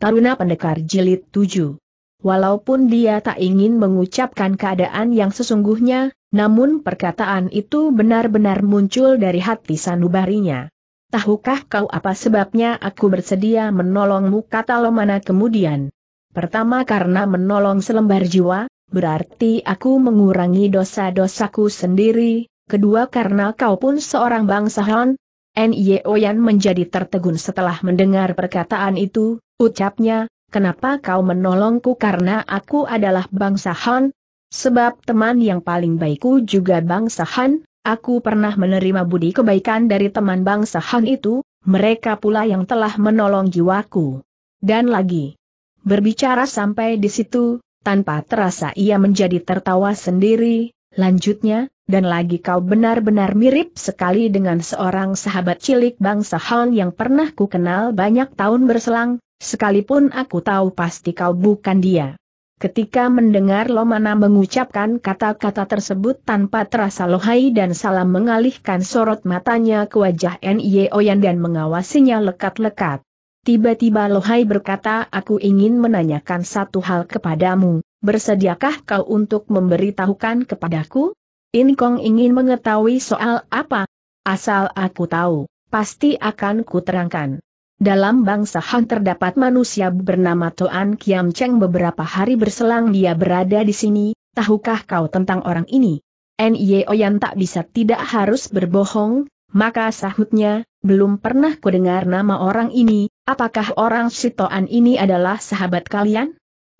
Taruna Pendekar Jilid 7. Walaupun dia tak ingin mengucapkan keadaan yang sesungguhnya, namun perkataan itu benar-benar muncul dari hati sanubarinya. Tahukah kau apa sebabnya aku bersedia menolongmu kata Lomana kemudian? Pertama karena menolong selembar jiwa, berarti aku mengurangi dosa-dosaku sendiri, kedua karena kau pun seorang bangsawan, Nio Yan menjadi tertegun setelah mendengar perkataan itu, ucapnya, kenapa kau menolongku karena aku adalah bangsa Han? Sebab teman yang paling baikku juga bangsa Han, aku pernah menerima budi kebaikan dari teman bangsa Han itu, mereka pula yang telah menolong jiwaku. Dan lagi. Berbicara sampai di situ, tanpa terasa ia menjadi tertawa sendiri, lanjutnya, dan lagi kau benar-benar mirip sekali dengan seorang sahabat cilik bangsa Han yang pernah ku kenal banyak tahun berselang, sekalipun aku tahu pasti kau bukan dia. Ketika mendengar Lomana mengucapkan kata-kata tersebut tanpa terasa lohai dan salam mengalihkan sorot matanya ke wajah Oyan dan mengawasinya lekat-lekat. Tiba-tiba Lohai berkata aku ingin menanyakan satu hal kepadamu, bersediakah kau untuk memberitahukan kepadaku? Inkong ingin mengetahui soal apa? Asal aku tahu, pasti akan kuterangkan. Dalam bangsa Han terdapat manusia bernama Toan Kiam Cheng beberapa hari berselang dia berada di sini, tahukah kau tentang orang ini? N.Y.O. yang tak bisa tidak harus berbohong, maka sahutnya, belum pernah kudengar nama orang ini, apakah orang Sitoan ini adalah sahabat kalian?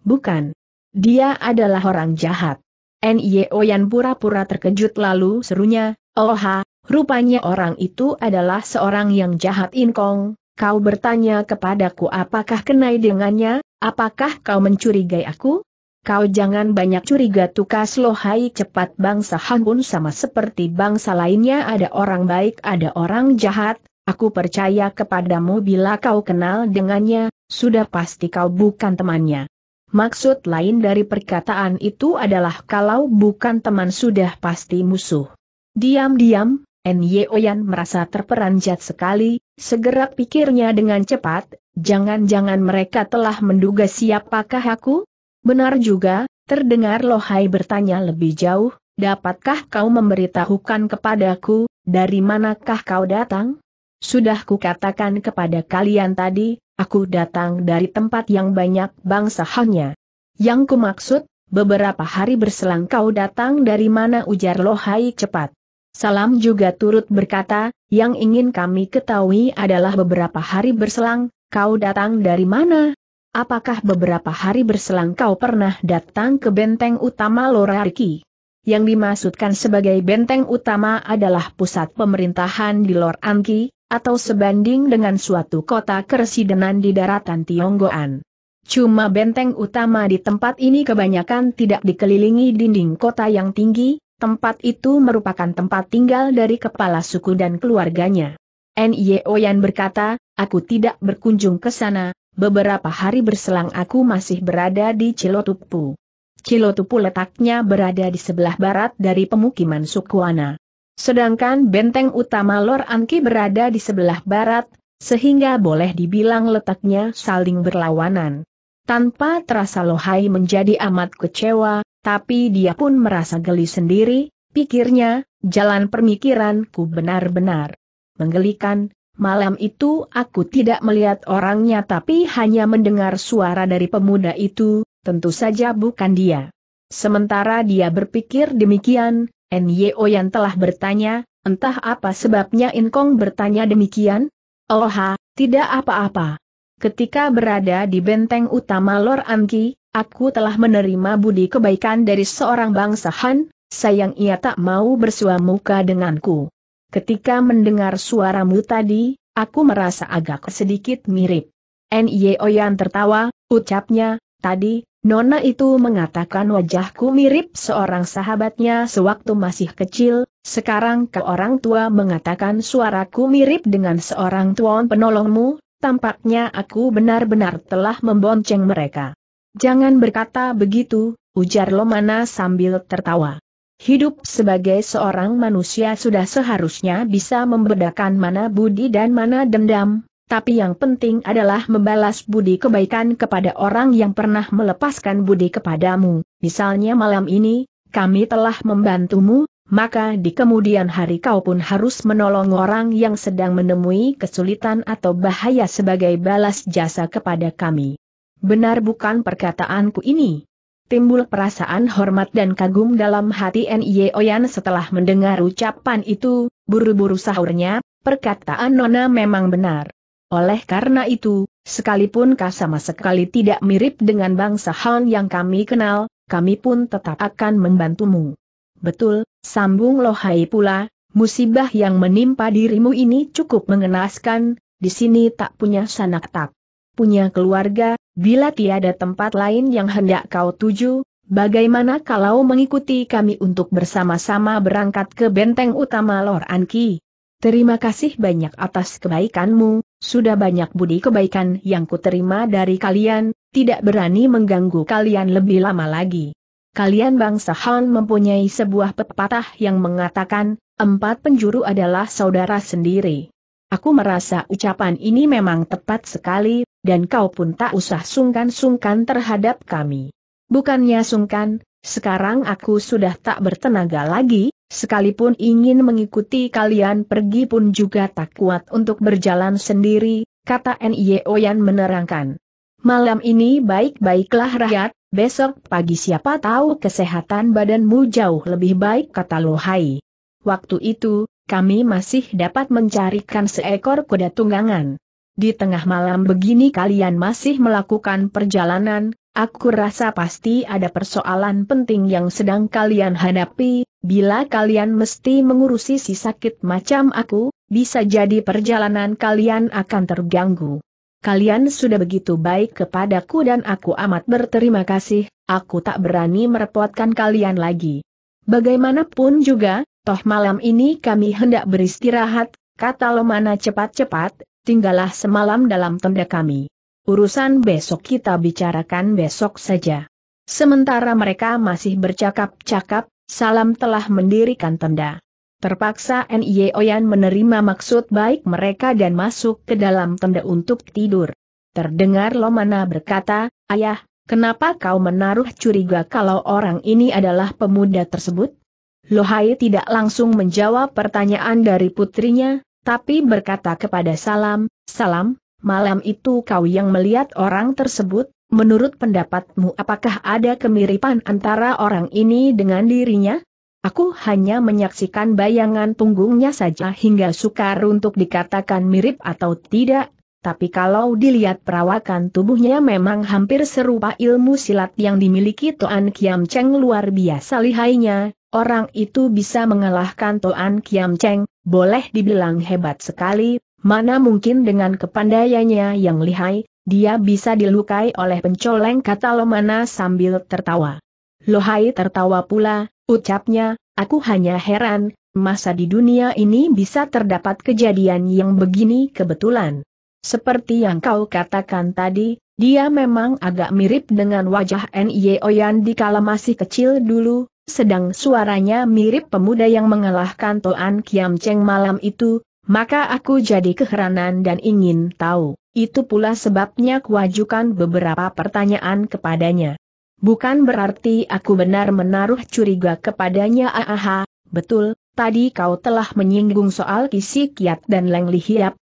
Bukan. Dia adalah orang jahat. NIO Yan pura-pura terkejut lalu serunya, "Oha, rupanya orang itu adalah seorang yang jahat inkong, kau bertanya kepadaku apakah kenai dengannya, apakah kau mencurigai aku? Kau jangan banyak curiga tukas lohai cepat bangsa pun sama seperti bangsa lainnya ada orang baik ada orang jahat, aku percaya kepadamu bila kau kenal dengannya, sudah pasti kau bukan temannya. Maksud lain dari perkataan itu adalah kalau bukan teman sudah pasti musuh. Diam-diam, Yan merasa terperanjat sekali, segera pikirnya dengan cepat, jangan-jangan mereka telah menduga siapakah aku? Benar juga, terdengar Lohai bertanya lebih jauh, dapatkah kau memberitahukan kepadaku, dari manakah kau datang? Sudah kukatakan kepada kalian tadi, aku datang dari tempat yang banyak bangsahannya. Yang kumaksud, beberapa hari berselang kau datang dari mana ujar Lohai cepat. Salam juga turut berkata, yang ingin kami ketahui adalah beberapa hari berselang, kau datang dari mana? Apakah beberapa hari berselang kau pernah datang ke benteng utama Lorariki? Yang dimaksudkan sebagai benteng utama adalah pusat pemerintahan di Loranki, atau sebanding dengan suatu kota keresidenan di daratan Tionggoan. Cuma benteng utama di tempat ini kebanyakan tidak dikelilingi dinding kota yang tinggi, tempat itu merupakan tempat tinggal dari kepala suku dan keluarganya. N.Y.O. Yan berkata, aku tidak berkunjung ke sana, beberapa hari berselang aku masih berada di Cilotupu. Cilotupu letaknya berada di sebelah barat dari pemukiman Sukuana. Sedangkan benteng utama Lor Anki berada di sebelah barat, sehingga boleh dibilang letaknya saling berlawanan. Tanpa terasa Lohai menjadi amat kecewa, tapi dia pun merasa geli sendiri, pikirnya, jalan pemikiranku benar-benar menggelikan, malam itu aku tidak melihat orangnya tapi hanya mendengar suara dari pemuda itu, tentu saja bukan dia. Sementara dia berpikir demikian, NYO yang telah bertanya, entah apa sebabnya Inkong bertanya demikian? Oh ha, tidak apa-apa. Ketika berada di benteng utama Lor Anki, aku telah menerima budi kebaikan dari seorang bangsa Han, sayang ia tak mau muka denganku. Ketika mendengar suaramu tadi, aku merasa agak sedikit mirip. Nyo yang tertawa, ucapnya, tadi, Nona itu mengatakan wajahku mirip seorang sahabatnya sewaktu masih kecil, sekarang ke orang tua mengatakan suaraku mirip dengan seorang tuan penolongmu, tampaknya aku benar-benar telah membonceng mereka. Jangan berkata begitu, ujar Lomana sambil tertawa. Hidup sebagai seorang manusia sudah seharusnya bisa membedakan mana budi dan mana dendam, tapi yang penting adalah membalas budi kebaikan kepada orang yang pernah melepaskan budi kepadamu. Misalnya malam ini, kami telah membantumu, maka di kemudian hari kau pun harus menolong orang yang sedang menemui kesulitan atau bahaya sebagai balas jasa kepada kami. Benar bukan perkataanku ini? Timbul perasaan hormat dan kagum dalam hati Nye Oyan setelah mendengar ucapan itu, buru-buru sahurnya, perkataan Nona memang benar. Oleh karena itu, sekalipun kau sama sekali tidak mirip dengan bangsa Han yang kami kenal, kami pun tetap akan membantumu. Betul, sambung Lohai pula, musibah yang menimpa dirimu ini cukup mengenaskan, di sini tak punya sanak tak punya keluarga, bila tiada tempat lain yang hendak kau tuju, bagaimana kalau mengikuti kami untuk bersama-sama berangkat ke benteng utama Lor Anki? Terima kasih banyak atas kebaikanmu, sudah banyak budi kebaikan yang kuterima dari kalian, tidak berani mengganggu kalian lebih lama lagi. Kalian bangsa Han mempunyai sebuah pepatah yang mengatakan, empat penjuru adalah saudara sendiri. Aku merasa ucapan ini memang tepat sekali, dan kau pun tak usah sungkan-sungkan terhadap kami. Bukannya sungkan, sekarang aku sudah tak bertenaga lagi, Sekalipun ingin mengikuti kalian pergi pun juga tak kuat untuk berjalan sendiri, kata Oyan menerangkan. Malam ini baik-baiklah rakyat, besok pagi siapa tahu kesehatan badanmu jauh lebih baik kata Lohai. Waktu itu, kami masih dapat mencarikan seekor kuda tunggangan. Di tengah malam begini kalian masih melakukan perjalanan, Aku rasa pasti ada persoalan penting yang sedang kalian hadapi, bila kalian mesti mengurusi si sakit macam aku, bisa jadi perjalanan kalian akan terganggu. Kalian sudah begitu baik kepadaku dan aku amat berterima kasih, aku tak berani merepotkan kalian lagi. Bagaimanapun juga, toh malam ini kami hendak beristirahat, kata Lomana cepat-cepat, tinggallah semalam dalam tenda kami urusan besok kita bicarakan besok saja. Sementara mereka masih bercakap-cakap, Salam telah mendirikan tenda. Terpaksa Nye Oyan menerima maksud baik mereka dan masuk ke dalam tenda untuk tidur. Terdengar Lomana berkata, Ayah, kenapa kau menaruh curiga kalau orang ini adalah pemuda tersebut? Lohai tidak langsung menjawab pertanyaan dari putrinya, tapi berkata kepada Salam, Salam, Malam itu kau yang melihat orang tersebut, menurut pendapatmu apakah ada kemiripan antara orang ini dengan dirinya? Aku hanya menyaksikan bayangan punggungnya saja hingga sukar untuk dikatakan mirip atau tidak, tapi kalau dilihat perawakan tubuhnya memang hampir serupa ilmu silat yang dimiliki Toan Kiam Cheng luar biasa lihainya, orang itu bisa mengalahkan Toan Kiam Cheng, boleh dibilang hebat sekali, Mana mungkin dengan kepandaiannya yang lihai, dia bisa dilukai oleh pencoleng kata Lomana sambil tertawa. Lohai tertawa pula, ucapnya, aku hanya heran, masa di dunia ini bisa terdapat kejadian yang begini kebetulan. Seperti yang kau katakan tadi, dia memang agak mirip dengan wajah Nye Oyan di kala masih kecil dulu, sedang suaranya mirip pemuda yang mengalahkan Toan Kiam Cheng malam itu, maka aku jadi keheranan dan ingin tahu. Itu pula sebabnya kuajukan beberapa pertanyaan kepadanya. Bukan berarti aku benar menaruh curiga kepadanya aha, betul, tadi kau telah menyinggung soal kisi kiat dan leng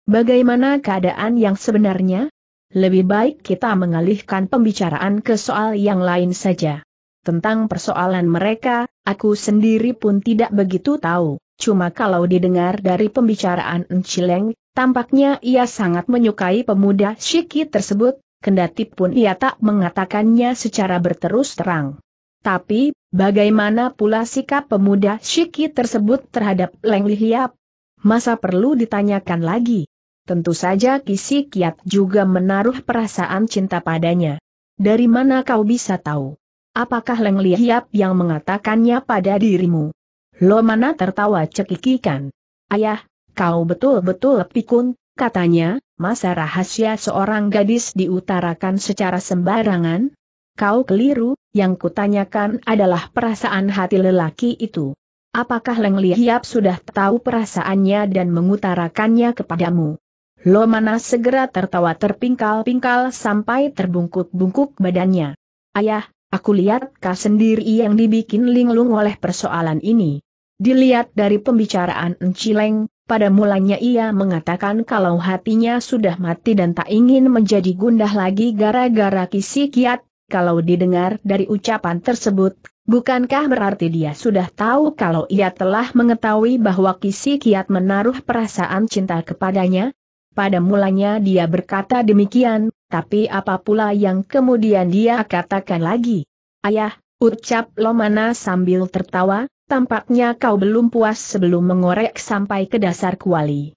bagaimana keadaan yang sebenarnya? Lebih baik kita mengalihkan pembicaraan ke soal yang lain saja. Tentang persoalan mereka, aku sendiri pun tidak begitu tahu cuma kalau didengar dari pembicaraan Encileng, tampaknya ia sangat menyukai pemuda Shiki tersebut, kendati pun ia tak mengatakannya secara berterus terang. Tapi, bagaimana pula sikap pemuda Shiki tersebut terhadap Leng Lihiap? Masa perlu ditanyakan lagi? Tentu saja Kisi Kiat juga menaruh perasaan cinta padanya. Dari mana kau bisa tahu? Apakah Leng Lihiap yang mengatakannya pada dirimu? Lomana tertawa cekikikan. Ayah, kau betul-betul pikun, katanya, masa rahasia seorang gadis diutarakan secara sembarangan? Kau keliru, yang kutanyakan adalah perasaan hati lelaki itu. Apakah Leng Lihiap sudah tahu perasaannya dan mengutarakannya kepadamu? Lomana segera tertawa terpingkal-pingkal sampai terbungkuk-bungkuk badannya. Ayah, aku lihat kau sendiri yang dibikin linglung oleh persoalan ini. Dilihat dari pembicaraan Encileng, pada mulanya ia mengatakan kalau hatinya sudah mati dan tak ingin menjadi gundah lagi gara-gara kisi kiat, kalau didengar dari ucapan tersebut, bukankah berarti dia sudah tahu kalau ia telah mengetahui bahwa kisi kiat menaruh perasaan cinta kepadanya? Pada mulanya dia berkata demikian, tapi apa pula yang kemudian dia katakan lagi? Ayah, ucap Lomana sambil tertawa, Tampaknya kau belum puas sebelum mengorek sampai ke dasar kuali.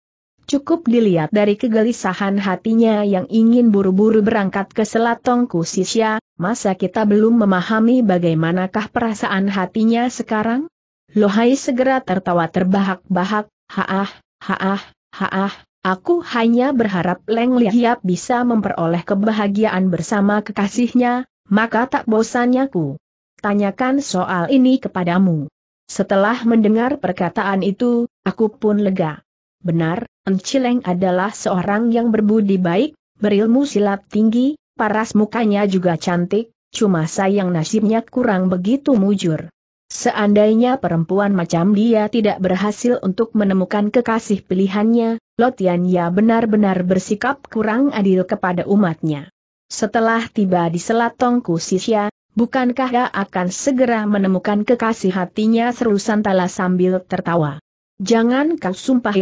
Cukup dilihat dari kegelisahan hatinya yang ingin buru-buru berangkat ke Selatongku Sisya, masa kita belum memahami bagaimanakah perasaan hatinya sekarang? Lohai segera tertawa terbahak-bahak, haah, haah, haah, aku hanya berharap Leng Lihiap bisa memperoleh kebahagiaan bersama kekasihnya, maka tak bosannya ku. Tanyakan soal ini kepadamu. Setelah mendengar perkataan itu, aku pun lega. Benar, Encileng adalah seorang yang berbudi baik, berilmu silat tinggi, paras mukanya juga cantik, cuma sayang nasibnya kurang begitu mujur. Seandainya perempuan macam dia tidak berhasil untuk menemukan kekasih pilihannya, Lotianya benar-benar bersikap kurang adil kepada umatnya. Setelah tiba di Selat Tongku Sisya, Bukankah ia akan segera menemukan kekasih hatinya seru Santala sambil tertawa. Jangan kau sumpahi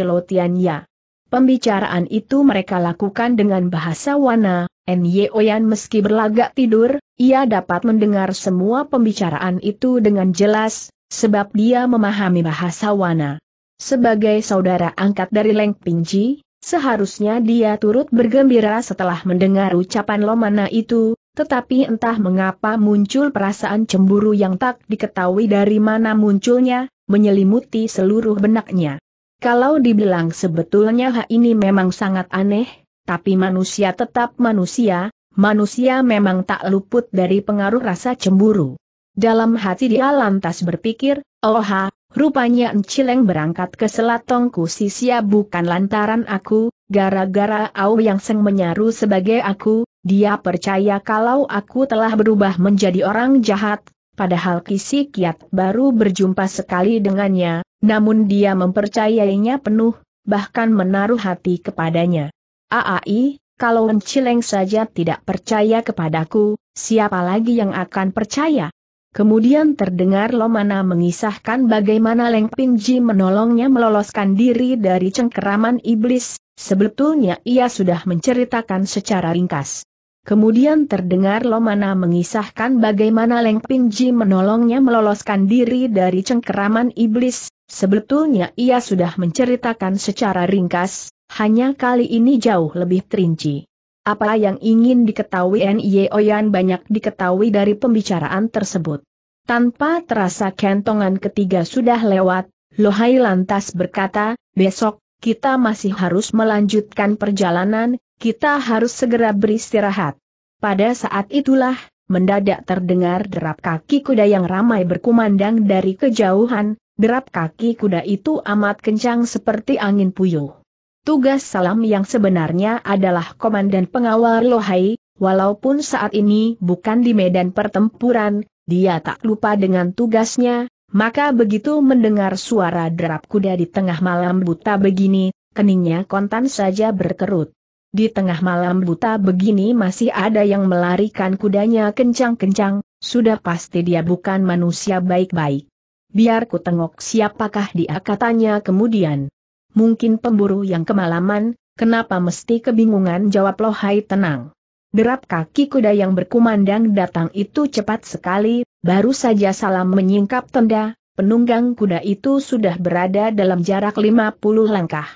ya. Pembicaraan itu mereka lakukan dengan bahasa Wana, Nye Oyan meski berlagak tidur, ia dapat mendengar semua pembicaraan itu dengan jelas, sebab dia memahami bahasa Wana. Sebagai saudara angkat dari Leng Ji, seharusnya dia turut bergembira setelah mendengar ucapan Lomana itu, tetapi entah mengapa muncul perasaan cemburu yang tak diketahui dari mana munculnya, menyelimuti seluruh benaknya. Kalau dibilang sebetulnya hal ini memang sangat aneh, tapi manusia tetap manusia, manusia memang tak luput dari pengaruh rasa cemburu. Dalam hati dia lantas berpikir, oh ha, rupanya Encileng berangkat ke Selatongku Sisia bukan lantaran aku, Gara-gara Au Yang Seng menyaru sebagai aku, dia percaya kalau aku telah berubah menjadi orang jahat, padahal Kisi Kiat baru berjumpa sekali dengannya, namun dia mempercayainya penuh, bahkan menaruh hati kepadanya. Aai, kalau Encileng saja tidak percaya kepadaku, siapa lagi yang akan percaya? Kemudian terdengar Lomana mengisahkan bagaimana Leng Pinji menolongnya meloloskan diri dari cengkeraman iblis, sebetulnya ia sudah menceritakan secara ringkas. Kemudian terdengar Lomana mengisahkan bagaimana Leng Pinji menolongnya meloloskan diri dari cengkeraman iblis, sebetulnya ia sudah menceritakan secara ringkas, hanya kali ini jauh lebih terinci. Apa yang ingin diketahui Nye Oyan banyak diketahui dari pembicaraan tersebut. Tanpa terasa kentongan ketiga sudah lewat, Lohai lantas berkata, besok, kita masih harus melanjutkan perjalanan, kita harus segera beristirahat. Pada saat itulah, mendadak terdengar derap kaki kuda yang ramai berkumandang dari kejauhan, derap kaki kuda itu amat kencang seperti angin puyuh. Tugas Salam yang sebenarnya adalah komandan pengawal Lohai, walaupun saat ini bukan di medan pertempuran, dia tak lupa dengan tugasnya, maka begitu mendengar suara derap kuda di tengah malam buta begini, keningnya kontan saja berkerut. Di tengah malam buta begini masih ada yang melarikan kudanya kencang-kencang, sudah pasti dia bukan manusia baik-baik. Biar ku tengok siapakah dia katanya kemudian mungkin pemburu yang kemalaman, kenapa mesti kebingungan jawab Lohai tenang. Derap kaki kuda yang berkumandang datang itu cepat sekali, baru saja salam menyingkap tenda, penunggang kuda itu sudah berada dalam jarak 50 langkah.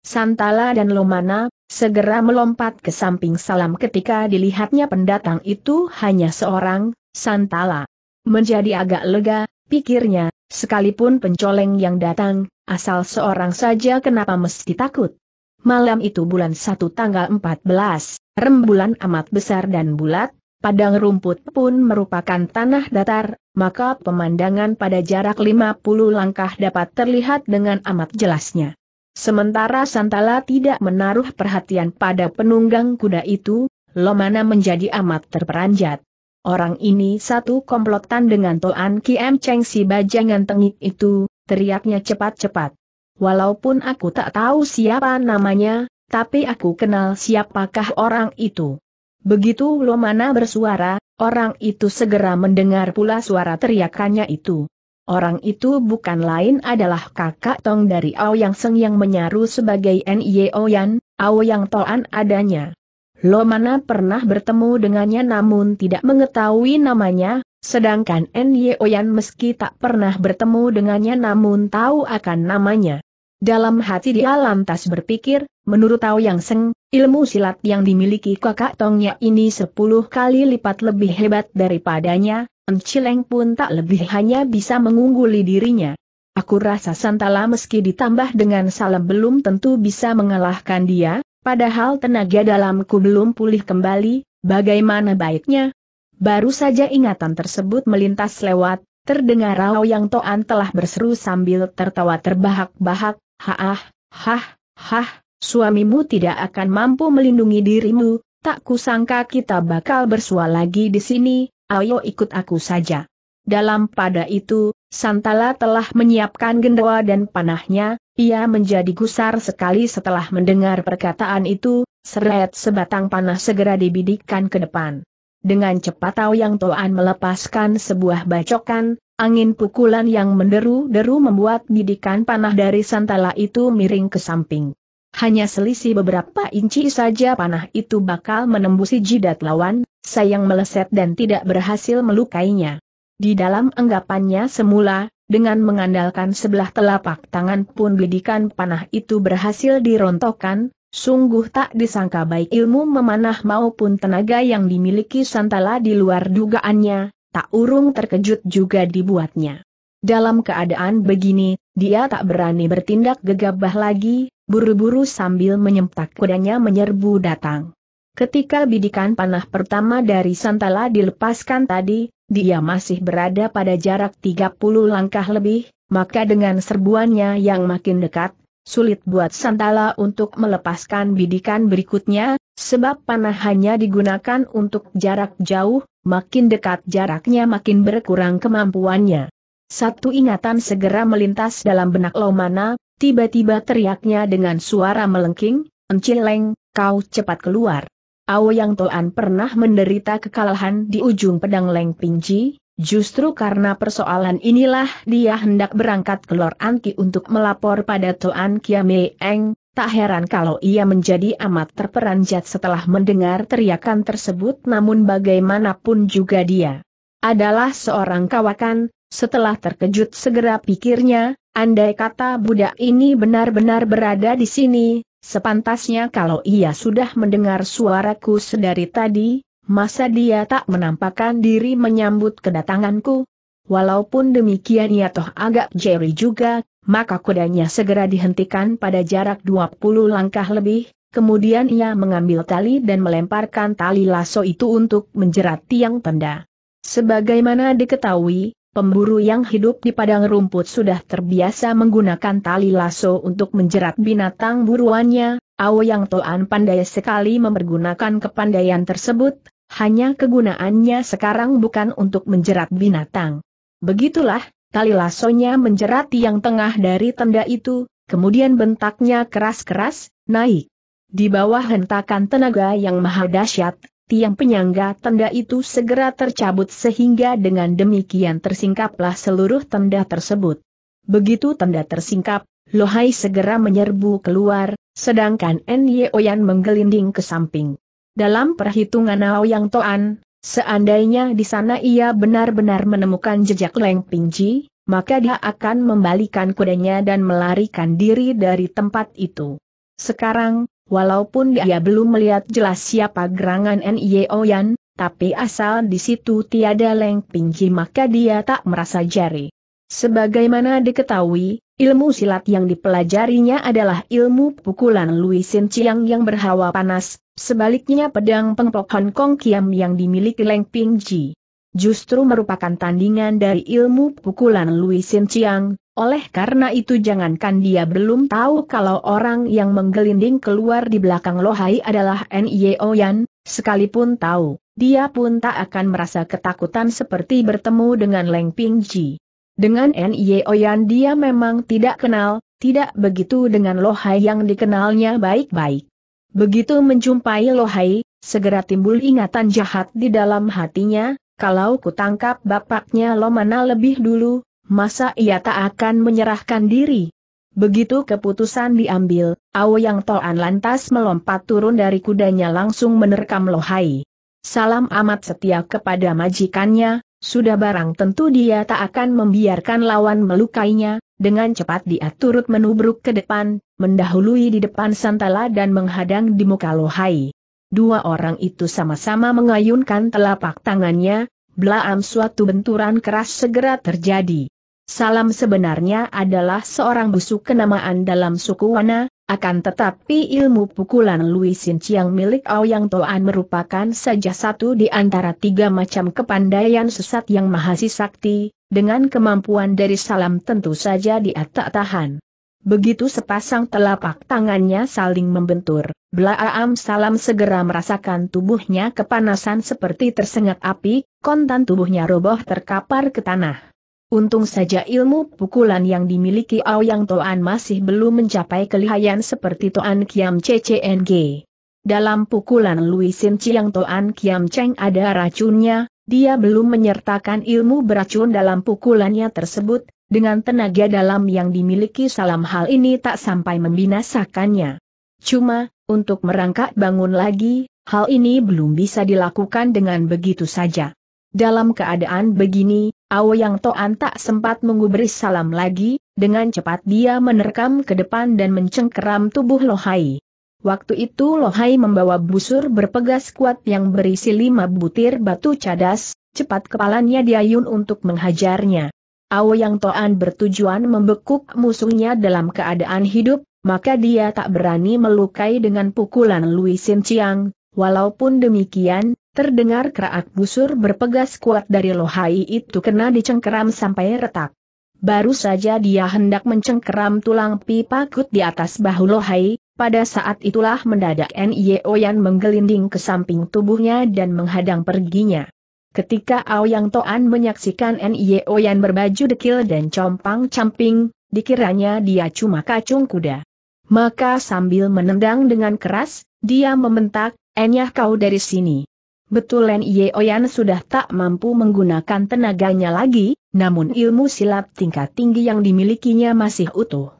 Santala dan Lomana, segera melompat ke samping salam ketika dilihatnya pendatang itu hanya seorang, Santala. Menjadi agak lega, pikirnya, sekalipun pencoleng yang datang, Asal seorang saja kenapa mesti takut? Malam itu bulan 1 tanggal 14, rembulan amat besar dan bulat, padang rumput pun merupakan tanah datar, maka pemandangan pada jarak 50 langkah dapat terlihat dengan amat jelasnya. Sementara Santala tidak menaruh perhatian pada penunggang kuda itu, Lomana menjadi amat terperanjat. Orang ini satu komplotan dengan Toan Kiem Cheng si bajangan tengik itu, teriaknya cepat-cepat. Walaupun aku tak tahu siapa namanya, tapi aku kenal siapakah orang itu. Begitu Lomana bersuara, orang itu segera mendengar pula suara teriakannya itu. Orang itu bukan lain adalah kakak tong dari Yang Seng yang menyaru sebagai Ao Yang Toan adanya. Lomana pernah bertemu dengannya namun tidak mengetahui namanya, Sedangkan N.Y. Oyan meski tak pernah bertemu dengannya namun tahu akan namanya. Dalam hati dia lantas berpikir, menurut Tao Yang Seng, ilmu silat yang dimiliki kakak Tongnya ini sepuluh kali lipat lebih hebat daripadanya, Encileng pun tak lebih hanya bisa mengungguli dirinya. Aku rasa Santala meski ditambah dengan salam belum tentu bisa mengalahkan dia, padahal tenaga dalamku belum pulih kembali, bagaimana baiknya, Baru saja ingatan tersebut melintas lewat, terdengar Rao Yang Toan telah berseru sambil tertawa terbahak-bahak, Haah, hah, hah, suamimu tidak akan mampu melindungi dirimu, tak kusangka kita bakal bersua lagi di sini, ayo ikut aku saja. Dalam pada itu, Santala telah menyiapkan gendawa dan panahnya, ia menjadi gusar sekali setelah mendengar perkataan itu, seret sebatang panah segera dibidikkan ke depan. Dengan cepat Tao Yang Toan melepaskan sebuah bacokan, angin pukulan yang menderu-deru membuat bidikan panah dari santala itu miring ke samping. Hanya selisih beberapa inci saja panah itu bakal menembusi jidat lawan, sayang meleset dan tidak berhasil melukainya. Di dalam anggapannya semula, dengan mengandalkan sebelah telapak tangan pun bidikan panah itu berhasil dirontokkan, Sungguh tak disangka baik ilmu memanah maupun tenaga yang dimiliki Santala di luar dugaannya, tak urung terkejut juga dibuatnya. Dalam keadaan begini, dia tak berani bertindak gegabah lagi, buru-buru sambil menyemtak kudanya menyerbu datang. Ketika bidikan panah pertama dari Santala dilepaskan tadi, dia masih berada pada jarak 30 langkah lebih, maka dengan serbuannya yang makin dekat, sulit buat Santala untuk melepaskan bidikan berikutnya, sebab panah hanya digunakan untuk jarak jauh, makin dekat jaraknya makin berkurang kemampuannya. Satu ingatan segera melintas dalam benak Lomana, tiba-tiba teriaknya dengan suara melengking, Encileng, kau cepat keluar. Ao Yang Toan pernah menderita kekalahan di ujung pedang Leng Pinji, Justru karena persoalan inilah dia hendak berangkat ke Lor Anki untuk melapor pada Tuan Kiamei Eng, tak heran kalau ia menjadi amat terperanjat setelah mendengar teriakan tersebut namun bagaimanapun juga dia adalah seorang kawakan, setelah terkejut segera pikirnya, andai kata budak ini benar-benar berada di sini, sepantasnya kalau ia sudah mendengar suaraku sedari tadi, Masa dia tak menampakkan diri menyambut kedatanganku? Walaupun demikian ia toh agak jeri juga, maka kudanya segera dihentikan pada jarak 20 langkah lebih, kemudian ia mengambil tali dan melemparkan tali lasso itu untuk menjerat tiang tenda. Sebagaimana diketahui, pemburu yang hidup di padang rumput sudah terbiasa menggunakan tali lasso untuk menjerat binatang buruannya, Ao Yang Toan pandai sekali mempergunakan kepandaian tersebut, hanya kegunaannya sekarang bukan untuk menjerat binatang. Begitulah, tali lasonya menjerat tiang tengah dari tenda itu, kemudian bentaknya keras-keras, naik. Di bawah hentakan tenaga yang maha dahsyat, tiang penyangga tenda itu segera tercabut sehingga dengan demikian tersingkaplah seluruh tenda tersebut. Begitu tenda tersingkap, Lohai segera menyerbu keluar, sedangkan N.Y. Oyan menggelinding ke samping. Dalam perhitungan Yang Toan, seandainya di sana ia benar-benar menemukan jejak Leng Ji, maka dia akan membalikan kudanya dan melarikan diri dari tempat itu. Sekarang, walaupun dia belum melihat jelas siapa gerangan Nye Oyan, tapi asal di situ tiada Leng Ji maka dia tak merasa jari. Sebagaimana diketahui, Ilmu silat yang dipelajarinya adalah ilmu pukulan Sin Chiang yang berhawa panas, sebaliknya pedang pengpok Hong Kong Kiam yang dimiliki Leng Ping Ji. Justru merupakan tandingan dari ilmu pukulan Sin Chiang, oleh karena itu jangankan dia belum tahu kalau orang yang menggelinding keluar di belakang Lohai adalah Nye Yan, sekalipun tahu, dia pun tak akan merasa ketakutan seperti bertemu dengan Leng Ping Ji. Dengan Nye Oyan dia memang tidak kenal, tidak begitu dengan Lohai yang dikenalnya baik-baik. Begitu menjumpai Lohai, segera timbul ingatan jahat di dalam hatinya, kalau kutangkap bapaknya Lomana lebih dulu, masa ia tak akan menyerahkan diri? Begitu keputusan diambil, Yang Toan lantas melompat turun dari kudanya langsung menerkam Lohai. Salam amat setia kepada majikannya, sudah barang tentu dia tak akan membiarkan lawan melukainya, dengan cepat dia turut menubruk ke depan, mendahului di depan Santala dan menghadang di muka Lohai. Dua orang itu sama-sama mengayunkan telapak tangannya, belaam suatu benturan keras segera terjadi. Salam sebenarnya adalah seorang busuk kenamaan dalam suku Wana, akan tetapi ilmu pukulan Lui Sin Chiang milik Yang Toan merupakan saja satu di antara tiga macam kepandaian sesat yang mahasi sakti, dengan kemampuan dari salam tentu saja dia tak tahan. Begitu sepasang telapak tangannya saling membentur, Blaam Salam segera merasakan tubuhnya kepanasan seperti tersengat api, kontan tubuhnya roboh terkapar ke tanah. Untung saja ilmu pukulan yang dimiliki Yang Toan masih belum mencapai kelihayan seperti Toan Kiam CCNG. Dalam pukulan Sin Chiang Toan Kiam Cheng ada racunnya, dia belum menyertakan ilmu beracun dalam pukulannya tersebut, dengan tenaga dalam yang dimiliki salam hal ini tak sampai membinasakannya. Cuma, untuk merangkak bangun lagi, hal ini belum bisa dilakukan dengan begitu saja. Dalam keadaan begini, yang Toan tak sempat mengubris salam lagi, dengan cepat dia menerkam ke depan dan mencengkeram tubuh Lohai. Waktu itu Lohai membawa busur berpegas kuat yang berisi lima butir batu cadas, cepat kepalanya diayun untuk menghajarnya. Yang Toan bertujuan membekuk musuhnya dalam keadaan hidup, maka dia tak berani melukai dengan pukulan Louis Sin Chiang, walaupun demikian, Terdengar kerak busur berpegas kuat dari lohai itu kena dicengkeram sampai retak. Baru saja dia hendak mencengkeram tulang pipa kut di atas bahu lohai, pada saat itulah mendadak Nio Oyan menggelinding ke samping tubuhnya dan menghadang perginya. Ketika Aoyang Toan menyaksikan Nio Oyan berbaju dekil dan compang-camping, dikiranya dia cuma kacung kuda. Maka sambil menendang dengan keras, dia membentak, Enyah kau dari sini. Betul Len Ye Oyan sudah tak mampu menggunakan tenaganya lagi, namun ilmu silat tingkat tinggi yang dimilikinya masih utuh.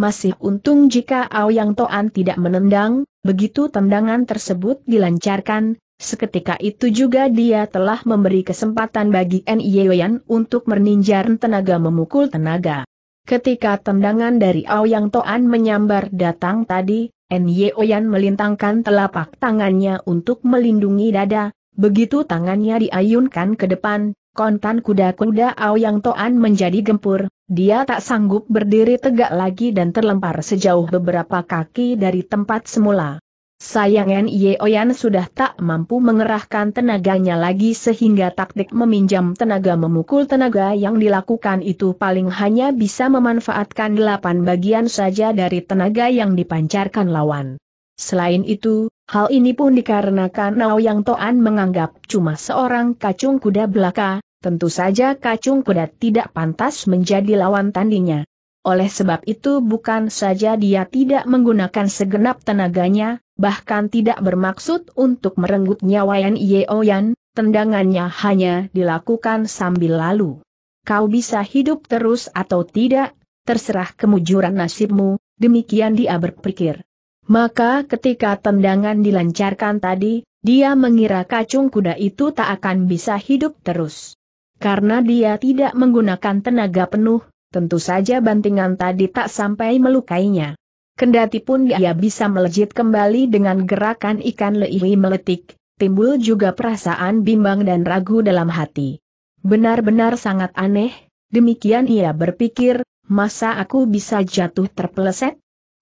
Masih untung jika Aoyang Toan tidak menendang, begitu tendangan tersebut dilancarkan, seketika itu juga dia telah memberi kesempatan bagi Nye Yoyan untuk meninjar tenaga memukul tenaga. Ketika tendangan dari Aoyang Toan menyambar datang tadi, Nye melintangkan telapak tangannya untuk melindungi dada, begitu tangannya diayunkan ke depan, kontan kuda-kuda Aoyang Toan menjadi gempur, dia tak sanggup berdiri tegak lagi dan terlempar sejauh beberapa kaki dari tempat semula. Sayang Nye Oyan sudah tak mampu mengerahkan tenaganya lagi sehingga taktik meminjam tenaga memukul tenaga yang dilakukan itu paling hanya bisa memanfaatkan delapan bagian saja dari tenaga yang dipancarkan lawan. Selain itu, hal ini pun dikarenakan Yang Toan menganggap cuma seorang kacung kuda belaka, tentu saja kacung kuda tidak pantas menjadi lawan tandingnya. Oleh sebab itu bukan saja dia tidak menggunakan segenap tenaganya, bahkan tidak bermaksud untuk merenggut nyawa Yan Yeoyan, tendangannya hanya dilakukan sambil lalu. Kau bisa hidup terus atau tidak, terserah kemujuran nasibmu, demikian dia berpikir. Maka ketika tendangan dilancarkan tadi, dia mengira kacung kuda itu tak akan bisa hidup terus. Karena dia tidak menggunakan tenaga penuh, tentu saja bantingan tadi tak sampai melukainya. Kendati pun dia bisa melejit kembali dengan gerakan ikan leiwi meletik, timbul juga perasaan bimbang dan ragu dalam hati. Benar-benar sangat aneh, demikian ia berpikir, masa aku bisa jatuh terpeleset?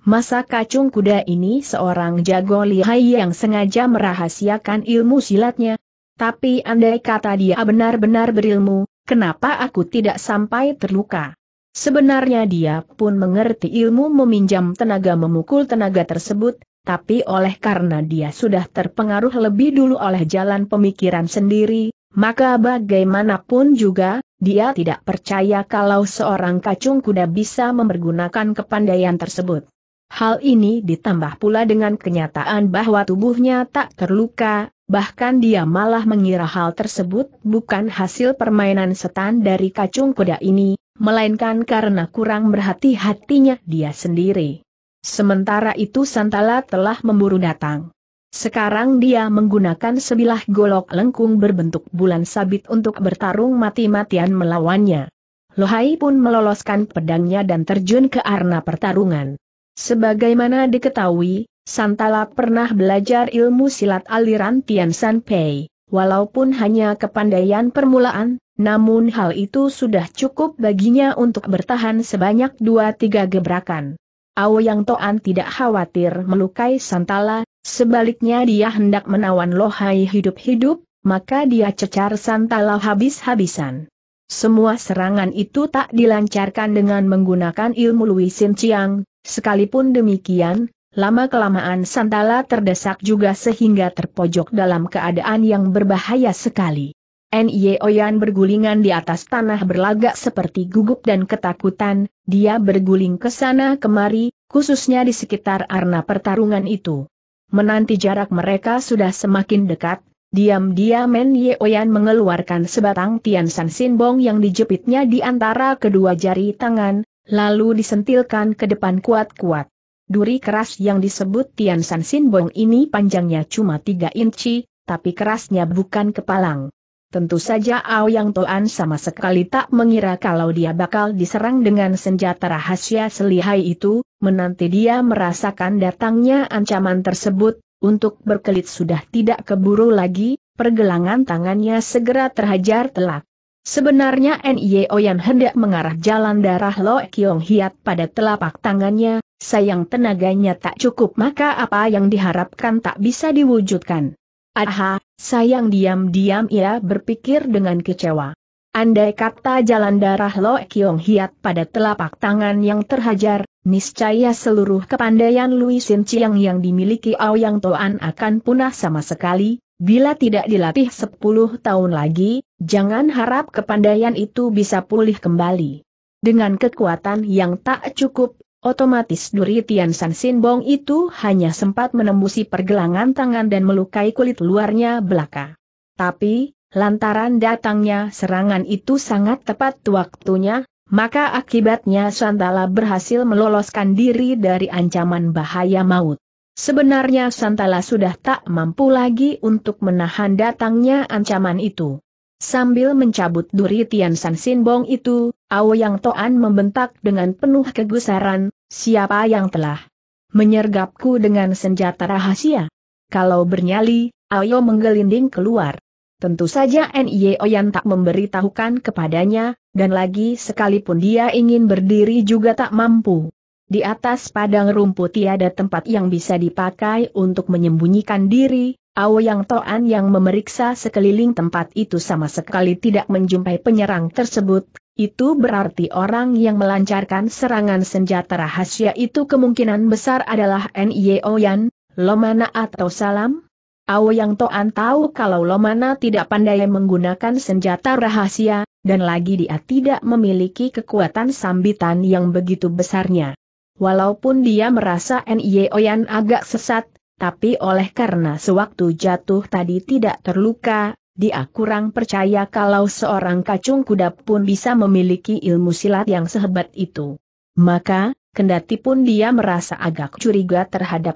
Masa kacung kuda ini seorang jago lihai yang sengaja merahasiakan ilmu silatnya. Tapi andai kata dia benar-benar berilmu, kenapa aku tidak sampai terluka? Sebenarnya dia pun mengerti ilmu meminjam tenaga memukul tenaga tersebut, tapi oleh karena dia sudah terpengaruh lebih dulu oleh jalan pemikiran sendiri, maka bagaimanapun juga, dia tidak percaya kalau seorang kacung kuda bisa mempergunakan kepandaian tersebut. Hal ini ditambah pula dengan kenyataan bahwa tubuhnya tak terluka, bahkan dia malah mengira hal tersebut bukan hasil permainan setan dari kacung kuda ini, melainkan karena kurang berhati-hatinya dia sendiri. Sementara itu Santala telah memburu datang. Sekarang dia menggunakan sebilah golok lengkung berbentuk bulan sabit untuk bertarung mati-matian melawannya. Lohai pun meloloskan pedangnya dan terjun ke arena pertarungan. Sebagaimana diketahui, Santala pernah belajar ilmu silat aliran Tian San Pei. Walaupun hanya kepandaian permulaan, namun hal itu sudah cukup baginya untuk bertahan sebanyak dua-tiga gebrakan. Aoyang Toan tidak khawatir melukai Santala, sebaliknya dia hendak menawan Lohai hidup-hidup, maka dia cecar Santala habis-habisan. Semua serangan itu tak dilancarkan dengan menggunakan ilmu Sin Chiang, sekalipun demikian, Lama-kelamaan Santala terdesak juga sehingga terpojok dalam keadaan yang berbahaya sekali. Nye Oyan bergulingan di atas tanah berlagak seperti gugup dan ketakutan, dia berguling ke sana kemari, khususnya di sekitar arena pertarungan itu. Menanti jarak mereka sudah semakin dekat, diam-diam Nye Oyan mengeluarkan sebatang Tian San Sinbong yang dijepitnya di antara kedua jari tangan, lalu disentilkan ke depan kuat-kuat. Duri keras yang disebut Tian San Sin Bong ini panjangnya cuma 3 inci, tapi kerasnya bukan kepalang. Tentu saja Yang Toan sama sekali tak mengira kalau dia bakal diserang dengan senjata rahasia selihai itu, menanti dia merasakan datangnya ancaman tersebut, untuk berkelit sudah tidak keburu lagi, pergelangan tangannya segera terhajar telak. Sebenarnya NIO e yang hendak mengarah jalan darah Lo Kiong Hiat pada telapak tangannya, sayang tenaganya tak cukup maka apa yang diharapkan tak bisa diwujudkan. Aha, sayang diam-diam ia berpikir dengan kecewa. Andai kata jalan darah Lo Kiong Hiat pada telapak tangan yang terhajar, niscaya seluruh kepandaian Louis Sin Chiang yang dimiliki Aoyang Toan akan punah sama sekali, Bila tidak dilatih 10 tahun lagi, jangan harap kepandaian itu bisa pulih kembali. Dengan kekuatan yang tak cukup, otomatis Duri Tian San Sin Bong itu hanya sempat menembusi pergelangan tangan dan melukai kulit luarnya belaka. Tapi, lantaran datangnya serangan itu sangat tepat waktunya, maka akibatnya Santala berhasil meloloskan diri dari ancaman bahaya maut. Sebenarnya Santala sudah tak mampu lagi untuk menahan datangnya ancaman itu. Sambil mencabut duri Tian San Sinbong itu, Ao Yang Toan membentak dengan penuh kegusaran, siapa yang telah menyergapku dengan senjata rahasia? Kalau bernyali, Ayo menggelinding keluar. Tentu saja Nio yang tak memberitahukan kepadanya, dan lagi sekalipun dia ingin berdiri juga tak mampu. Di atas padang rumput tiada tempat yang bisa dipakai untuk menyembunyikan diri, Yang Toan yang memeriksa sekeliling tempat itu sama sekali tidak menjumpai penyerang tersebut, itu berarti orang yang melancarkan serangan senjata rahasia itu kemungkinan besar adalah Yan, Lomana atau Salam? Yang Toan tahu kalau Lomana tidak pandai menggunakan senjata rahasia, dan lagi dia tidak memiliki kekuatan sambitan yang begitu besarnya. Walaupun dia merasa Oyan agak sesat, tapi oleh karena sewaktu jatuh tadi tidak terluka, dia kurang percaya kalau seorang kacung kuda pun bisa memiliki ilmu silat yang sehebat itu. Maka, kendati pun dia merasa agak curiga terhadap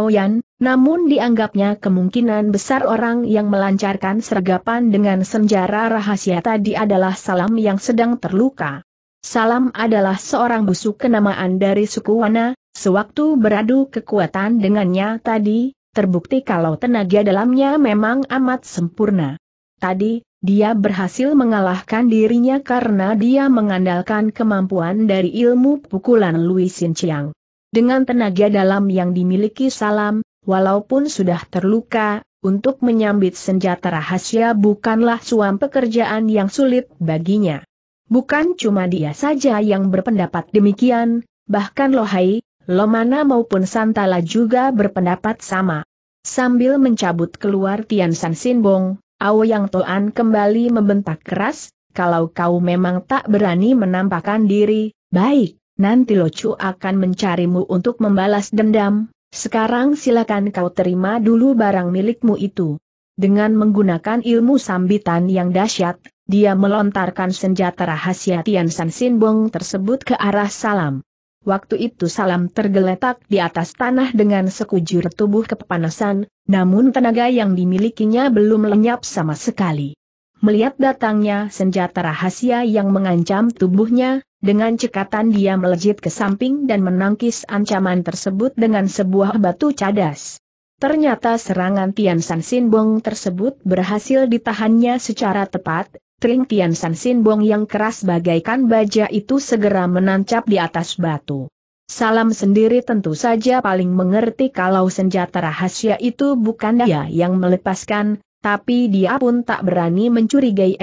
Oyan, namun dianggapnya kemungkinan besar orang yang melancarkan sergapan dengan senjara rahasia tadi adalah salam yang sedang terluka. Salam adalah seorang busuk kenamaan dari suku Wana, sewaktu beradu kekuatan dengannya tadi, terbukti kalau tenaga dalamnya memang amat sempurna. Tadi, dia berhasil mengalahkan dirinya karena dia mengandalkan kemampuan dari ilmu pukulan Louis Sin Chiang. Dengan tenaga dalam yang dimiliki Salam, walaupun sudah terluka, untuk menyambit senjata rahasia bukanlah suam pekerjaan yang sulit baginya. Bukan cuma dia saja yang berpendapat demikian, bahkan Lohai, Lomana maupun Santala juga berpendapat sama. Sambil mencabut keluar Tian San Sinbong, Yang Toan kembali membentak keras, kalau kau memang tak berani menampakkan diri, baik, nanti Lo Locu akan mencarimu untuk membalas dendam, sekarang silakan kau terima dulu barang milikmu itu. Dengan menggunakan ilmu sambitan yang dahsyat, dia melontarkan senjata rahasia Tian San Sin Bong tersebut ke arah salam. Waktu itu salam tergeletak di atas tanah dengan sekujur tubuh kepanasan, namun tenaga yang dimilikinya belum lenyap sama sekali. Melihat datangnya senjata rahasia yang mengancam tubuhnya, dengan cekatan dia melejit ke samping dan menangkis ancaman tersebut dengan sebuah batu cadas. Ternyata serangan Tian San Sin Bong tersebut berhasil ditahannya secara tepat, Tring Tian San Sin Bong yang keras bagaikan baja itu segera menancap di atas batu. Salam sendiri tentu saja paling mengerti kalau senjata rahasia itu bukan dia yang melepaskan, tapi dia pun tak berani mencurigai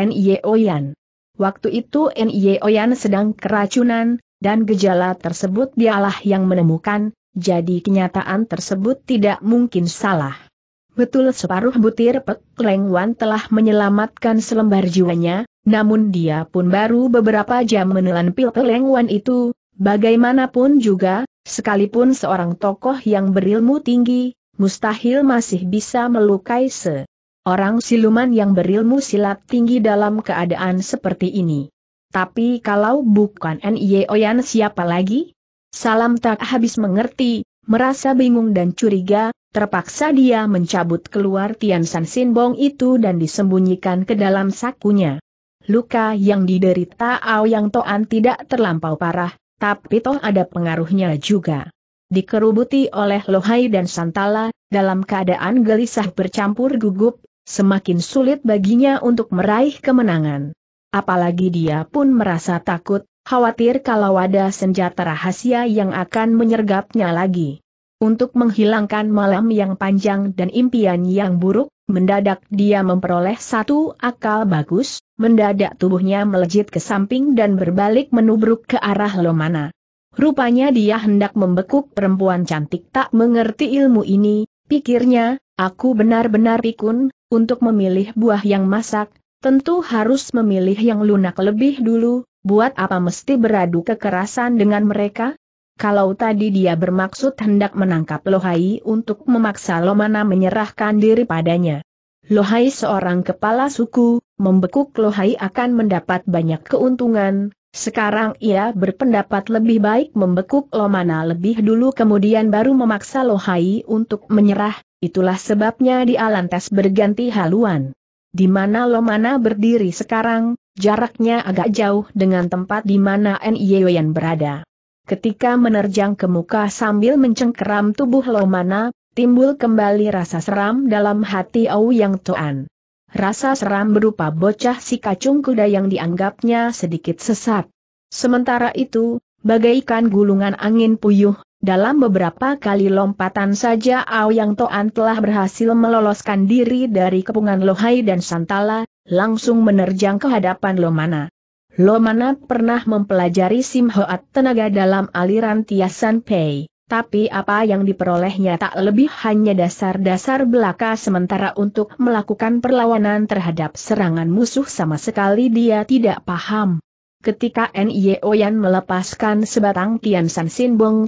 Oyan. Waktu itu Oyan sedang keracunan, dan gejala tersebut dialah yang menemukan, jadi kenyataan tersebut tidak mungkin salah. Betul separuh butir Pek Leng Wan telah menyelamatkan selembar jiwanya, namun dia pun baru beberapa jam menelan pil Pek Leng Wan itu, bagaimanapun juga, sekalipun seorang tokoh yang berilmu tinggi, mustahil masih bisa melukai se. Orang siluman yang berilmu silat tinggi dalam keadaan seperti ini. Tapi kalau bukan N.I.E. Oyan siapa lagi? Salam tak habis mengerti, merasa bingung dan curiga, Terpaksa dia mencabut keluar Tian San Sinbong itu dan disembunyikan ke dalam sakunya. Luka yang diderita Yang Toan tidak terlampau parah, tapi toh ada pengaruhnya juga. Dikerubuti oleh Lohai dan Santala, dalam keadaan gelisah bercampur gugup, semakin sulit baginya untuk meraih kemenangan. Apalagi dia pun merasa takut, khawatir kalau ada senjata rahasia yang akan menyergapnya lagi. Untuk menghilangkan malam yang panjang dan impian yang buruk, mendadak dia memperoleh satu akal bagus, mendadak tubuhnya melejit ke samping dan berbalik menubruk ke arah Lomana. Rupanya dia hendak membekuk perempuan cantik tak mengerti ilmu ini, pikirnya, aku benar-benar pikun, untuk memilih buah yang masak, tentu harus memilih yang lunak lebih dulu, buat apa mesti beradu kekerasan dengan mereka? Kalau tadi dia bermaksud hendak menangkap Lohai untuk memaksa Lomana menyerahkan diri padanya. Lohai seorang kepala suku, membekuk Lohai akan mendapat banyak keuntungan, sekarang ia berpendapat lebih baik membekuk Lomana lebih dulu kemudian baru memaksa Lohai untuk menyerah, itulah sebabnya di Alantes berganti haluan. Di mana Lomana berdiri sekarang, jaraknya agak jauh dengan tempat di mana N.I.Yoyan berada. Ketika menerjang ke muka sambil mencengkeram tubuh Lomana, timbul kembali rasa seram dalam hati Ou Yang Toan. Rasa seram berupa bocah si kacung kuda yang dianggapnya sedikit sesat. Sementara itu, bagaikan gulungan angin puyuh, dalam beberapa kali lompatan saja Ao Yang Toan telah berhasil meloloskan diri dari kepungan Lohai dan Santala, langsung menerjang ke hadapan Lomana. Lo mana pernah mempelajari Simhoat tenaga dalam aliran Tiasan Pei, tapi apa yang diperolehnya tak lebih hanya dasar-dasar belaka sementara untuk melakukan perlawanan terhadap serangan musuh sama sekali dia tidak paham. Ketika Nye Oyan melepaskan sebatang Tian San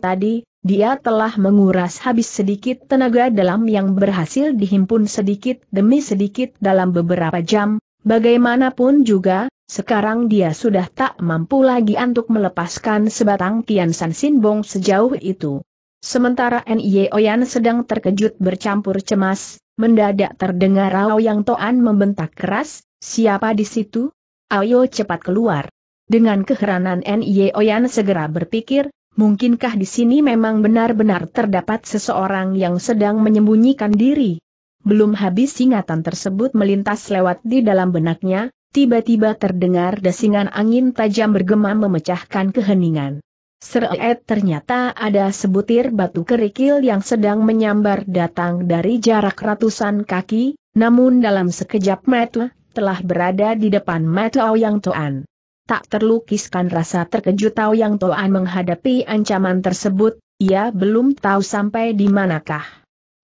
tadi, dia telah menguras habis sedikit tenaga dalam yang berhasil dihimpun sedikit demi sedikit dalam beberapa jam, bagaimanapun juga, sekarang dia sudah tak mampu lagi untuk melepaskan sebatang Tian San Sin Bong sejauh itu. Sementara Nye Oyan sedang terkejut bercampur cemas, mendadak terdengar Rao Yang Toan membentak keras, siapa di situ? Ayo cepat keluar. Dengan keheranan Nye Oyan segera berpikir, mungkinkah di sini memang benar-benar terdapat seseorang yang sedang menyembunyikan diri? Belum habis ingatan tersebut melintas lewat di dalam benaknya, tiba-tiba terdengar desingan angin tajam bergema memecahkan keheningan. Seret ternyata ada sebutir batu kerikil yang sedang menyambar datang dari jarak ratusan kaki, namun dalam sekejap mata, telah berada di depan mata Yang Toan. Tak terlukiskan rasa terkejut Yang Toan menghadapi ancaman tersebut, ia belum tahu sampai di manakah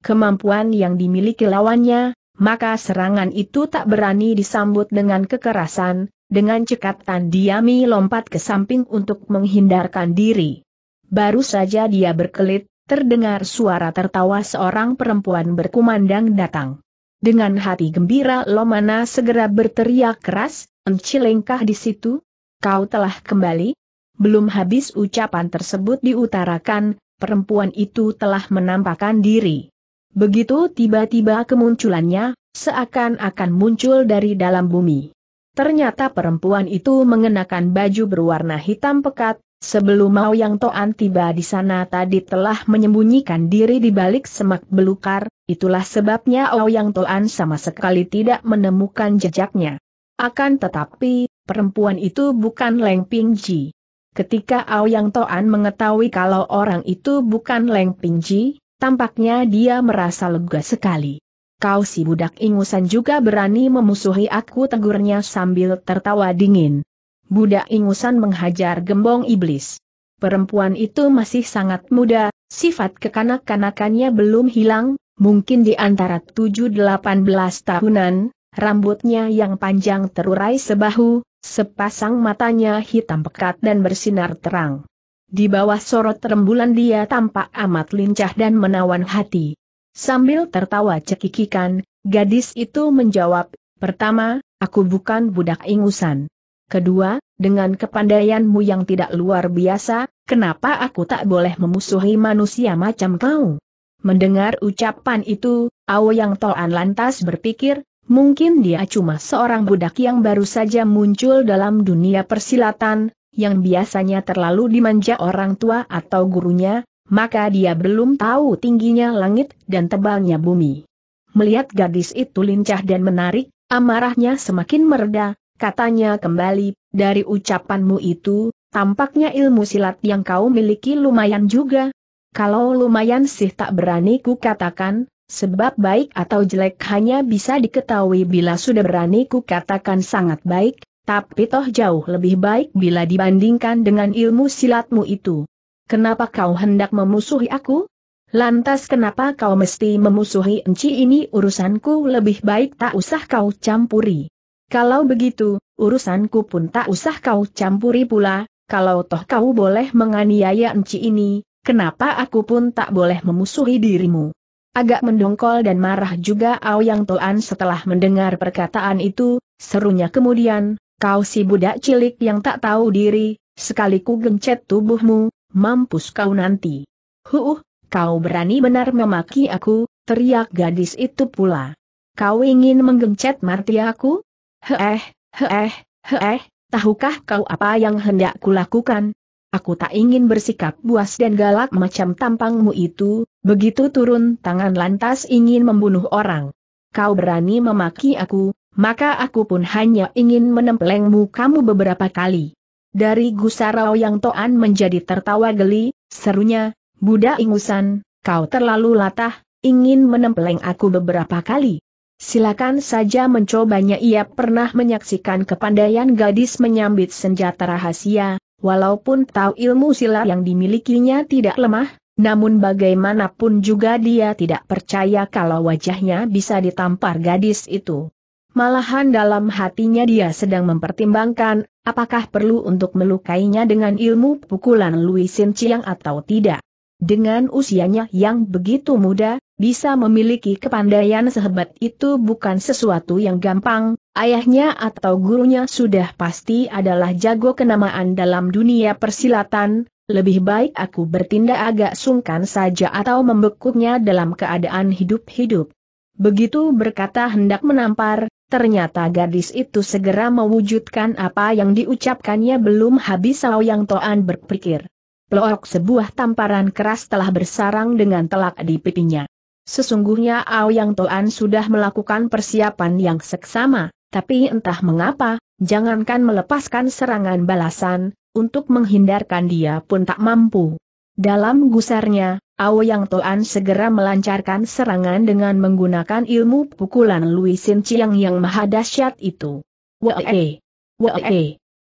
kemampuan yang dimiliki lawannya, maka serangan itu tak berani disambut dengan kekerasan, dengan cekatan Diami lompat ke samping untuk menghindarkan diri. Baru saja dia berkelit, terdengar suara tertawa seorang perempuan berkumandang datang. Dengan hati gembira Lomana segera berteriak keras, Enci di situ? Kau telah kembali? Belum habis ucapan tersebut diutarakan, perempuan itu telah menampakkan diri. Begitu tiba-tiba kemunculannya, seakan-akan muncul dari dalam bumi. Ternyata perempuan itu mengenakan baju berwarna hitam pekat, sebelum Mao Yang Toan tiba di sana tadi telah menyembunyikan diri di balik semak belukar, itulah sebabnya Ao Yang Toan sama sekali tidak menemukan jejaknya. Akan tetapi, perempuan itu bukan Leng Ji. Ketika Ao Yang Toan mengetahui kalau orang itu bukan Leng Ji, Tampaknya dia merasa lega sekali. Kau si budak ingusan juga berani memusuhi aku tegurnya sambil tertawa dingin. Budak ingusan menghajar gembong iblis. Perempuan itu masih sangat muda, sifat kekanak-kanakannya belum hilang, mungkin di antara 7-18 tahunan, rambutnya yang panjang terurai sebahu, sepasang matanya hitam pekat dan bersinar terang. Di bawah sorot rembulan dia tampak amat lincah dan menawan hati. Sambil tertawa cekikikan, gadis itu menjawab, pertama, aku bukan budak ingusan. Kedua, dengan kepandaianmu yang tidak luar biasa, kenapa aku tak boleh memusuhi manusia macam kau? Mendengar ucapan itu, Ao Yang Toan lantas berpikir, mungkin dia cuma seorang budak yang baru saja muncul dalam dunia persilatan, yang biasanya terlalu dimanja orang tua atau gurunya, maka dia belum tahu tingginya langit dan tebalnya bumi. Melihat gadis itu lincah dan menarik, amarahnya semakin mereda, katanya kembali, dari ucapanmu itu, tampaknya ilmu silat yang kau miliki lumayan juga. Kalau lumayan sih tak berani ku katakan, sebab baik atau jelek hanya bisa diketahui bila sudah berani ku katakan sangat baik, tapi toh jauh lebih baik bila dibandingkan dengan ilmu silatmu itu. Kenapa kau hendak memusuhi aku? Lantas kenapa kau mesti memusuhi enci ini urusanku lebih baik tak usah kau campuri. Kalau begitu, urusanku pun tak usah kau campuri pula, kalau toh kau boleh menganiaya enci ini, kenapa aku pun tak boleh memusuhi dirimu? Agak mendongkol dan marah juga Ao Yang Toan setelah mendengar perkataan itu, serunya kemudian, Kau si budak cilik yang tak tahu diri, sekali ku gencet tubuhmu, mampus kau nanti. Huh, kau berani benar memaki aku, teriak gadis itu pula. Kau ingin menggencet marti aku? Heeh, heeh, heeh, tahukah kau apa yang hendak kulakukan? Aku tak ingin bersikap buas dan galak macam tampangmu itu, begitu turun tangan lantas ingin membunuh orang. Kau berani memaki aku, maka aku pun hanya ingin menemplengmu kamu beberapa kali. Dari Gusarau yang toan menjadi tertawa geli, serunya, Buddha ingusan, kau terlalu latah, ingin menempeleng aku beberapa kali. Silakan saja mencobanya ia pernah menyaksikan kepandaian gadis menyambit senjata rahasia, walaupun tahu ilmu silat yang dimilikinya tidak lemah, namun bagaimanapun juga dia tidak percaya kalau wajahnya bisa ditampar gadis itu. Malahan dalam hatinya dia sedang mempertimbangkan, apakah perlu untuk melukainya dengan ilmu pukulan Louis Sin atau tidak. Dengan usianya yang begitu muda, bisa memiliki kepandaian sehebat itu bukan sesuatu yang gampang, ayahnya atau gurunya sudah pasti adalah jago kenamaan dalam dunia persilatan, lebih baik aku bertindak agak sungkan saja atau membekuknya dalam keadaan hidup-hidup. Begitu berkata hendak menampar, Ternyata gadis itu segera mewujudkan apa yang diucapkannya belum habis Yang Toan berpikir. Plok sebuah tamparan keras telah bersarang dengan telak di pipinya. Sesungguhnya Yang Toan sudah melakukan persiapan yang seksama, tapi entah mengapa, jangankan melepaskan serangan balasan, untuk menghindarkan dia pun tak mampu. Dalam gusarnya, yang Toan segera melancarkan serangan dengan menggunakan ilmu pukulan Luisin Chiang yang maha dahsyat itu. Wee! Eh. Wee! Eh.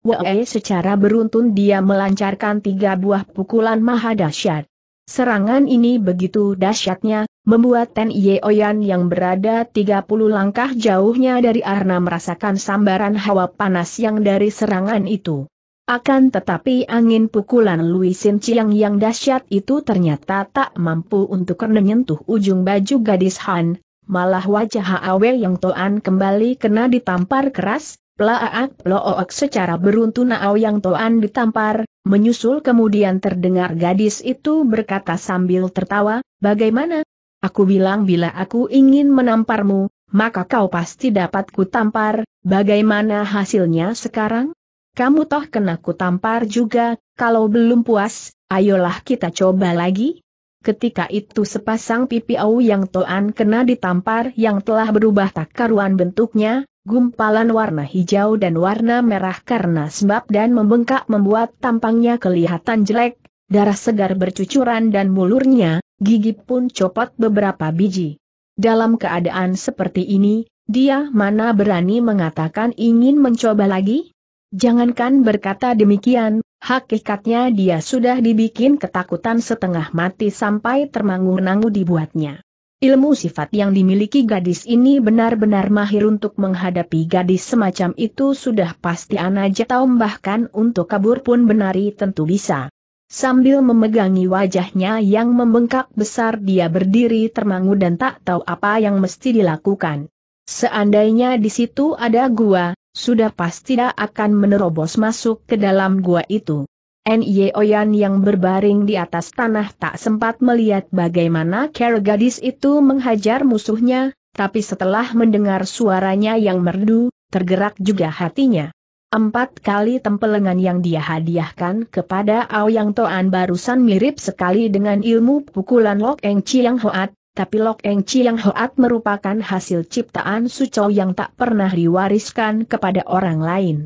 Wee eh. secara beruntun dia melancarkan tiga buah pukulan maha dahsyat. Serangan ini begitu dahsyatnya, membuat Ten Oyan yang berada 30 langkah jauhnya dari Arna merasakan sambaran hawa panas yang dari serangan itu. Akan tetapi angin pukulan Luisin Chiang yang dahsyat itu ternyata tak mampu untuk menyentuh ujung baju gadis Han, malah wajah Hawe yang Toan kembali kena ditampar keras, plaak ploak secara beruntun Ao yang Toan ditampar, menyusul kemudian terdengar gadis itu berkata sambil tertawa, bagaimana? Aku bilang bila aku ingin menamparmu, maka kau pasti dapat kutampar, bagaimana hasilnya sekarang? kamu toh kena kutampar juga, kalau belum puas, ayolah kita coba lagi. Ketika itu sepasang pipi au yang toan kena ditampar yang telah berubah tak karuan bentuknya, gumpalan warna hijau dan warna merah karena sebab dan membengkak membuat tampangnya kelihatan jelek, darah segar bercucuran dan mulurnya, gigi pun copot beberapa biji. Dalam keadaan seperti ini, dia mana berani mengatakan ingin mencoba lagi? Jangankan berkata demikian, hakikatnya dia sudah dibikin ketakutan setengah mati sampai termangu-nangu dibuatnya. Ilmu sifat yang dimiliki gadis ini benar-benar mahir untuk menghadapi gadis semacam itu sudah pasti anajak tahu bahkan untuk kabur pun benari tentu bisa. Sambil memegangi wajahnya yang membengkak besar dia berdiri termangu dan tak tahu apa yang mesti dilakukan. Seandainya di situ ada gua, sudah pasti dia akan menerobos masuk ke dalam gua itu. Nye yang berbaring di atas tanah tak sempat melihat bagaimana Ker gadis itu menghajar musuhnya, tapi setelah mendengar suaranya yang merdu, tergerak juga hatinya. Empat kali tempelengan yang dia hadiahkan kepada Ao Yang Toan barusan mirip sekali dengan ilmu pukulan Lok Eng Chiang Hoat, tapi Lok Eng Chiang Hoat merupakan hasil ciptaan Suco yang tak pernah diwariskan kepada orang lain.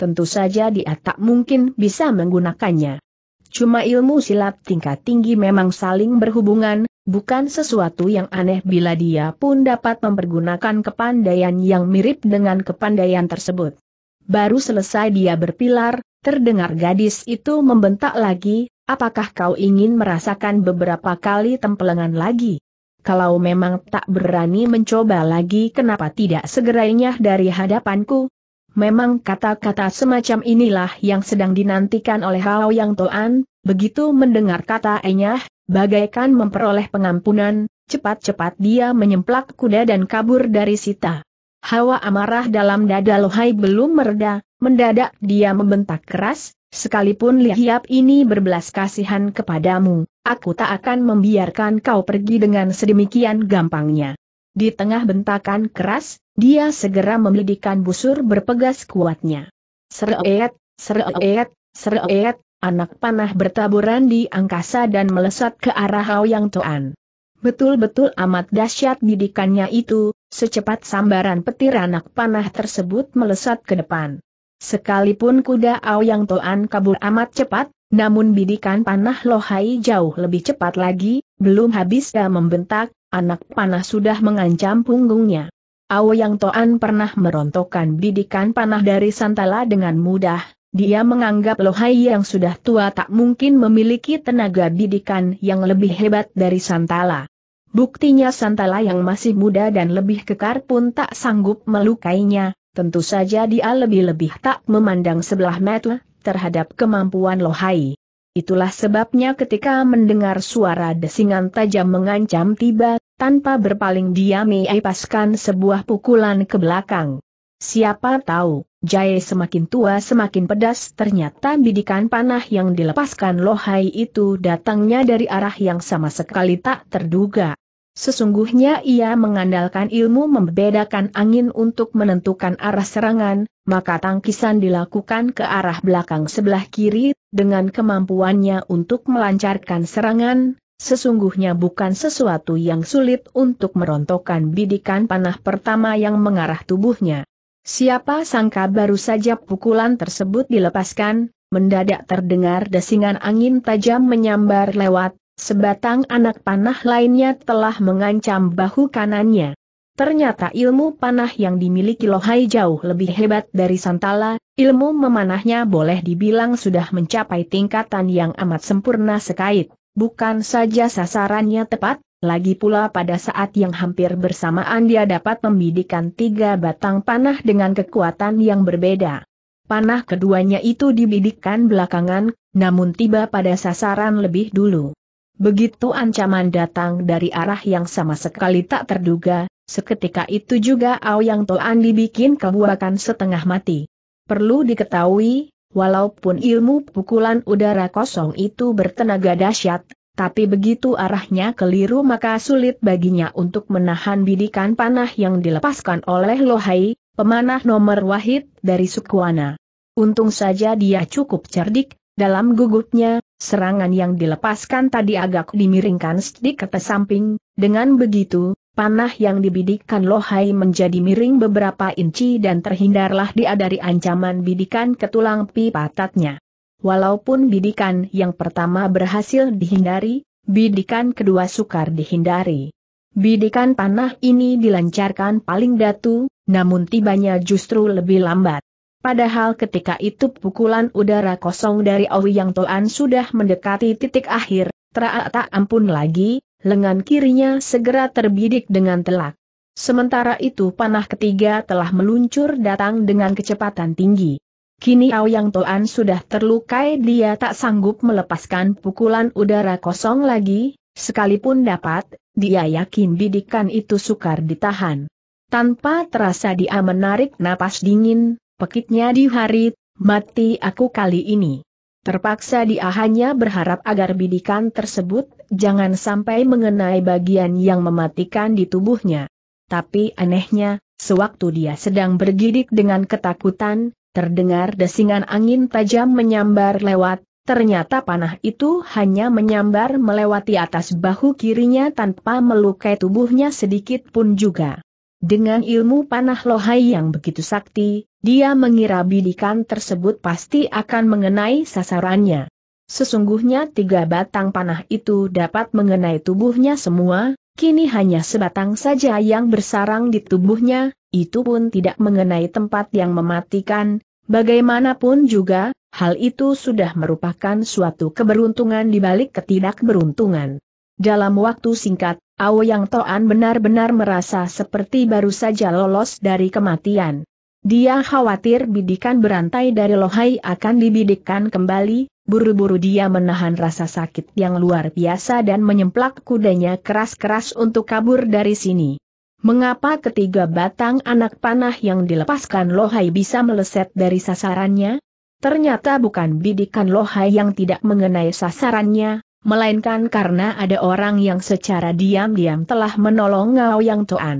Tentu saja dia tak mungkin bisa menggunakannya. Cuma ilmu silat tingkat tinggi memang saling berhubungan, bukan sesuatu yang aneh bila dia pun dapat mempergunakan kepandaian yang mirip dengan kepandaian tersebut. Baru selesai dia berpilar, terdengar gadis itu membentak lagi, apakah kau ingin merasakan beberapa kali tempelengan lagi? kalau memang tak berani mencoba lagi kenapa tidak segerainya dari hadapanku? Memang kata-kata semacam inilah yang sedang dinantikan oleh Hao Yang Toan, begitu mendengar kata Enyah, bagaikan memperoleh pengampunan, cepat-cepat dia menyemplak kuda dan kabur dari sita. Hawa amarah dalam dada Lohai belum mereda, mendadak dia membentak keras, Sekalipun Lihiap ini berbelas kasihan kepadamu, aku tak akan membiarkan kau pergi dengan sedemikian gampangnya. Di tengah bentakan keras, dia segera memelidikan busur berpegas kuatnya. Sereet, sereet, sereet, anak panah bertaburan di angkasa dan melesat ke arah Hao Yang Toan. Betul-betul amat dahsyat bidikannya itu, secepat sambaran petir anak panah tersebut melesat ke depan. Sekalipun kuda Yang Toan kabur amat cepat, namun bidikan panah Lohai jauh lebih cepat lagi, belum habis dia membentak, anak panah sudah mengancam punggungnya. Yang Toan pernah merontokkan bidikan panah dari Santala dengan mudah, dia menganggap Lohai yang sudah tua tak mungkin memiliki tenaga bidikan yang lebih hebat dari Santala. Buktinya Santala yang masih muda dan lebih kekar pun tak sanggup melukainya, tentu saja dia lebih-lebih tak memandang sebelah mata terhadap kemampuan Lohai. Itulah sebabnya ketika mendengar suara desingan tajam mengancam tiba, tanpa berpaling dia melepaskan sebuah pukulan ke belakang. Siapa tahu, jahe semakin tua semakin pedas ternyata bidikan panah yang dilepaskan Lohai itu datangnya dari arah yang sama sekali tak terduga. Sesungguhnya ia mengandalkan ilmu membedakan angin untuk menentukan arah serangan, maka tangkisan dilakukan ke arah belakang sebelah kiri, dengan kemampuannya untuk melancarkan serangan, sesungguhnya bukan sesuatu yang sulit untuk merontokkan bidikan panah pertama yang mengarah tubuhnya. Siapa sangka baru saja pukulan tersebut dilepaskan, mendadak terdengar desingan angin tajam menyambar lewat, Sebatang anak panah lainnya telah mengancam bahu kanannya. Ternyata ilmu panah yang dimiliki Lohai jauh lebih hebat dari Santala, ilmu memanahnya boleh dibilang sudah mencapai tingkatan yang amat sempurna sekait. Bukan saja sasarannya tepat, lagi pula pada saat yang hampir bersamaan dia dapat membidikan tiga batang panah dengan kekuatan yang berbeda. Panah keduanya itu dibidikkan belakangan, namun tiba pada sasaran lebih dulu. Begitu ancaman datang dari arah yang sama sekali tak terduga, seketika itu juga Aoyang Toan dibikin kebuakan setengah mati. Perlu diketahui, walaupun ilmu pukulan udara kosong itu bertenaga dahsyat, tapi begitu arahnya keliru maka sulit baginya untuk menahan bidikan panah yang dilepaskan oleh Lohai, pemanah nomor wahid dari Sukuana. Untung saja dia cukup cerdik, dalam gugupnya, Serangan yang dilepaskan tadi agak dimiringkan sedikit ke samping, dengan begitu, panah yang dibidikkan Lohai menjadi miring beberapa inci dan terhindarlah dia dari ancaman bidikan ke tulang tatnya. Walaupun bidikan yang pertama berhasil dihindari, bidikan kedua sukar dihindari. Bidikan panah ini dilancarkan paling datu, namun tibanya justru lebih lambat. Padahal ketika itu pukulan udara kosong dari Yang Toan sudah mendekati titik akhir, teraak tak ampun lagi, lengan kirinya segera terbidik dengan telak. Sementara itu panah ketiga telah meluncur datang dengan kecepatan tinggi. Kini Yang Toan sudah terlukai dia tak sanggup melepaskan pukulan udara kosong lagi, sekalipun dapat, dia yakin bidikan itu sukar ditahan. Tanpa terasa dia menarik napas dingin, Pekiknya di hari, mati aku kali ini. Terpaksa dia hanya berharap agar bidikan tersebut jangan sampai mengenai bagian yang mematikan di tubuhnya. Tapi anehnya, sewaktu dia sedang bergidik dengan ketakutan, terdengar desingan angin tajam menyambar lewat, ternyata panah itu hanya menyambar melewati atas bahu kirinya tanpa melukai tubuhnya sedikit pun juga. Dengan ilmu panah lohai yang begitu sakti, dia mengira bidikan tersebut pasti akan mengenai sasarannya. Sesungguhnya tiga batang panah itu dapat mengenai tubuhnya semua, kini hanya sebatang saja yang bersarang di tubuhnya, itu pun tidak mengenai tempat yang mematikan, bagaimanapun juga, hal itu sudah merupakan suatu keberuntungan di balik ketidakberuntungan. Dalam waktu singkat, Ao Yang Toan benar-benar merasa seperti baru saja lolos dari kematian. Dia khawatir bidikan berantai dari Lohai akan dibidikkan kembali, buru-buru dia menahan rasa sakit yang luar biasa dan menyemplak kudanya keras-keras untuk kabur dari sini. Mengapa ketiga batang anak panah yang dilepaskan Lohai bisa meleset dari sasarannya? Ternyata bukan bidikan Lohai yang tidak mengenai sasarannya, melainkan karena ada orang yang secara diam-diam telah menolong Ngao Yang Toan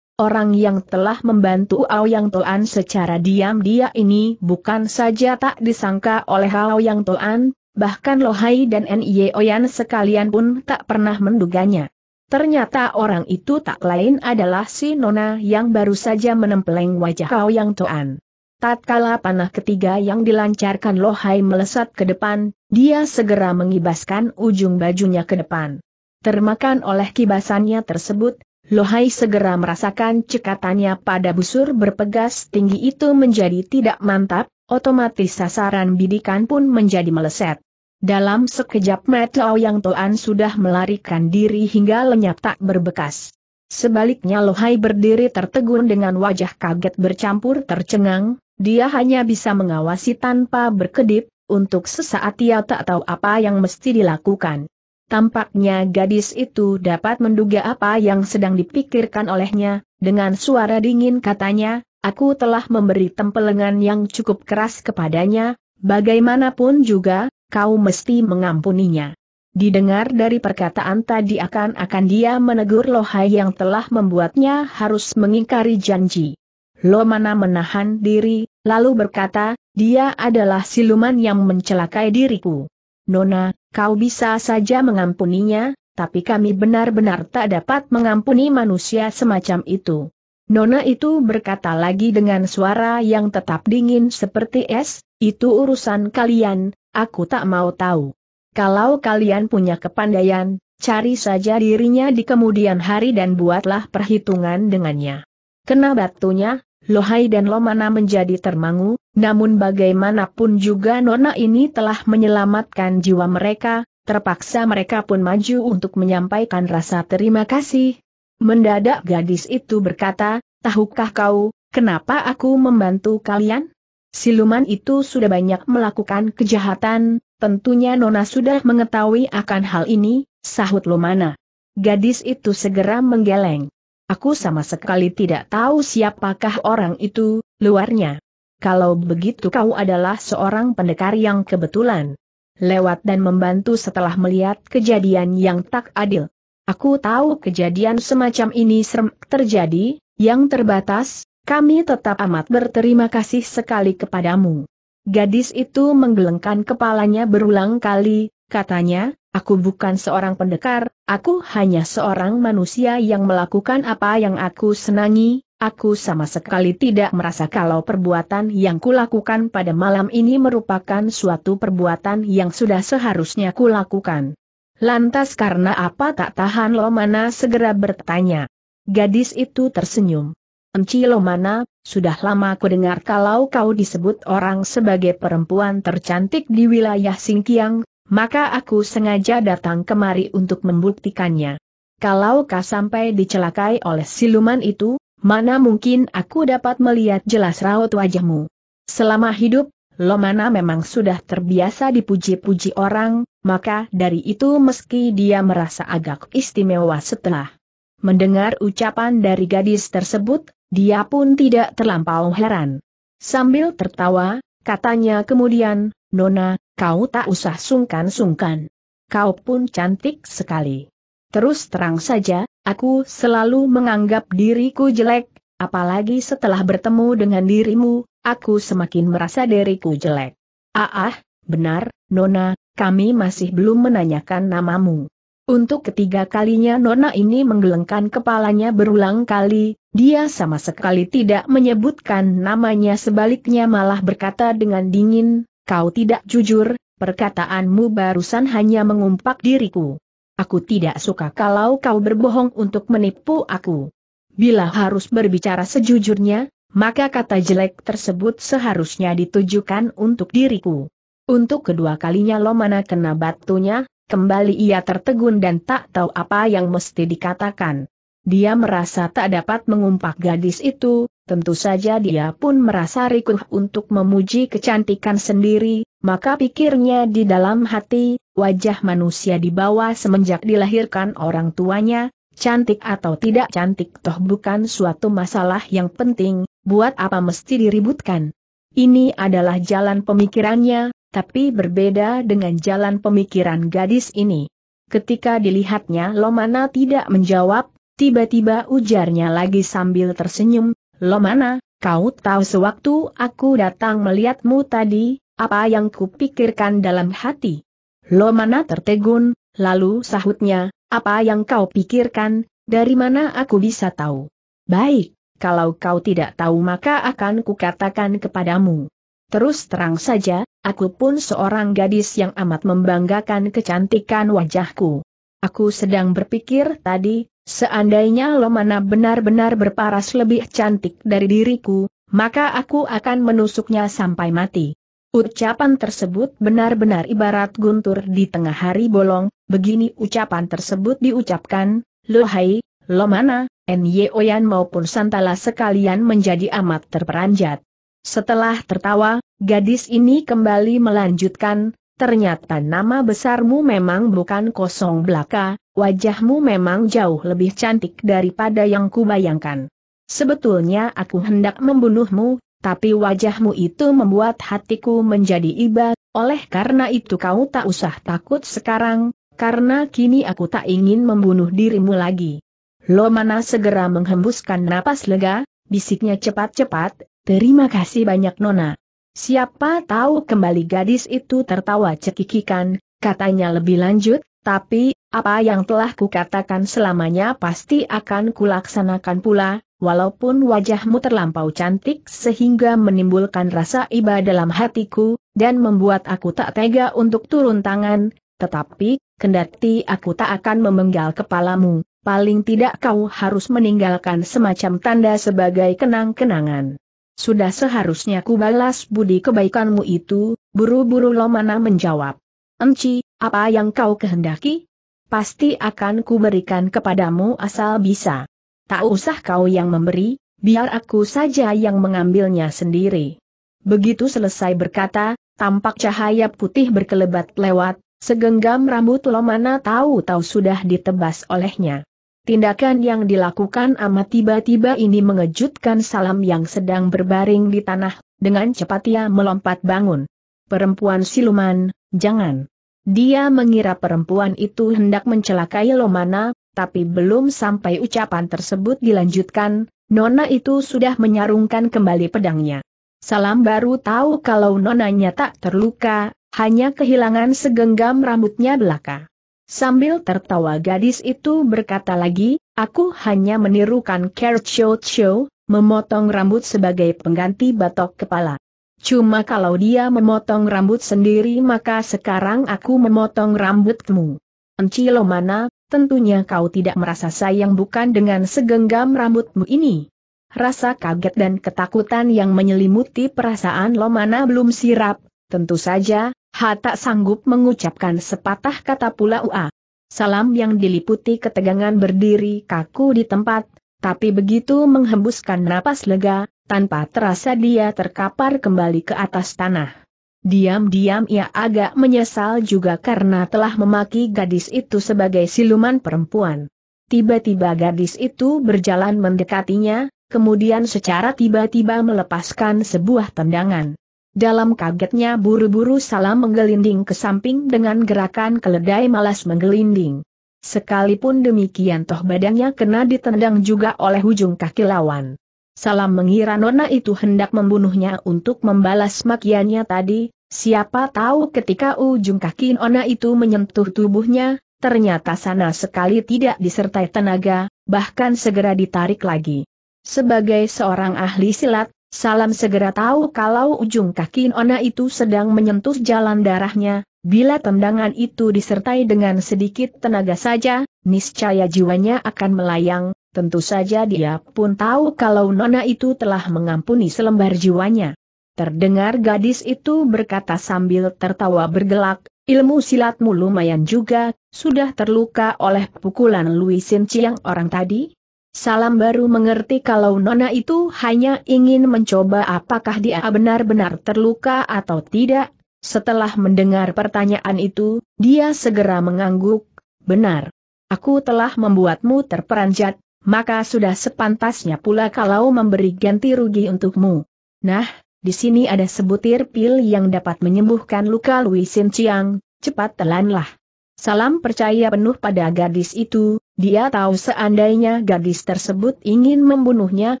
orang yang telah membantu Ao Yang Toan secara diam-dia ini bukan saja tak disangka oleh Ao Yang Toan, bahkan Lohai dan Nye Oyan sekalian pun tak pernah menduganya. Ternyata orang itu tak lain adalah si Nona yang baru saja menempeleng wajah Ao Yang Toan. Tatkala panah ketiga yang dilancarkan Lohai melesat ke depan, dia segera mengibaskan ujung bajunya ke depan. Termakan oleh kibasannya tersebut, Lohai segera merasakan cekatannya pada busur berpegas tinggi itu menjadi tidak mantap, otomatis sasaran bidikan pun menjadi meleset. Dalam sekejap mata yang Toan sudah melarikan diri hingga lenyap tak berbekas. Sebaliknya Lohai berdiri tertegun dengan wajah kaget bercampur tercengang, dia hanya bisa mengawasi tanpa berkedip, untuk sesaat ia tak tahu apa yang mesti dilakukan. Tampaknya gadis itu dapat menduga apa yang sedang dipikirkan olehnya, dengan suara dingin katanya, aku telah memberi tempelengan yang cukup keras kepadanya, bagaimanapun juga, kau mesti mengampuninya. Didengar dari perkataan tadi akan-akan dia menegur Lohai yang telah membuatnya harus mengingkari janji. Lo mana menahan diri, lalu berkata, dia adalah siluman yang mencelakai diriku. Nona, kau bisa saja mengampuninya, tapi kami benar-benar tak dapat mengampuni manusia semacam itu. Nona itu berkata lagi dengan suara yang tetap dingin seperti es, itu urusan kalian, aku tak mau tahu. Kalau kalian punya kepandaian, cari saja dirinya di kemudian hari dan buatlah perhitungan dengannya. Kena batunya, Lohai dan Lomana menjadi termangu, namun bagaimanapun juga nona ini telah menyelamatkan jiwa mereka, terpaksa mereka pun maju untuk menyampaikan rasa terima kasih. Mendadak gadis itu berkata, tahukah kau, kenapa aku membantu kalian? Siluman itu sudah banyak melakukan kejahatan, tentunya Nona sudah mengetahui akan hal ini, sahut Lomana. Gadis itu segera menggeleng. Aku sama sekali tidak tahu siapakah orang itu, luarnya. Kalau begitu kau adalah seorang pendekar yang kebetulan. Lewat dan membantu setelah melihat kejadian yang tak adil. Aku tahu kejadian semacam ini serem terjadi, yang terbatas, kami tetap amat berterima kasih sekali kepadamu. Gadis itu menggelengkan kepalanya berulang kali, katanya, aku bukan seorang pendekar, aku hanya seorang manusia yang melakukan apa yang aku senangi, aku sama sekali tidak merasa kalau perbuatan yang kulakukan pada malam ini merupakan suatu perbuatan yang sudah seharusnya kulakukan. Lantas karena apa tak tahan Lomana segera bertanya. Gadis itu tersenyum. Enci Lomana, sudah lama aku dengar kalau kau disebut orang sebagai perempuan tercantik di wilayah Singkiang, maka aku sengaja datang kemari untuk membuktikannya. Kalau kau sampai dicelakai oleh siluman itu, mana mungkin aku dapat melihat jelas raut wajahmu. Selama hidup, Lomana memang sudah terbiasa dipuji-puji orang, maka dari itu meski dia merasa agak istimewa setelah mendengar ucapan dari gadis tersebut, dia pun tidak terlampau heran. Sambil tertawa, katanya kemudian, Nona, Kau tak usah sungkan-sungkan. Kau pun cantik sekali. Terus terang saja, aku selalu menganggap diriku jelek, apalagi setelah bertemu dengan dirimu, aku semakin merasa diriku jelek. Ah, ah benar, Nona, kami masih belum menanyakan namamu. Untuk ketiga kalinya Nona ini menggelengkan kepalanya berulang kali, dia sama sekali tidak menyebutkan namanya sebaliknya malah berkata dengan dingin, Kau tidak jujur, perkataanmu barusan hanya mengumpak diriku. Aku tidak suka kalau kau berbohong untuk menipu aku. Bila harus berbicara sejujurnya, maka kata jelek tersebut seharusnya ditujukan untuk diriku. Untuk kedua kalinya Lomana kena batunya, kembali ia tertegun dan tak tahu apa yang mesti dikatakan. Dia merasa tak dapat mengumpak gadis itu, tentu saja dia pun merasa rikuh untuk memuji kecantikan sendiri, maka pikirnya di dalam hati, wajah manusia dibawa semenjak dilahirkan orang tuanya, cantik atau tidak cantik toh bukan suatu masalah yang penting, buat apa mesti diributkan. Ini adalah jalan pemikirannya, tapi berbeda dengan jalan pemikiran gadis ini. Ketika dilihatnya Lomana tidak menjawab, Tiba-tiba ujarnya lagi sambil tersenyum, lo mana, kau tahu sewaktu aku datang melihatmu tadi, apa yang kupikirkan dalam hati? Lo mana tertegun, lalu sahutnya, apa yang kau pikirkan, dari mana aku bisa tahu? Baik, kalau kau tidak tahu maka akan kukatakan kepadamu. Terus terang saja, aku pun seorang gadis yang amat membanggakan kecantikan wajahku. Aku sedang berpikir tadi, seandainya Lomana benar-benar berparas lebih cantik dari diriku, maka aku akan menusuknya sampai mati. Ucapan tersebut benar-benar ibarat guntur di tengah hari bolong, begini ucapan tersebut diucapkan, Lohai, Lomana, Nyeoyan maupun Santala sekalian menjadi amat terperanjat. Setelah tertawa, gadis ini kembali melanjutkan, Ternyata nama besarmu memang bukan kosong belaka, wajahmu memang jauh lebih cantik daripada yang kubayangkan. Sebetulnya aku hendak membunuhmu, tapi wajahmu itu membuat hatiku menjadi iba, oleh karena itu kau tak usah takut sekarang, karena kini aku tak ingin membunuh dirimu lagi. Lo mana segera menghembuskan napas lega, bisiknya cepat-cepat, terima kasih banyak Nona. Siapa tahu kembali gadis itu tertawa cekikikan, katanya lebih lanjut, tapi, apa yang telah kukatakan selamanya pasti akan kulaksanakan pula, walaupun wajahmu terlampau cantik sehingga menimbulkan rasa iba dalam hatiku, dan membuat aku tak tega untuk turun tangan, tetapi, kendati aku tak akan memenggal kepalamu, paling tidak kau harus meninggalkan semacam tanda sebagai kenang-kenangan. Sudah seharusnya ku balas budi kebaikanmu itu, buru-buru Lomana menjawab. Enci, apa yang kau kehendaki? Pasti akan ku berikan kepadamu asal bisa. Tak usah kau yang memberi, biar aku saja yang mengambilnya sendiri. Begitu selesai berkata, tampak cahaya putih berkelebat lewat, segenggam rambut Lomana tahu-tahu sudah ditebas olehnya. Tindakan yang dilakukan amat tiba-tiba ini mengejutkan salam yang sedang berbaring di tanah, dengan cepat ia melompat bangun. Perempuan siluman, jangan. Dia mengira perempuan itu hendak mencelakai Lomana, tapi belum sampai ucapan tersebut dilanjutkan, Nona itu sudah menyarungkan kembali pedangnya. Salam baru tahu kalau nonanya tak terluka, hanya kehilangan segenggam rambutnya belaka. Sambil tertawa gadis itu berkata lagi, aku hanya menirukan Care Show Show memotong rambut sebagai pengganti batok kepala. Cuma kalau dia memotong rambut sendiri maka sekarang aku memotong rambutmu. Encilo mana, tentunya kau tidak merasa sayang bukan dengan segenggam rambutmu ini. Rasa kaget dan ketakutan yang menyelimuti perasaan Lomana belum sirap, tentu saja, Ha tak sanggup mengucapkan sepatah kata pula Ua. Salam yang diliputi ketegangan berdiri kaku di tempat, tapi begitu menghembuskan napas lega, tanpa terasa dia terkapar kembali ke atas tanah. Diam-diam ia agak menyesal juga karena telah memaki gadis itu sebagai siluman perempuan. Tiba-tiba gadis itu berjalan mendekatinya, kemudian secara tiba-tiba melepaskan sebuah tendangan. Dalam kagetnya buru-buru salam menggelinding ke samping dengan gerakan keledai malas menggelinding. Sekalipun demikian toh badannya kena ditendang juga oleh ujung kaki lawan. Salam mengira nona itu hendak membunuhnya untuk membalas makiannya tadi, siapa tahu ketika ujung kaki nona itu menyentuh tubuhnya, ternyata sana sekali tidak disertai tenaga, bahkan segera ditarik lagi. Sebagai seorang ahli silat, Salam segera tahu kalau ujung kaki Nona itu sedang menyentuh jalan darahnya, bila tendangan itu disertai dengan sedikit tenaga saja, niscaya jiwanya akan melayang, tentu saja dia pun tahu kalau Nona itu telah mengampuni selembar jiwanya. Terdengar gadis itu berkata sambil tertawa bergelak, ilmu silatmu lumayan juga, sudah terluka oleh pukulan Louis Sin orang tadi? Salam baru mengerti kalau Nona itu hanya ingin mencoba apakah dia benar-benar terluka atau tidak. Setelah mendengar pertanyaan itu, dia segera mengangguk, benar. Aku telah membuatmu terperanjat, maka sudah sepantasnya pula kalau memberi ganti rugi untukmu. Nah, di sini ada sebutir pil yang dapat menyembuhkan luka Louis Luisin Chiang, cepat telanlah. Salam percaya penuh pada gadis itu, dia tahu seandainya gadis tersebut ingin membunuhnya,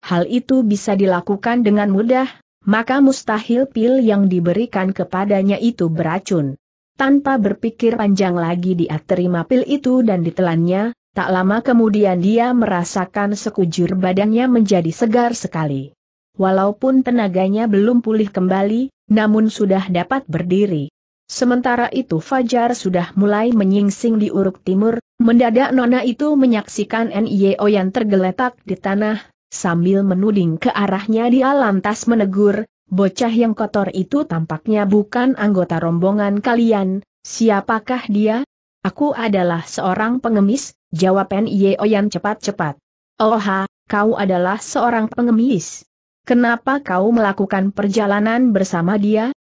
hal itu bisa dilakukan dengan mudah, maka mustahil pil yang diberikan kepadanya itu beracun. Tanpa berpikir panjang lagi dia terima pil itu dan ditelannya, tak lama kemudian dia merasakan sekujur badannya menjadi segar sekali. Walaupun tenaganya belum pulih kembali, namun sudah dapat berdiri. Sementara itu Fajar sudah mulai menyingsing di uruk timur, mendadak Nona itu menyaksikan NIO yang tergeletak di tanah, sambil menuding ke arahnya dia lantas menegur, bocah yang kotor itu tampaknya bukan anggota rombongan kalian, siapakah dia? Aku adalah seorang pengemis, jawab NIO yang cepat-cepat. Oha, kau adalah seorang pengemis. Kenapa kau melakukan perjalanan bersama dia?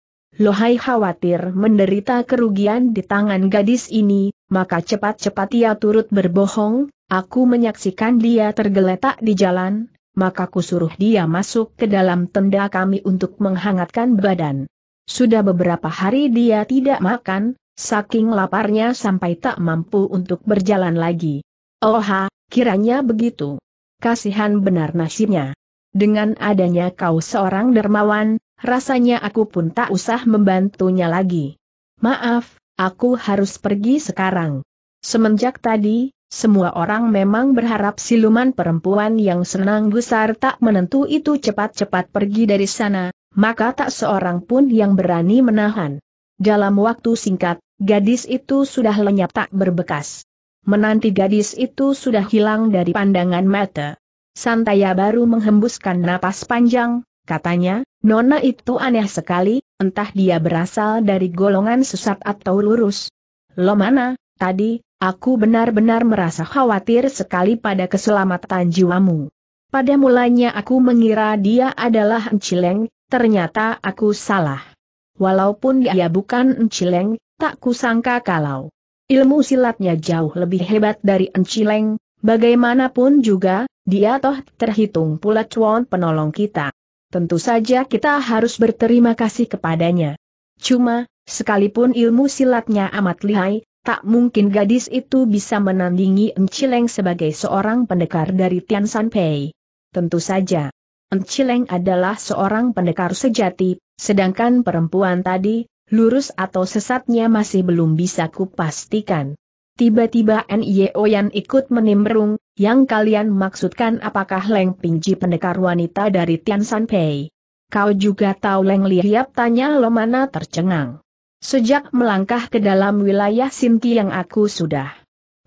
Lohai khawatir menderita kerugian di tangan gadis ini, maka cepat-cepat ia turut berbohong, aku menyaksikan dia tergeletak di jalan, maka kusuruh dia masuk ke dalam tenda kami untuk menghangatkan badan. Sudah beberapa hari dia tidak makan, saking laparnya sampai tak mampu untuk berjalan lagi. Oha, kiranya begitu. Kasihan benar nasibnya. Dengan adanya kau seorang dermawan, rasanya aku pun tak usah membantunya lagi. Maaf, aku harus pergi sekarang. Semenjak tadi, semua orang memang berharap siluman perempuan yang senang besar tak menentu itu cepat-cepat pergi dari sana, maka tak seorang pun yang berani menahan. Dalam waktu singkat, gadis itu sudah lenyap tak berbekas. Menanti gadis itu sudah hilang dari pandangan mata. Santaya baru menghembuskan napas panjang, Katanya, Nona itu aneh sekali, entah dia berasal dari golongan sesat atau lurus. Lo mana, tadi, aku benar-benar merasa khawatir sekali pada keselamatan jiwamu. Pada mulanya aku mengira dia adalah Encileng, ternyata aku salah. Walaupun dia bukan Encileng, tak kusangka kalau ilmu silatnya jauh lebih hebat dari Encileng, bagaimanapun juga, dia toh terhitung pula cuan penolong kita tentu saja kita harus berterima kasih kepadanya. Cuma, sekalipun ilmu silatnya amat lihai, tak mungkin gadis itu bisa menandingi Encileng sebagai seorang pendekar dari Tian San Pei. Tentu saja, Encileng adalah seorang pendekar sejati, sedangkan perempuan tadi, lurus atau sesatnya masih belum bisa kupastikan. Tiba-tiba Nio yang ikut menimbrung, yang kalian maksudkan apakah Leng Pingji pendekar wanita dari Tian San Pei? Kau juga tahu Leng Lihiap tanya Lomana tercengang. Sejak melangkah ke dalam wilayah Sinti yang aku sudah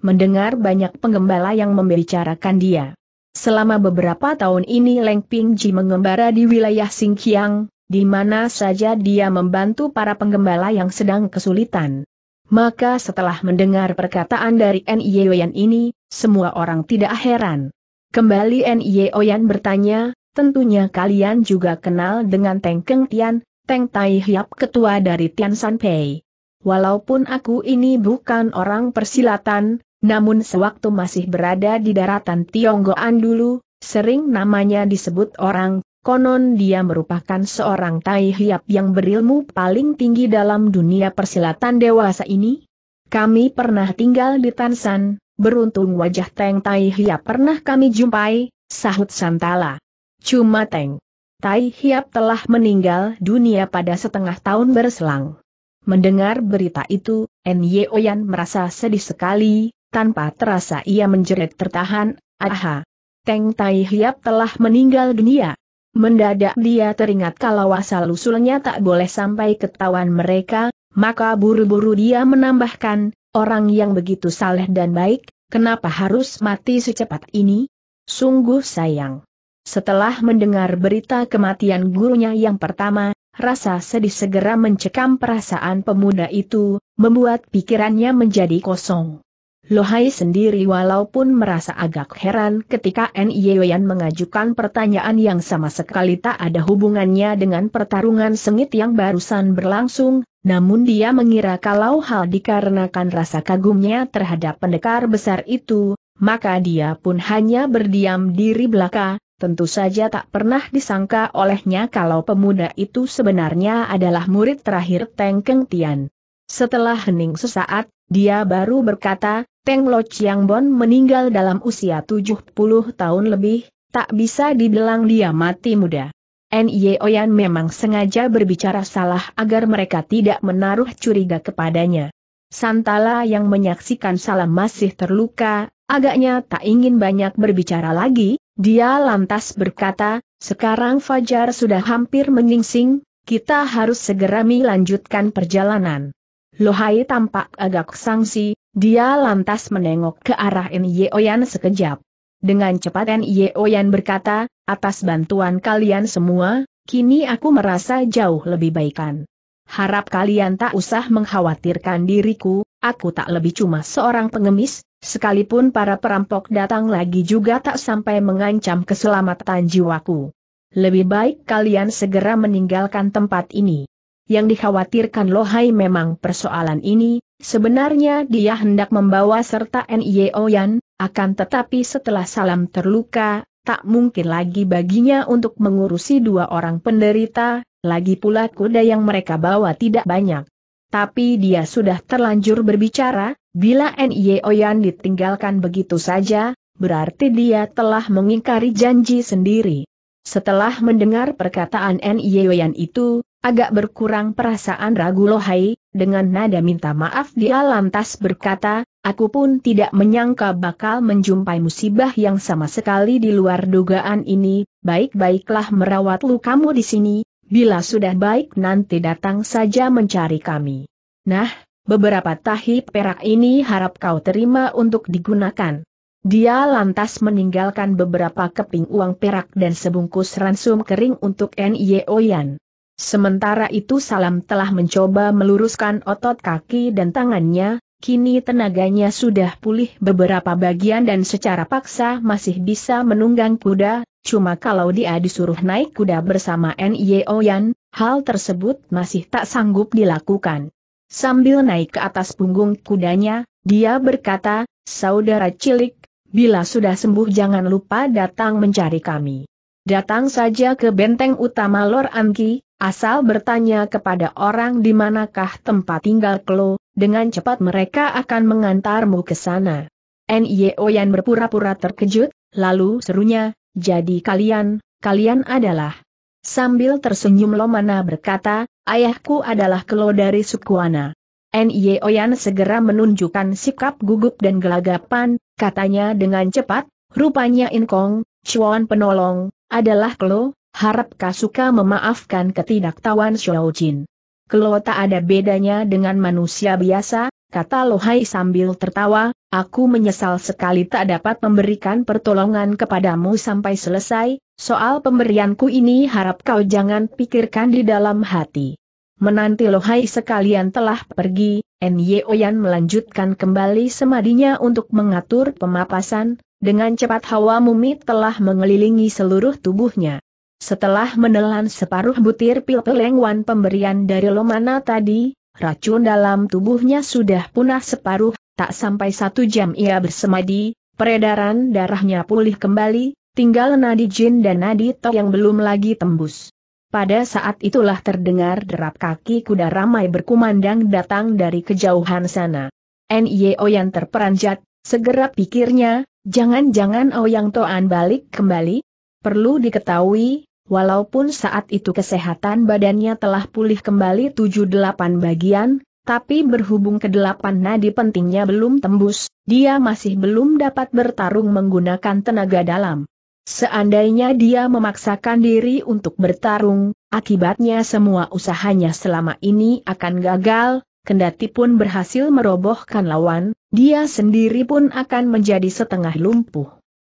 mendengar banyak penggembala yang membicarakan dia. Selama beberapa tahun ini Leng Pingji mengembara di wilayah Singkiang, di mana saja dia membantu para penggembala yang sedang kesulitan. Maka setelah mendengar perkataan dari Nie Oyan ini, semua orang tidak heran. Kembali Nie Oyan bertanya, tentunya kalian juga kenal dengan Teng Keng Tian, Teng Tai Hiap ketua dari Tian San Pei. Walaupun aku ini bukan orang persilatan, namun sewaktu masih berada di daratan Tionggoan dulu, sering namanya disebut orang, konon dia merupakan seorang tai hiap yang berilmu paling tinggi dalam dunia persilatan dewasa ini? Kami pernah tinggal di Tansan, beruntung wajah Teng Tai Hiap pernah kami jumpai, sahut Santala. Cuma Teng. Tai Hiap telah meninggal dunia pada setengah tahun berselang. Mendengar berita itu, Nye Oyan merasa sedih sekali, tanpa terasa ia menjerit tertahan, aha. Teng Tai Hiap telah meninggal dunia. Mendadak dia teringat kalau asal-usulnya tak boleh sampai ketahuan mereka, maka buru-buru dia menambahkan, orang yang begitu saleh dan baik, kenapa harus mati secepat ini? Sungguh sayang. Setelah mendengar berita kematian gurunya yang pertama, rasa sedih segera mencekam perasaan pemuda itu, membuat pikirannya menjadi kosong. Lohai sendiri walaupun merasa agak heran ketika Nyeoyan mengajukan pertanyaan yang sama sekali tak ada hubungannya dengan pertarungan sengit yang barusan berlangsung, namun dia mengira kalau hal dikarenakan rasa kagumnya terhadap pendekar besar itu, maka dia pun hanya berdiam diri belaka, tentu saja tak pernah disangka olehnya kalau pemuda itu sebenarnya adalah murid terakhir Teng Keng Tian. Setelah hening sesaat, dia baru berkata, Teng Lo Chiang Bon meninggal dalam usia 70 tahun lebih, tak bisa dibilang dia mati muda. Nye Oyan memang sengaja berbicara salah agar mereka tidak menaruh curiga kepadanya. Santala yang menyaksikan salam masih terluka, agaknya tak ingin banyak berbicara lagi, dia lantas berkata, sekarang Fajar sudah hampir menyingsing, kita harus segera melanjutkan perjalanan. Lohai tampak agak sangsi, dia lantas menengok ke arah Nyeoyan sekejap. Dengan cepat Nyeoyan berkata, atas bantuan kalian semua, kini aku merasa jauh lebih baikan. Harap kalian tak usah mengkhawatirkan diriku, aku tak lebih cuma seorang pengemis, sekalipun para perampok datang lagi juga tak sampai mengancam keselamatan jiwaku. Lebih baik kalian segera meninggalkan tempat ini. Yang dikhawatirkan Lohai memang persoalan ini, sebenarnya dia hendak membawa serta N.I.O. Yan, akan tetapi setelah salam terluka, tak mungkin lagi baginya untuk mengurusi dua orang penderita, lagi pula kuda yang mereka bawa tidak banyak. Tapi dia sudah terlanjur berbicara, bila N.I.O. Yan ditinggalkan begitu saja, berarti dia telah mengingkari janji sendiri. Setelah mendengar perkataan N.I.O. Yan itu, Agak berkurang perasaan ragu lohai, dengan nada minta maaf dia lantas berkata, aku pun tidak menyangka bakal menjumpai musibah yang sama sekali di luar dugaan ini, baik-baiklah merawat lu kamu di sini, bila sudah baik nanti datang saja mencari kami. Nah, beberapa tahi perak ini harap kau terima untuk digunakan. Dia lantas meninggalkan beberapa keping uang perak dan sebungkus ransum kering untuk Nye Oyan. Sementara itu Salam telah mencoba meluruskan otot kaki dan tangannya, kini tenaganya sudah pulih beberapa bagian dan secara paksa masih bisa menunggang kuda, cuma kalau dia disuruh naik kuda bersama N.Y.O. Yan, hal tersebut masih tak sanggup dilakukan. Sambil naik ke atas punggung kudanya, dia berkata, saudara cilik, bila sudah sembuh jangan lupa datang mencari kami. Datang saja ke benteng utama Lor Anki, Asal bertanya kepada orang di manakah tempat tinggal Klo, dengan cepat mereka akan mengantarmu ke sana. N.I.O. Yan berpura-pura terkejut, lalu serunya, jadi kalian, kalian adalah. Sambil tersenyum Lomana berkata, ayahku adalah Klo dari Sukuana. N.I.O. Yan segera menunjukkan sikap gugup dan gelagapan, katanya dengan cepat, rupanya Inkong, Chuan penolong, adalah Klo, harap Kasuka memaafkan ketidaktahuan Xiao Jin. Kalau tak ada bedanya dengan manusia biasa, kata Lohai sambil tertawa, aku menyesal sekali tak dapat memberikan pertolongan kepadamu sampai selesai, soal pemberianku ini harap kau jangan pikirkan di dalam hati. Menanti Lohai sekalian telah pergi, Nyeoyan melanjutkan kembali semadinya untuk mengatur pemapasan, dengan cepat hawa mumi telah mengelilingi seluruh tubuhnya. Setelah menelan separuh butir pil pelengwan pemberian dari Lomana tadi, racun dalam tubuhnya sudah punah separuh, tak sampai satu jam ia bersemadi, peredaran darahnya pulih kembali, tinggal nadi jin dan nadi tok yang belum lagi tembus. Pada saat itulah terdengar derap kaki kuda ramai berkumandang datang dari kejauhan sana. Nyo yang terperanjat, segera pikirnya, jangan-jangan Oyang Toan balik kembali? Perlu diketahui, Walaupun saat itu kesehatan badannya telah pulih kembali 7-8 bagian, tapi berhubung kedelapan nadi pentingnya belum tembus, dia masih belum dapat bertarung menggunakan tenaga dalam. Seandainya dia memaksakan diri untuk bertarung, akibatnya semua usahanya selama ini akan gagal, kendati pun berhasil merobohkan lawan, dia sendiri pun akan menjadi setengah lumpuh.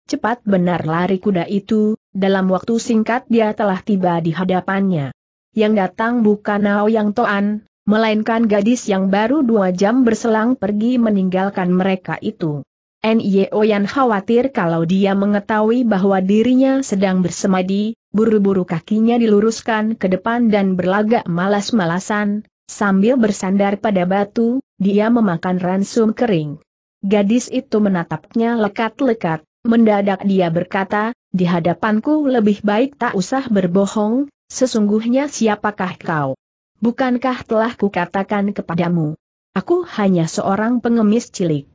Cepat benar lari kuda itu, dalam waktu singkat dia telah tiba di hadapannya. Yang datang bukan Nao Yang Toan, melainkan gadis yang baru dua jam berselang pergi meninggalkan mereka itu. N.I.O. Yan khawatir kalau dia mengetahui bahwa dirinya sedang bersemadi, buru-buru kakinya diluruskan ke depan dan berlagak malas-malasan, sambil bersandar pada batu, dia memakan ransum kering. Gadis itu menatapnya lekat-lekat, Mendadak dia berkata, di hadapanku lebih baik tak usah berbohong, sesungguhnya siapakah kau? Bukankah telah kukatakan kepadamu? Aku hanya seorang pengemis cilik.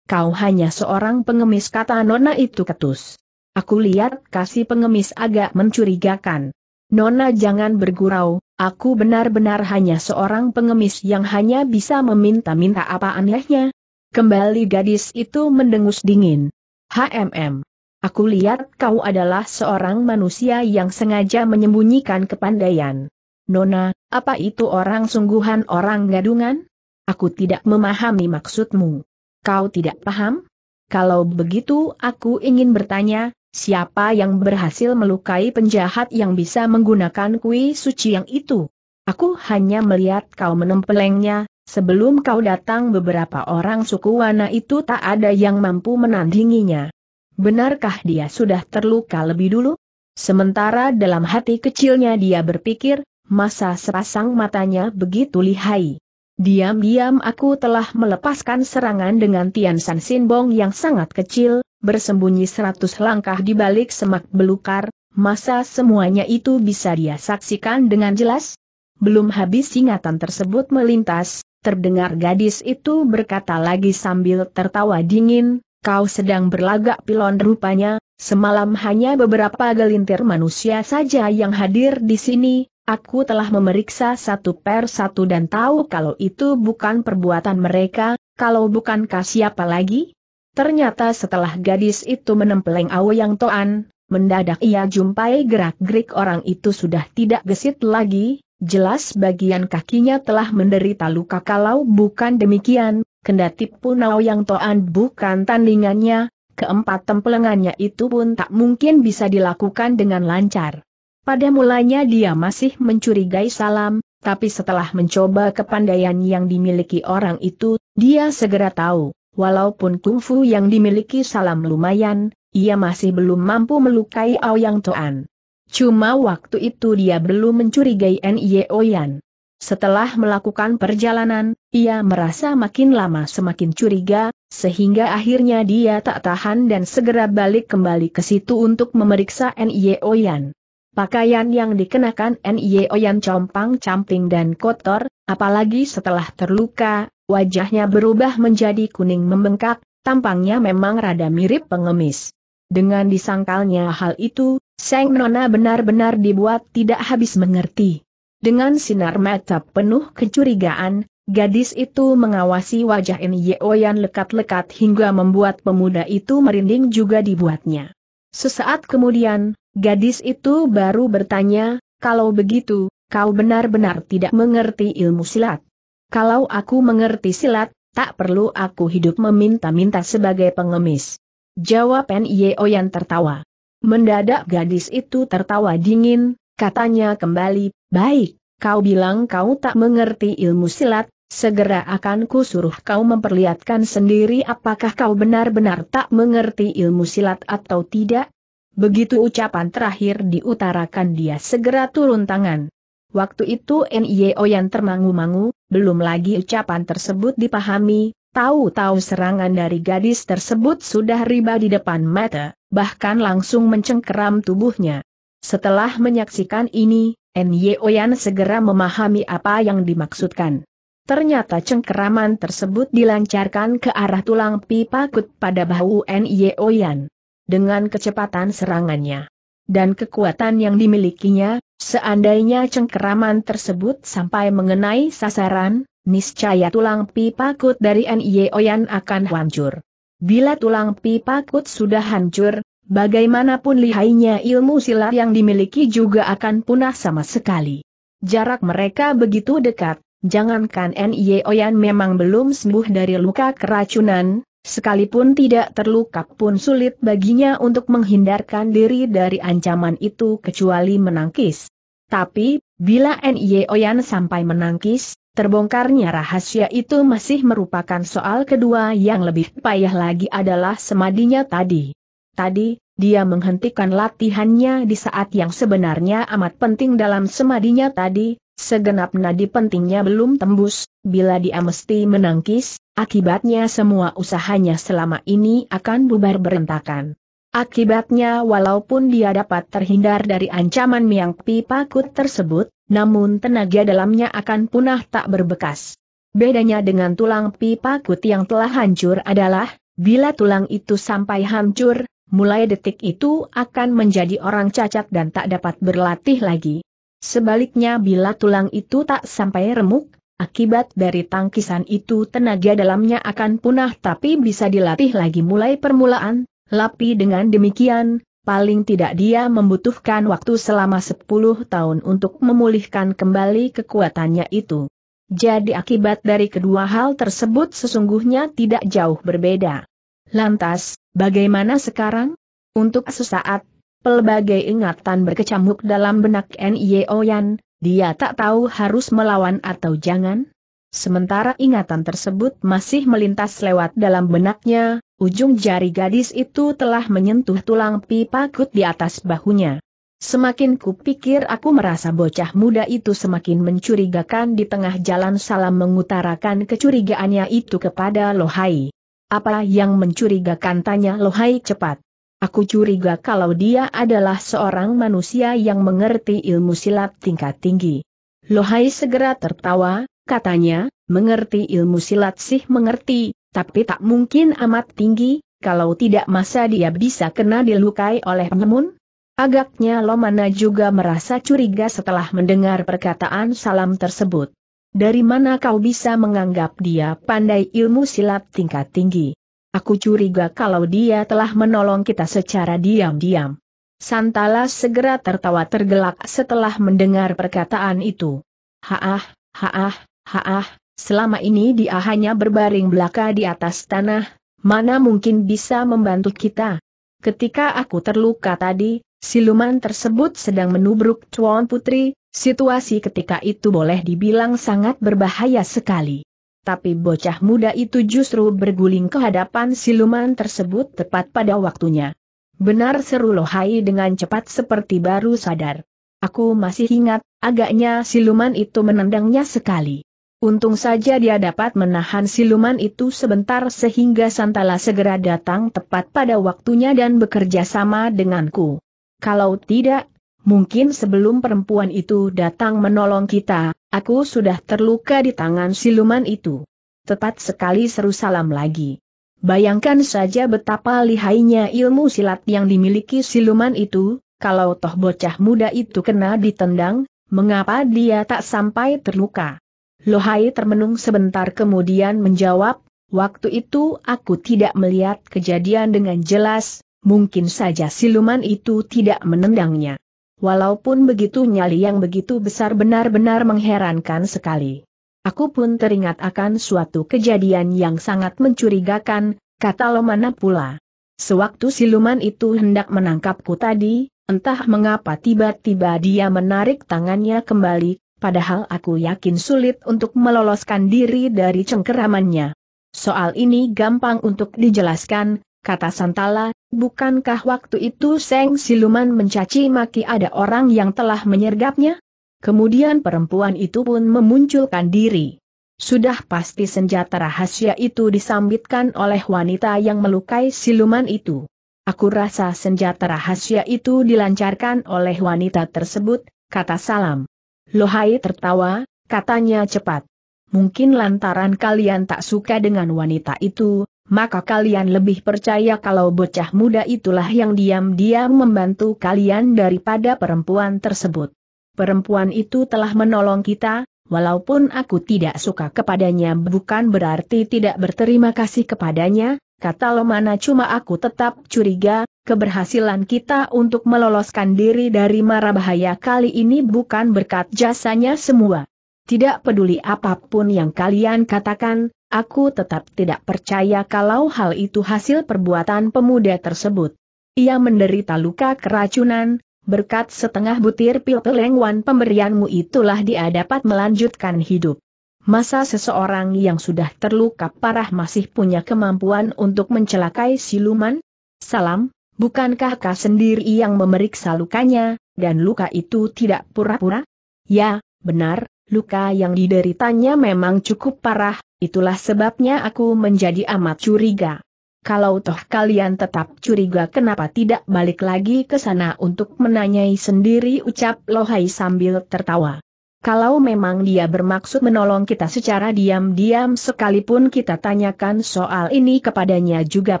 Kau hanya seorang pengemis kata Nona itu ketus. Aku lihat kasih pengemis agak mencurigakan. Nona jangan bergurau, aku benar-benar hanya seorang pengemis yang hanya bisa meminta-minta apa anehnya. Kembali gadis itu mendengus dingin. HMM. Aku lihat kau adalah seorang manusia yang sengaja menyembunyikan kepandaian. Nona, apa itu orang sungguhan orang gadungan? Aku tidak memahami maksudmu. Kau tidak paham? Kalau begitu aku ingin bertanya, siapa yang berhasil melukai penjahat yang bisa menggunakan kui suci yang itu? Aku hanya melihat kau menempelengnya, Sebelum kau datang beberapa orang suku Wana itu tak ada yang mampu menandinginya. Benarkah dia sudah terluka lebih dulu? Sementara dalam hati kecilnya dia berpikir, masa sepasang matanya begitu lihai. Diam-diam aku telah melepaskan serangan dengan Tian San Sinbong yang sangat kecil, bersembunyi seratus langkah di balik semak belukar, masa semuanya itu bisa dia saksikan dengan jelas? Belum habis ingatan tersebut melintas, terdengar gadis itu berkata lagi sambil tertawa dingin, kau sedang berlagak pilon rupanya, semalam hanya beberapa gelintir manusia saja yang hadir di sini, Aku telah memeriksa satu per satu dan tahu kalau itu bukan perbuatan mereka, kalau bukankah siapa lagi? Ternyata setelah gadis itu menempeleng Yang Toan, mendadak ia jumpai gerak-gerik orang itu sudah tidak gesit lagi, Jelas bagian kakinya telah menderita luka kalau bukan demikian, kendati punau yang toan bukan tandingannya, keempat tempelengannya itu pun tak mungkin bisa dilakukan dengan lancar. Pada mulanya dia masih mencurigai salam, tapi setelah mencoba kepandaian yang dimiliki orang itu, dia segera tahu, walaupun kungfu yang dimiliki salam lumayan, ia masih belum mampu melukai Ao Yang Toan. Cuma waktu itu dia belum mencurigai N.I.O. Yan. Setelah melakukan perjalanan, ia merasa makin lama semakin curiga, sehingga akhirnya dia tak tahan dan segera balik kembali ke situ untuk memeriksa N.I.O. Yan. Pakaian yang dikenakan N.I.O. Yan compang-camping dan kotor, apalagi setelah terluka, wajahnya berubah menjadi kuning membengkak, tampangnya memang rada mirip pengemis. Dengan disangkalnya hal itu, Seng Nona benar-benar dibuat tidak habis mengerti. Dengan sinar mata penuh kecurigaan, gadis itu mengawasi wajah Yan lekat-lekat hingga membuat pemuda itu merinding juga dibuatnya. Sesaat kemudian, gadis itu baru bertanya, kalau begitu, kau benar-benar tidak mengerti ilmu silat. Kalau aku mengerti silat, tak perlu aku hidup meminta-minta sebagai pengemis. Jawab NIO e, oh yang tertawa. Mendadak gadis itu tertawa dingin, katanya kembali, baik, kau bilang kau tak mengerti ilmu silat, segera akan ku suruh kau memperlihatkan sendiri apakah kau benar-benar tak mengerti ilmu silat atau tidak. Begitu ucapan terakhir diutarakan dia segera turun tangan. Waktu itu NIO e, oh yang termangu-mangu, belum lagi ucapan tersebut dipahami, Tahu-tahu serangan dari gadis tersebut sudah riba di depan mata, bahkan langsung mencengkeram tubuhnya. Setelah menyaksikan ini, Yan segera memahami apa yang dimaksudkan. Ternyata cengkeraman tersebut dilancarkan ke arah tulang pipa kut pada bahu Yan. Dengan kecepatan serangannya dan kekuatan yang dimilikinya, seandainya cengkeraman tersebut sampai mengenai sasaran, niscaya tulang pipa kut dari N.Y. Oyan akan hancur. Bila tulang pipa kut sudah hancur, bagaimanapun lihainya ilmu silat yang dimiliki juga akan punah sama sekali. Jarak mereka begitu dekat, jangankan N.Y. Oyan memang belum sembuh dari luka keracunan, sekalipun tidak terluka pun sulit baginya untuk menghindarkan diri dari ancaman itu kecuali menangkis. Tapi, bila N.Y. Oyan sampai menangkis, Terbongkarnya rahasia itu masih merupakan soal kedua yang lebih payah lagi adalah semadinya tadi. Tadi, dia menghentikan latihannya di saat yang sebenarnya amat penting dalam semadinya tadi, segenap nadi pentingnya belum tembus, bila dia mesti menangkis, akibatnya semua usahanya selama ini akan bubar berentakan. Akibatnya walaupun dia dapat terhindar dari ancaman miang pipa kut tersebut, namun tenaga dalamnya akan punah tak berbekas. Bedanya dengan tulang pipa kut yang telah hancur adalah, bila tulang itu sampai hancur, mulai detik itu akan menjadi orang cacat dan tak dapat berlatih lagi. Sebaliknya bila tulang itu tak sampai remuk, akibat dari tangkisan itu tenaga dalamnya akan punah tapi bisa dilatih lagi mulai permulaan, lapi dengan demikian, paling tidak dia membutuhkan waktu selama 10 tahun untuk memulihkan kembali kekuatannya itu. Jadi akibat dari kedua hal tersebut sesungguhnya tidak jauh berbeda. Lantas, bagaimana sekarang? Untuk sesaat, pelbagai ingatan berkecamuk dalam benak N.Y.O. Yan, dia tak tahu harus melawan atau jangan. Sementara ingatan tersebut masih melintas lewat dalam benaknya, Ujung jari gadis itu telah menyentuh tulang pipa kut di atas bahunya. Semakin kupikir aku merasa bocah muda itu semakin mencurigakan di tengah jalan salam mengutarakan kecurigaannya itu kepada Lohai. Apa yang mencurigakan tanya Lohai cepat. Aku curiga kalau dia adalah seorang manusia yang mengerti ilmu silat tingkat tinggi. Lohai segera tertawa, katanya, mengerti ilmu silat sih mengerti, tapi tak mungkin amat tinggi, kalau tidak masa dia bisa kena dilukai oleh pengemun? Agaknya Lomana juga merasa curiga setelah mendengar perkataan salam tersebut. Dari mana kau bisa menganggap dia pandai ilmu silat tingkat tinggi? Aku curiga kalau dia telah menolong kita secara diam-diam. Santala segera tertawa tergelak setelah mendengar perkataan itu. Haah, haah, haah, Selama ini dia hanya berbaring belaka di atas tanah, mana mungkin bisa membantu kita. Ketika aku terluka tadi, siluman tersebut sedang menubruk cuan Putri, situasi ketika itu boleh dibilang sangat berbahaya sekali. Tapi bocah muda itu justru berguling ke hadapan siluman tersebut tepat pada waktunya. Benar seru Lohai dengan cepat seperti baru sadar. Aku masih ingat, agaknya siluman itu menendangnya sekali. Untung saja dia dapat menahan siluman itu sebentar sehingga Santala segera datang tepat pada waktunya dan bekerja sama denganku. Kalau tidak, mungkin sebelum perempuan itu datang menolong kita, aku sudah terluka di tangan siluman itu. Tepat sekali seru salam lagi. Bayangkan saja betapa lihainya ilmu silat yang dimiliki siluman itu, kalau toh bocah muda itu kena ditendang, mengapa dia tak sampai terluka? Lohai termenung sebentar kemudian menjawab, waktu itu aku tidak melihat kejadian dengan jelas, mungkin saja siluman itu tidak menendangnya. Walaupun begitu nyali yang begitu besar benar-benar mengherankan sekali. Aku pun teringat akan suatu kejadian yang sangat mencurigakan, kata Lomana pula. Sewaktu siluman itu hendak menangkapku tadi, entah mengapa tiba-tiba dia menarik tangannya kembali, Padahal aku yakin sulit untuk meloloskan diri dari cengkeramannya. Soal ini gampang untuk dijelaskan, kata Santala, bukankah waktu itu Seng Siluman mencaci maki ada orang yang telah menyergapnya? Kemudian perempuan itu pun memunculkan diri. Sudah pasti senjata rahasia itu disambitkan oleh wanita yang melukai siluman itu. Aku rasa senjata rahasia itu dilancarkan oleh wanita tersebut, kata Salam. Lohai tertawa, katanya cepat. Mungkin lantaran kalian tak suka dengan wanita itu, maka kalian lebih percaya kalau bocah muda itulah yang diam-diam membantu kalian daripada perempuan tersebut. Perempuan itu telah menolong kita, walaupun aku tidak suka kepadanya bukan berarti tidak berterima kasih kepadanya, kata Lomana cuma aku tetap curiga, Keberhasilan kita untuk meloloskan diri dari mara bahaya kali ini bukan berkat jasanya semua. Tidak peduli apapun yang kalian katakan, aku tetap tidak percaya kalau hal itu hasil perbuatan pemuda tersebut. Ia menderita luka keracunan, berkat setengah butir pil pelengwan pemberianmu itulah dia dapat melanjutkan hidup. Masa seseorang yang sudah terluka parah masih punya kemampuan untuk mencelakai siluman? Salam, Bukankah kau sendiri yang memeriksa lukanya, dan luka itu tidak pura-pura? Ya, benar, luka yang dideritanya memang cukup parah, itulah sebabnya aku menjadi amat curiga. Kalau toh kalian tetap curiga kenapa tidak balik lagi ke sana untuk menanyai sendiri ucap Lohai sambil tertawa. Kalau memang dia bermaksud menolong kita secara diam-diam sekalipun kita tanyakan soal ini kepadanya juga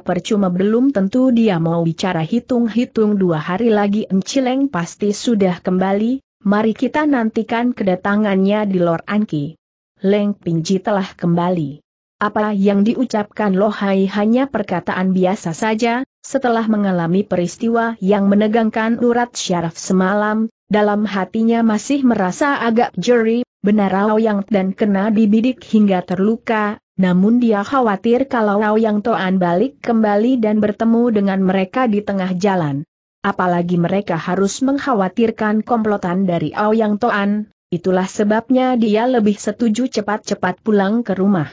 percuma belum tentu dia mau bicara hitung-hitung dua hari lagi Encileng pasti sudah kembali, mari kita nantikan kedatangannya di Lor Anki. Leng Pingji telah kembali. Apa yang diucapkan Lohai hanya perkataan biasa saja, setelah mengalami peristiwa yang menegangkan urat syaraf semalam, dalam hatinya masih merasa agak jeri, benar Yang dan kena dibidik hingga terluka, namun dia khawatir kalau Yang Toan balik kembali dan bertemu dengan mereka di tengah jalan. Apalagi mereka harus mengkhawatirkan komplotan dari Yang Toan, itulah sebabnya dia lebih setuju cepat-cepat pulang ke rumah.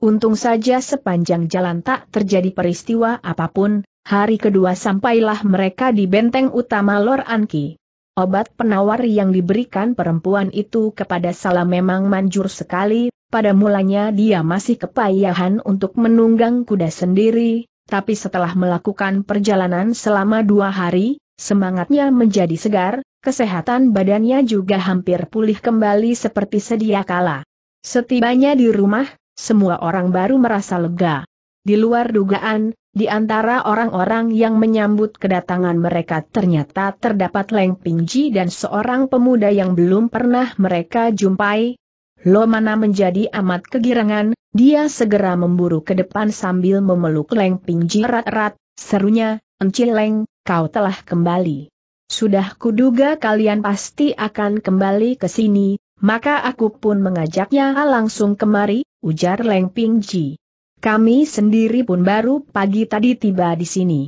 Untung saja sepanjang jalan tak terjadi peristiwa apapun, hari kedua sampailah mereka di benteng utama Lor Anki. Obat penawar yang diberikan perempuan itu kepada Sala memang manjur sekali, pada mulanya dia masih kepayahan untuk menunggang kuda sendiri, tapi setelah melakukan perjalanan selama dua hari, semangatnya menjadi segar, kesehatan badannya juga hampir pulih kembali seperti sedia kala. Setibanya di rumah, semua orang baru merasa lega. Di luar dugaan, di antara orang-orang yang menyambut kedatangan mereka ternyata terdapat Leng Pingji dan seorang pemuda yang belum pernah mereka jumpai. Lo mana menjadi amat kegirangan, dia segera memburu ke depan sambil memeluk Leng Pingji erat-erat, serunya, Encil Leng, kau telah kembali. Sudah kuduga kalian pasti akan kembali ke sini, maka aku pun mengajaknya langsung kemari, ujar Leng Pingji. Kami sendiri pun baru pagi tadi tiba di sini.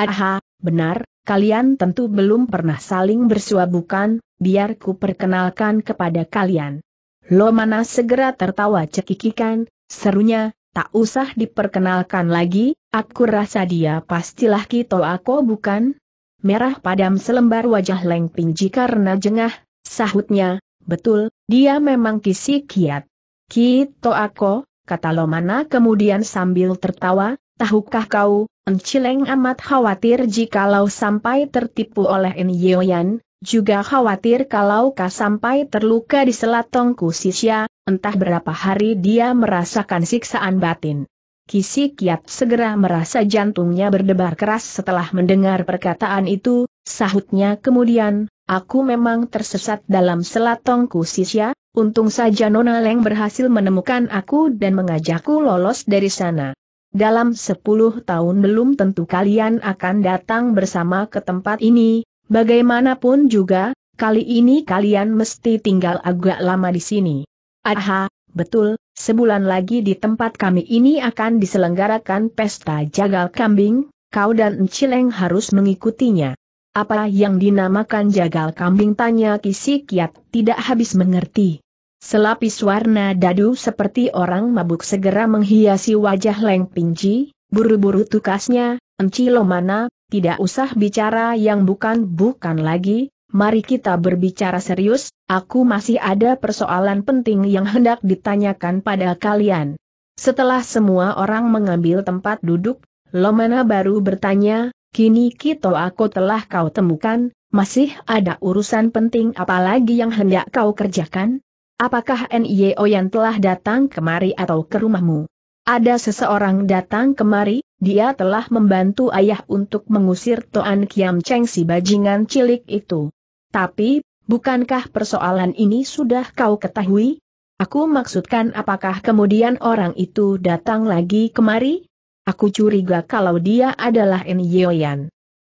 Aha, benar, kalian tentu belum pernah saling bersua bukan, biar ku perkenalkan kepada kalian. Lo mana segera tertawa cekikikan, serunya, tak usah diperkenalkan lagi, aku rasa dia pastilah kita aku bukan? Merah padam selembar wajah Leng Pingji karena jengah, sahutnya, betul, dia memang kisi kiat. Kito aku, kata Lomana kemudian sambil tertawa, tahukah kau, Encileng amat khawatir jikalau sampai tertipu oleh En Yeoyan, juga khawatir kalau kau sampai terluka di selatong kusisya, entah berapa hari dia merasakan siksaan batin. Kisi Kiat segera merasa jantungnya berdebar keras setelah mendengar perkataan itu, sahutnya kemudian, Aku memang tersesat dalam selatongku sisya, untung saja Nona Leng berhasil menemukan aku dan mengajakku lolos dari sana. Dalam sepuluh tahun belum tentu kalian akan datang bersama ke tempat ini, bagaimanapun juga, kali ini kalian mesti tinggal agak lama di sini. Aha, betul, sebulan lagi di tempat kami ini akan diselenggarakan pesta jagal kambing, kau dan Encileng harus mengikutinya. Apa yang dinamakan jagal kambing tanya kisi kiat, tidak habis mengerti. Selapis warna dadu seperti orang mabuk segera menghiasi wajah Leng Pingji, buru-buru tukasnya, Enci lo mana, tidak usah bicara yang bukan-bukan lagi, mari kita berbicara serius, aku masih ada persoalan penting yang hendak ditanyakan pada kalian. Setelah semua orang mengambil tempat duduk, Lomana baru bertanya, Kini Kito aku telah kau temukan, masih ada urusan penting apalagi yang hendak kau kerjakan? Apakah NIO yang telah datang kemari atau ke rumahmu? Ada seseorang datang kemari, dia telah membantu ayah untuk mengusir Toan Kiam Cheng si bajingan cilik itu. Tapi, bukankah persoalan ini sudah kau ketahui? Aku maksudkan apakah kemudian orang itu datang lagi kemari? Aku curiga kalau dia adalah En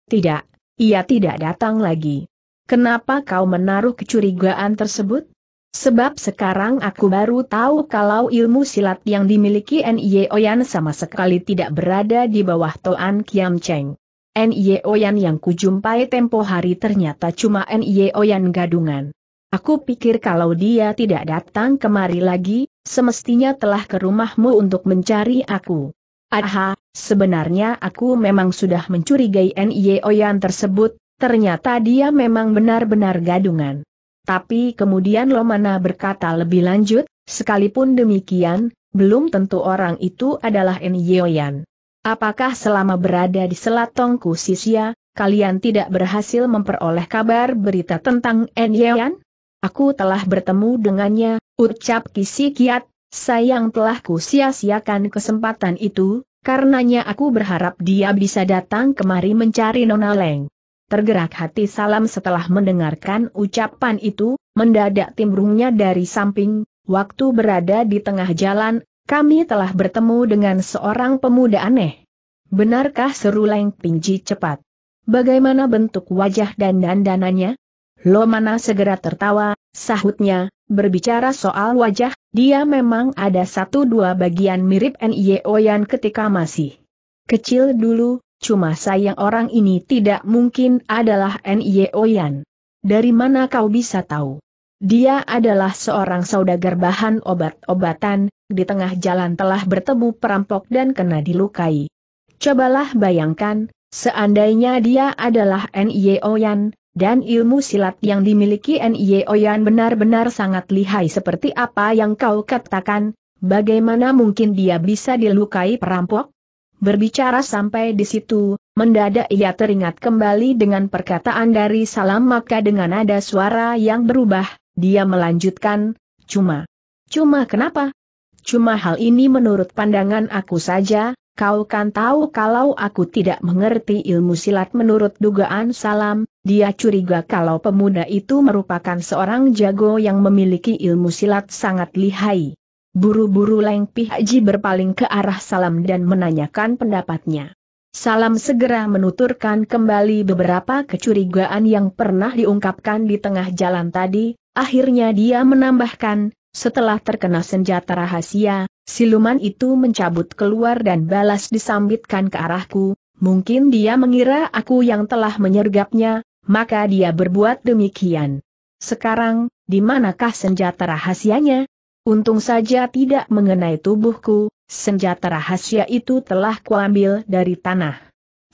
Tidak, ia tidak datang lagi. Kenapa kau menaruh kecurigaan tersebut? Sebab sekarang aku baru tahu kalau ilmu silat yang dimiliki N.I.E. Oyan sama sekali tidak berada di bawah Toan Kiam Cheng. N.I.E. Oyan yang kujumpai tempo hari ternyata cuma N.I.E. Oyan gadungan. Aku pikir kalau dia tidak datang kemari lagi, semestinya telah ke rumahmu untuk mencari aku. Aha, sebenarnya aku memang sudah mencurigai N.I.O.Yan tersebut, ternyata dia memang benar-benar gadungan. Tapi kemudian Lomana berkata lebih lanjut, sekalipun demikian, belum tentu orang itu adalah N.I.O.Yan. Apakah selama berada di Selatongku Sisya, kalian tidak berhasil memperoleh kabar berita tentang N.I.O.Yan? Aku telah bertemu dengannya, ucap Kisi Kiat, Sayang telah sia siakan kesempatan itu, karenanya aku berharap dia bisa datang kemari mencari Nona Leng. Tergerak hati salam setelah mendengarkan ucapan itu, mendadak timbrungnya dari samping, waktu berada di tengah jalan, kami telah bertemu dengan seorang pemuda aneh. Benarkah seru Leng Pingji cepat? Bagaimana bentuk wajah dan dandanannya? Lomana segera tertawa, sahutnya, berbicara soal wajah, dia memang ada satu dua bagian mirip N.Y. Oyan ketika masih kecil dulu, cuma sayang orang ini tidak mungkin adalah N.Y. Oyan. Dari mana kau bisa tahu? Dia adalah seorang saudagar bahan obat-obatan, di tengah jalan telah bertemu perampok dan kena dilukai. Cobalah bayangkan, seandainya dia adalah N.Y. Oyan, dan ilmu silat yang dimiliki Nye Oyan benar-benar sangat lihai seperti apa yang kau katakan, bagaimana mungkin dia bisa dilukai perampok? Berbicara sampai di situ, mendadak ia teringat kembali dengan perkataan dari salam maka dengan ada suara yang berubah, dia melanjutkan, cuma. Cuma kenapa? Cuma hal ini menurut pandangan aku saja, kau kan tahu kalau aku tidak mengerti ilmu silat menurut dugaan salam, dia curiga kalau pemuda itu merupakan seorang jago yang memiliki ilmu silat sangat lihai. Buru-buru Leng Pihaji berpaling ke arah Salam dan menanyakan pendapatnya. Salam segera menuturkan kembali beberapa kecurigaan yang pernah diungkapkan di tengah jalan tadi, akhirnya dia menambahkan, setelah terkena senjata rahasia, siluman itu mencabut keluar dan balas disambitkan ke arahku, mungkin dia mengira aku yang telah menyergapnya, maka dia berbuat demikian. Sekarang, di manakah senjata rahasianya? Untung saja tidak mengenai tubuhku, senjata rahasia itu telah kuambil dari tanah.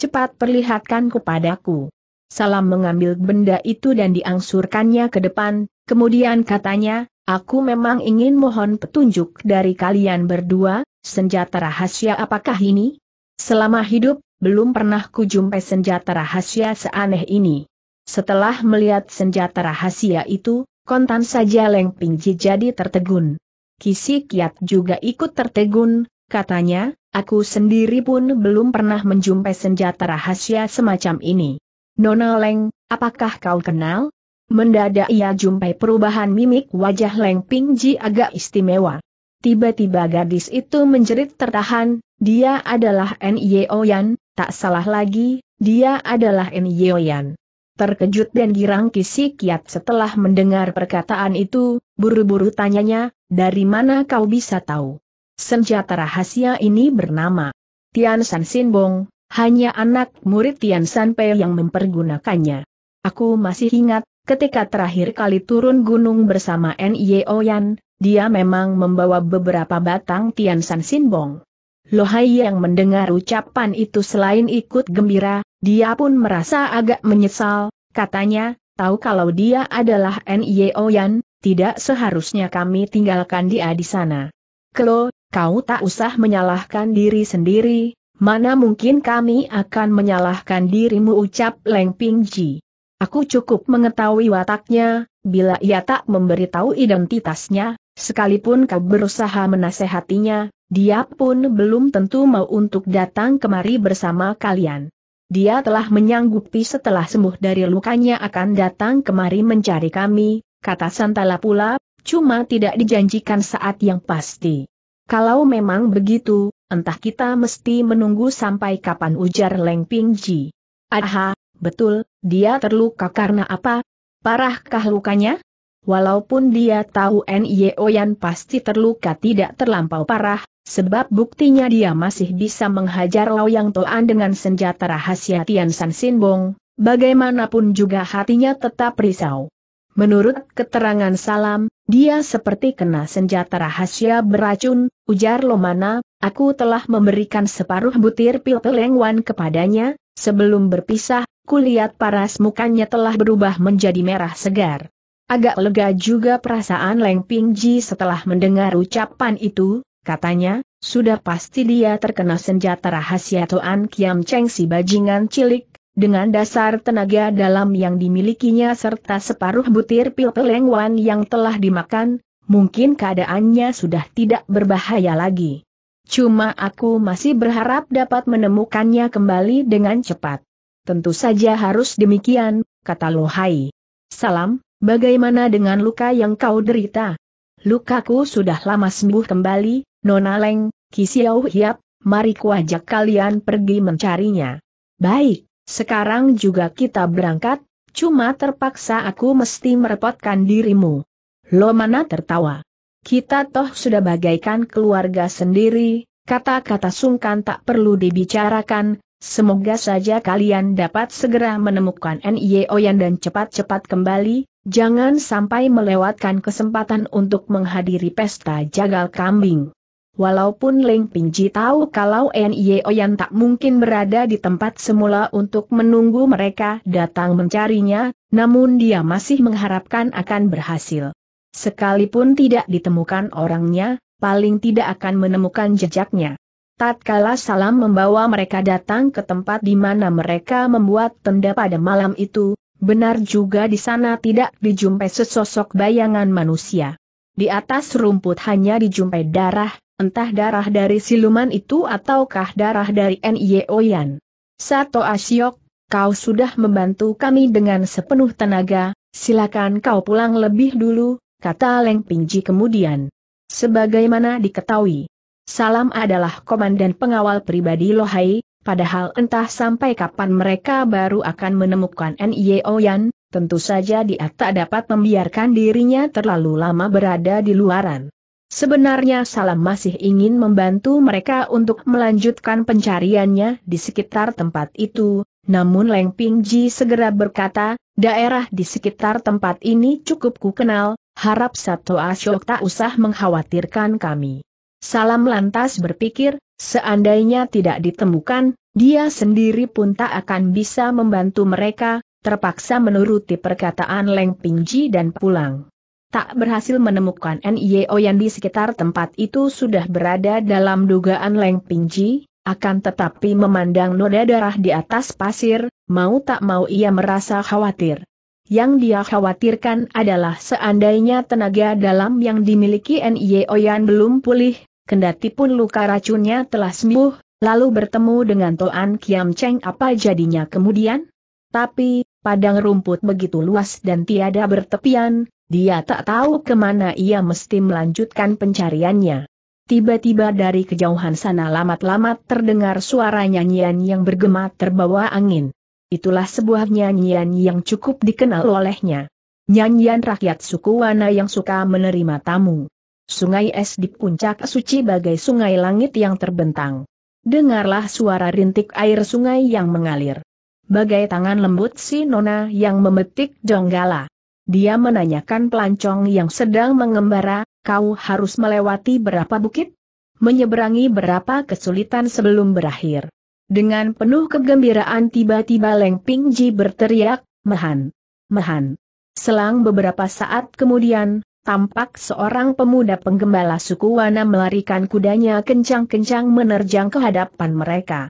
Cepat perlihatkan kepadaku. Salam mengambil benda itu dan diangsurkannya ke depan, kemudian katanya, aku memang ingin mohon petunjuk dari kalian berdua, senjata rahasia apakah ini? Selama hidup, belum pernah kujumpai senjata rahasia seaneh ini. Setelah melihat senjata rahasia itu, kontan saja Leng Pingji jadi tertegun. Kisi Kiat juga ikut tertegun, katanya, aku sendiri pun belum pernah menjumpai senjata rahasia semacam ini. Nona Leng, apakah kau kenal? Mendadak ia jumpai perubahan mimik wajah Leng Pingji agak istimewa. Tiba-tiba gadis itu menjerit tertahan, dia adalah N.Y.O. Yan, tak salah lagi, dia adalah N.Y.O. Yan. Terkejut dan girang Kisi Kiat setelah mendengar perkataan itu, buru-buru tanyanya, dari mana kau bisa tahu? Senjata rahasia ini bernama Tian San Sinbong, hanya anak murid Tian San Pei yang mempergunakannya. Aku masih ingat, ketika terakhir kali turun gunung bersama N.I.E. Oyan, dia memang membawa beberapa batang Tian San Sinbong. Lohai yang mendengar ucapan itu selain ikut gembira, dia pun merasa agak menyesal, katanya, tahu kalau dia adalah N.I.O. Yan, tidak seharusnya kami tinggalkan dia di sana. Klo, kau tak usah menyalahkan diri sendiri, mana mungkin kami akan menyalahkan dirimu ucap Leng Ping Ji. Aku cukup mengetahui wataknya, bila ia tak memberitahu identitasnya, sekalipun kau berusaha menasehatinya, dia pun belum tentu mau untuk datang kemari bersama kalian. Dia telah menyanggupi setelah sembuh dari lukanya akan datang kemari mencari kami, kata Santala pula, cuma tidak dijanjikan saat yang pasti. Kalau memang begitu, entah kita mesti menunggu sampai kapan ujar Leng Pingji. Aha, betul, dia terluka karena apa? Parahkah lukanya? Walaupun dia tahu Nye Yan pasti terluka tidak terlampau parah, Sebab buktinya dia masih bisa menghajar Yang Toan dengan senjata rahasia Tian San Sinbong, bagaimanapun juga hatinya tetap risau. Menurut keterangan salam, dia seperti kena senjata rahasia beracun, ujar Lomana, aku telah memberikan separuh butir pil pelengwan kepadanya, sebelum berpisah, kulihat paras mukanya telah berubah menjadi merah segar. Agak lega juga perasaan Leng Ping Ji setelah mendengar ucapan itu, Katanya, sudah pasti dia terkena senjata rahasia Toan Kiam Cheng si bajingan cilik, dengan dasar tenaga dalam yang dimilikinya serta separuh butir pil pelengwan yang telah dimakan, mungkin keadaannya sudah tidak berbahaya lagi. Cuma aku masih berharap dapat menemukannya kembali dengan cepat. Tentu saja harus demikian, kata Lohai. Salam, bagaimana dengan luka yang kau derita? Lukaku sudah lama sembuh kembali, Nona Leng, Kisiau Hiap, mari kuajak kalian pergi mencarinya. Baik, sekarang juga kita berangkat, cuma terpaksa aku mesti merepotkan dirimu. Lomana tertawa. Kita toh sudah bagaikan keluarga sendiri, kata-kata sungkan tak perlu dibicarakan, semoga saja kalian dapat segera menemukan NIO yang dan cepat-cepat kembali, Jangan sampai melewatkan kesempatan untuk menghadiri pesta jagal kambing. Walaupun Leng Pinji tahu kalau Nye yang tak mungkin berada di tempat semula untuk menunggu mereka datang mencarinya, namun dia masih mengharapkan akan berhasil. Sekalipun tidak ditemukan orangnya, paling tidak akan menemukan jejaknya. Tatkala salam membawa mereka datang ke tempat di mana mereka membuat tenda pada malam itu, Benar juga di sana tidak dijumpai sesosok bayangan manusia. Di atas rumput hanya dijumpai darah, entah darah dari siluman itu ataukah darah dari Yan. Sato Asyok, kau sudah membantu kami dengan sepenuh tenaga, silakan kau pulang lebih dulu, kata Leng Pingji kemudian. Sebagaimana diketahui, Salam adalah komandan pengawal pribadi Lohai, Padahal entah sampai kapan mereka baru akan menemukan N.I.O. Yan, tentu saja dia tak dapat membiarkan dirinya terlalu lama berada di luaran. Sebenarnya Salam masih ingin membantu mereka untuk melanjutkan pencariannya di sekitar tempat itu, namun Leng Ping Ji segera berkata, daerah di sekitar tempat ini cukup ku kenal, harap Sabto Asyok tak usah mengkhawatirkan kami. Salam lantas berpikir, seandainya tidak ditemukan, dia sendiri pun tak akan bisa membantu mereka, terpaksa menuruti perkataan Leng Pingji dan pulang. Tak berhasil menemukan NIO yang di sekitar tempat itu sudah berada dalam dugaan Leng Pingji, akan tetapi memandang noda darah di atas pasir, mau tak mau ia merasa khawatir. Yang dia khawatirkan adalah seandainya tenaga dalam yang dimiliki N.I.E. Oyan belum pulih, kendati pun luka racunnya telah sembuh, lalu bertemu dengan Toan Kiam Cheng apa jadinya kemudian? Tapi, padang rumput begitu luas dan tiada bertepian, dia tak tahu kemana ia mesti melanjutkan pencariannya. Tiba-tiba dari kejauhan sana lamat-lamat terdengar suara nyanyian yang bergema terbawa angin. Itulah sebuah nyanyian yang cukup dikenal olehnya. Nyanyian rakyat suku Wana yang suka menerima tamu. Sungai es di puncak suci bagai sungai langit yang terbentang. Dengarlah suara rintik air sungai yang mengalir. Bagai tangan lembut si Nona yang memetik donggala. Dia menanyakan pelancong yang sedang mengembara, kau harus melewati berapa bukit? Menyeberangi berapa kesulitan sebelum berakhir? Dengan penuh kegembiraan tiba-tiba Leng Ping Ji berteriak, "Mehan, Mehan!" Selang beberapa saat kemudian, tampak seorang pemuda penggembala suku Wana melarikan kudanya kencang-kencang menerjang ke hadapan mereka.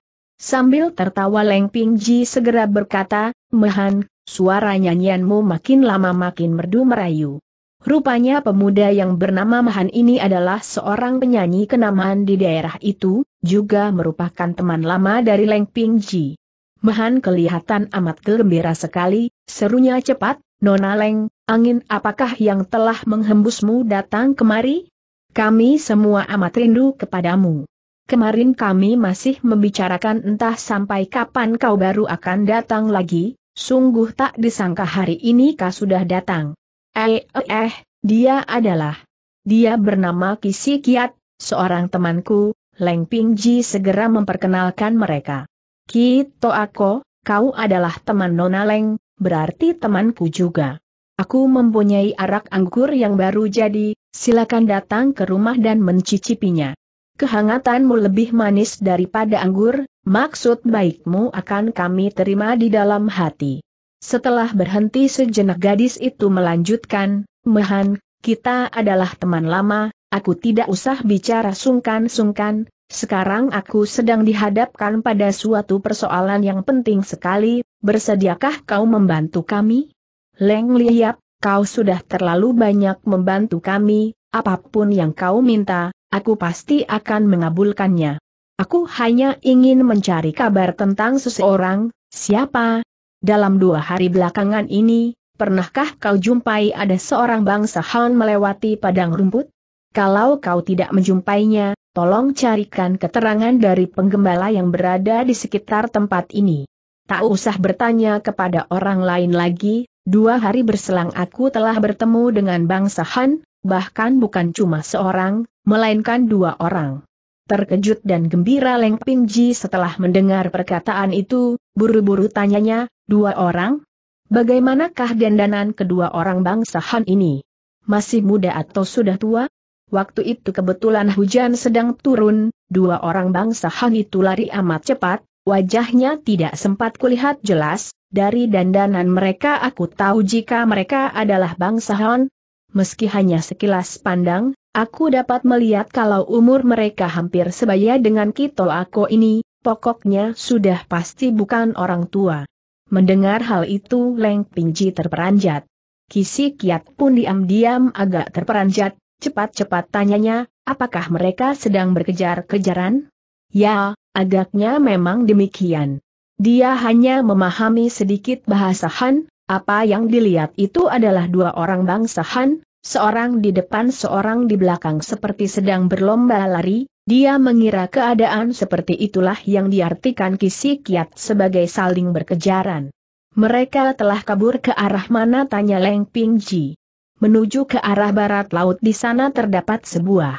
Sambil tertawa Leng Ping Ji segera berkata, "Mehan, suara nyanyianmu makin lama makin merdu merayu. Rupanya pemuda yang bernama Mahan ini adalah seorang penyanyi kenamaan di daerah itu, juga merupakan teman lama dari Leng Ping Ji. Mahan kelihatan amat gembira sekali, serunya cepat, Nona Leng, angin apakah yang telah menghembusmu datang kemari? Kami semua amat rindu kepadamu. Kemarin kami masih membicarakan entah sampai kapan kau baru akan datang lagi, sungguh tak disangka hari ini kau sudah datang. Eh, eh, dia adalah. Dia bernama Kisi Kiat, seorang temanku, Leng Pingji segera memperkenalkan mereka. Ki Ako, kau adalah teman Nona Leng, berarti temanku juga. Aku mempunyai arak anggur yang baru jadi, silakan datang ke rumah dan mencicipinya. Kehangatanmu lebih manis daripada anggur, maksud baikmu akan kami terima di dalam hati. Setelah berhenti sejenak gadis itu melanjutkan, Mehan, kita adalah teman lama, aku tidak usah bicara sungkan-sungkan, sekarang aku sedang dihadapkan pada suatu persoalan yang penting sekali, bersediakah kau membantu kami? Leng Liap, kau sudah terlalu banyak membantu kami, apapun yang kau minta, aku pasti akan mengabulkannya. Aku hanya ingin mencari kabar tentang seseorang, siapa, dalam dua hari belakangan ini, pernahkah kau jumpai ada seorang bangsa Han melewati padang rumput? Kalau kau tidak menjumpainya, tolong carikan keterangan dari penggembala yang berada di sekitar tempat ini. Tak usah bertanya kepada orang lain lagi, dua hari berselang aku telah bertemu dengan bangsa Han, bahkan bukan cuma seorang, melainkan dua orang. Terkejut dan gembira Leng Ping Ji setelah mendengar perkataan itu, buru-buru tanyanya, dua orang? Bagaimanakah dandanan kedua orang bangsa Han ini? Masih muda atau sudah tua? Waktu itu kebetulan hujan sedang turun, dua orang bangsa Han itu lari amat cepat, wajahnya tidak sempat kulihat jelas, dari dandanan mereka aku tahu jika mereka adalah bangsa Han. Meski hanya sekilas pandang, Aku dapat melihat kalau umur mereka hampir sebaya dengan Kito aku ini, pokoknya sudah pasti bukan orang tua. Mendengar hal itu Leng Pingji terperanjat. Kisi Kiat pun diam-diam agak terperanjat, cepat-cepat tanyanya, apakah mereka sedang berkejar-kejaran? Ya, agaknya memang demikian. Dia hanya memahami sedikit bahasa Han, apa yang dilihat itu adalah dua orang bangsa Han, seorang di depan seorang di belakang seperti sedang berlomba lari, dia mengira keadaan seperti itulah yang diartikan kisi kiat sebagai saling berkejaran. Mereka telah kabur ke arah mana tanya Leng Pingji. Menuju ke arah barat laut di sana terdapat sebuah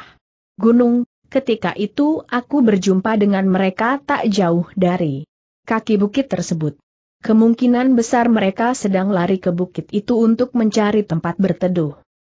gunung, ketika itu aku berjumpa dengan mereka tak jauh dari kaki bukit tersebut. Kemungkinan besar mereka sedang lari ke bukit itu untuk mencari tempat berteduh.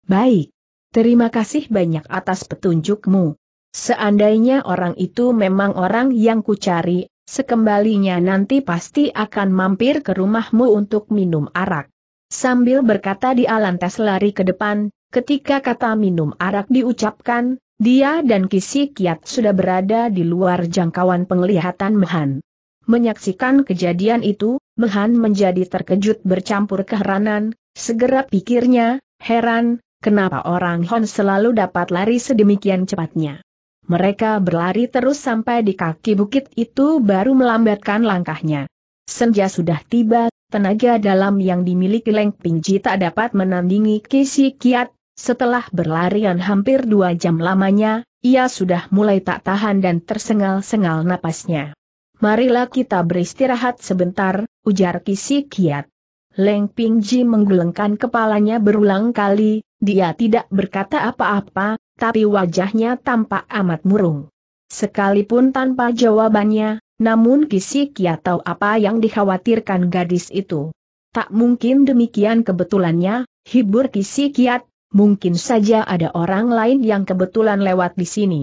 Baik. Terima kasih banyak atas petunjukmu. Seandainya orang itu memang orang yang kucari, sekembalinya nanti pasti akan mampir ke rumahmu untuk minum arak. Sambil berkata di lantas lari ke depan, ketika kata minum arak diucapkan, dia dan Kisi Kiat sudah berada di luar jangkauan penglihatan Mehan. Menyaksikan kejadian itu, Mehan menjadi terkejut bercampur keheranan, segera pikirnya, heran, Kenapa orang Hon selalu dapat lari sedemikian cepatnya? Mereka berlari terus sampai di kaki bukit itu baru melambatkan langkahnya. Senja sudah tiba, tenaga dalam yang dimiliki Leng Pingji tak dapat menandingi Kisi Kiat. Setelah berlarian hampir dua jam lamanya, ia sudah mulai tak tahan dan tersengal-sengal napasnya. Marilah kita beristirahat sebentar, ujar Kisi Kiat. Leng Pingji menggelengkan kepalanya berulang kali, dia tidak berkata apa-apa, tapi wajahnya tampak amat murung. Sekalipun tanpa jawabannya, namun Kisik ya tahu apa yang dikhawatirkan gadis itu. Tak mungkin demikian kebetulannya, hibur Kisik Kiat, mungkin saja ada orang lain yang kebetulan lewat di sini.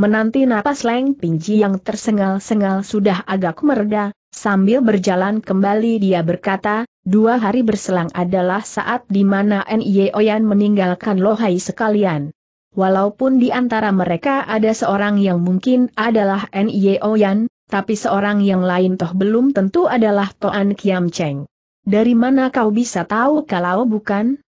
Menanti napas Leng Pingji yang tersengal-sengal sudah agak mereda, sambil berjalan kembali dia berkata, dua hari berselang adalah saat di mana Nye Oyan meninggalkan Lohai sekalian. Walaupun di antara mereka ada seorang yang mungkin adalah Nye Oyan, tapi seorang yang lain toh belum tentu adalah Toan Kiam Cheng. Dari mana kau bisa tahu kalau bukan?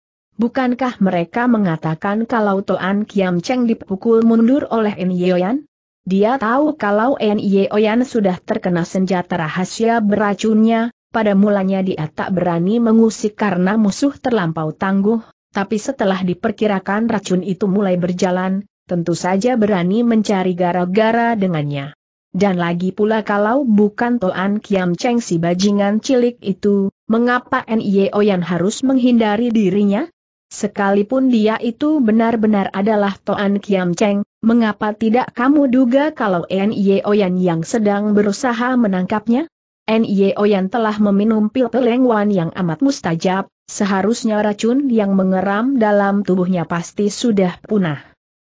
Bukankah mereka mengatakan kalau Toan Kiam Cheng dipukul mundur oleh En Yeoyan? Dia tahu kalau En Yeoyan sudah terkena senjata rahasia beracunnya, pada mulanya dia tak berani mengusik karena musuh terlampau tangguh, tapi setelah diperkirakan racun itu mulai berjalan, tentu saja berani mencari gara-gara dengannya. Dan lagi pula kalau bukan Toan Kiam Cheng si bajingan cilik itu, mengapa Nyeoyan harus menghindari dirinya? Sekalipun dia itu benar-benar adalah Toan Kiam Cheng, mengapa tidak kamu duga kalau Nye Oyan yang sedang berusaha menangkapnya? Nye Oyan telah meminum pil pelengwan yang amat mustajab, seharusnya racun yang mengeram dalam tubuhnya pasti sudah punah.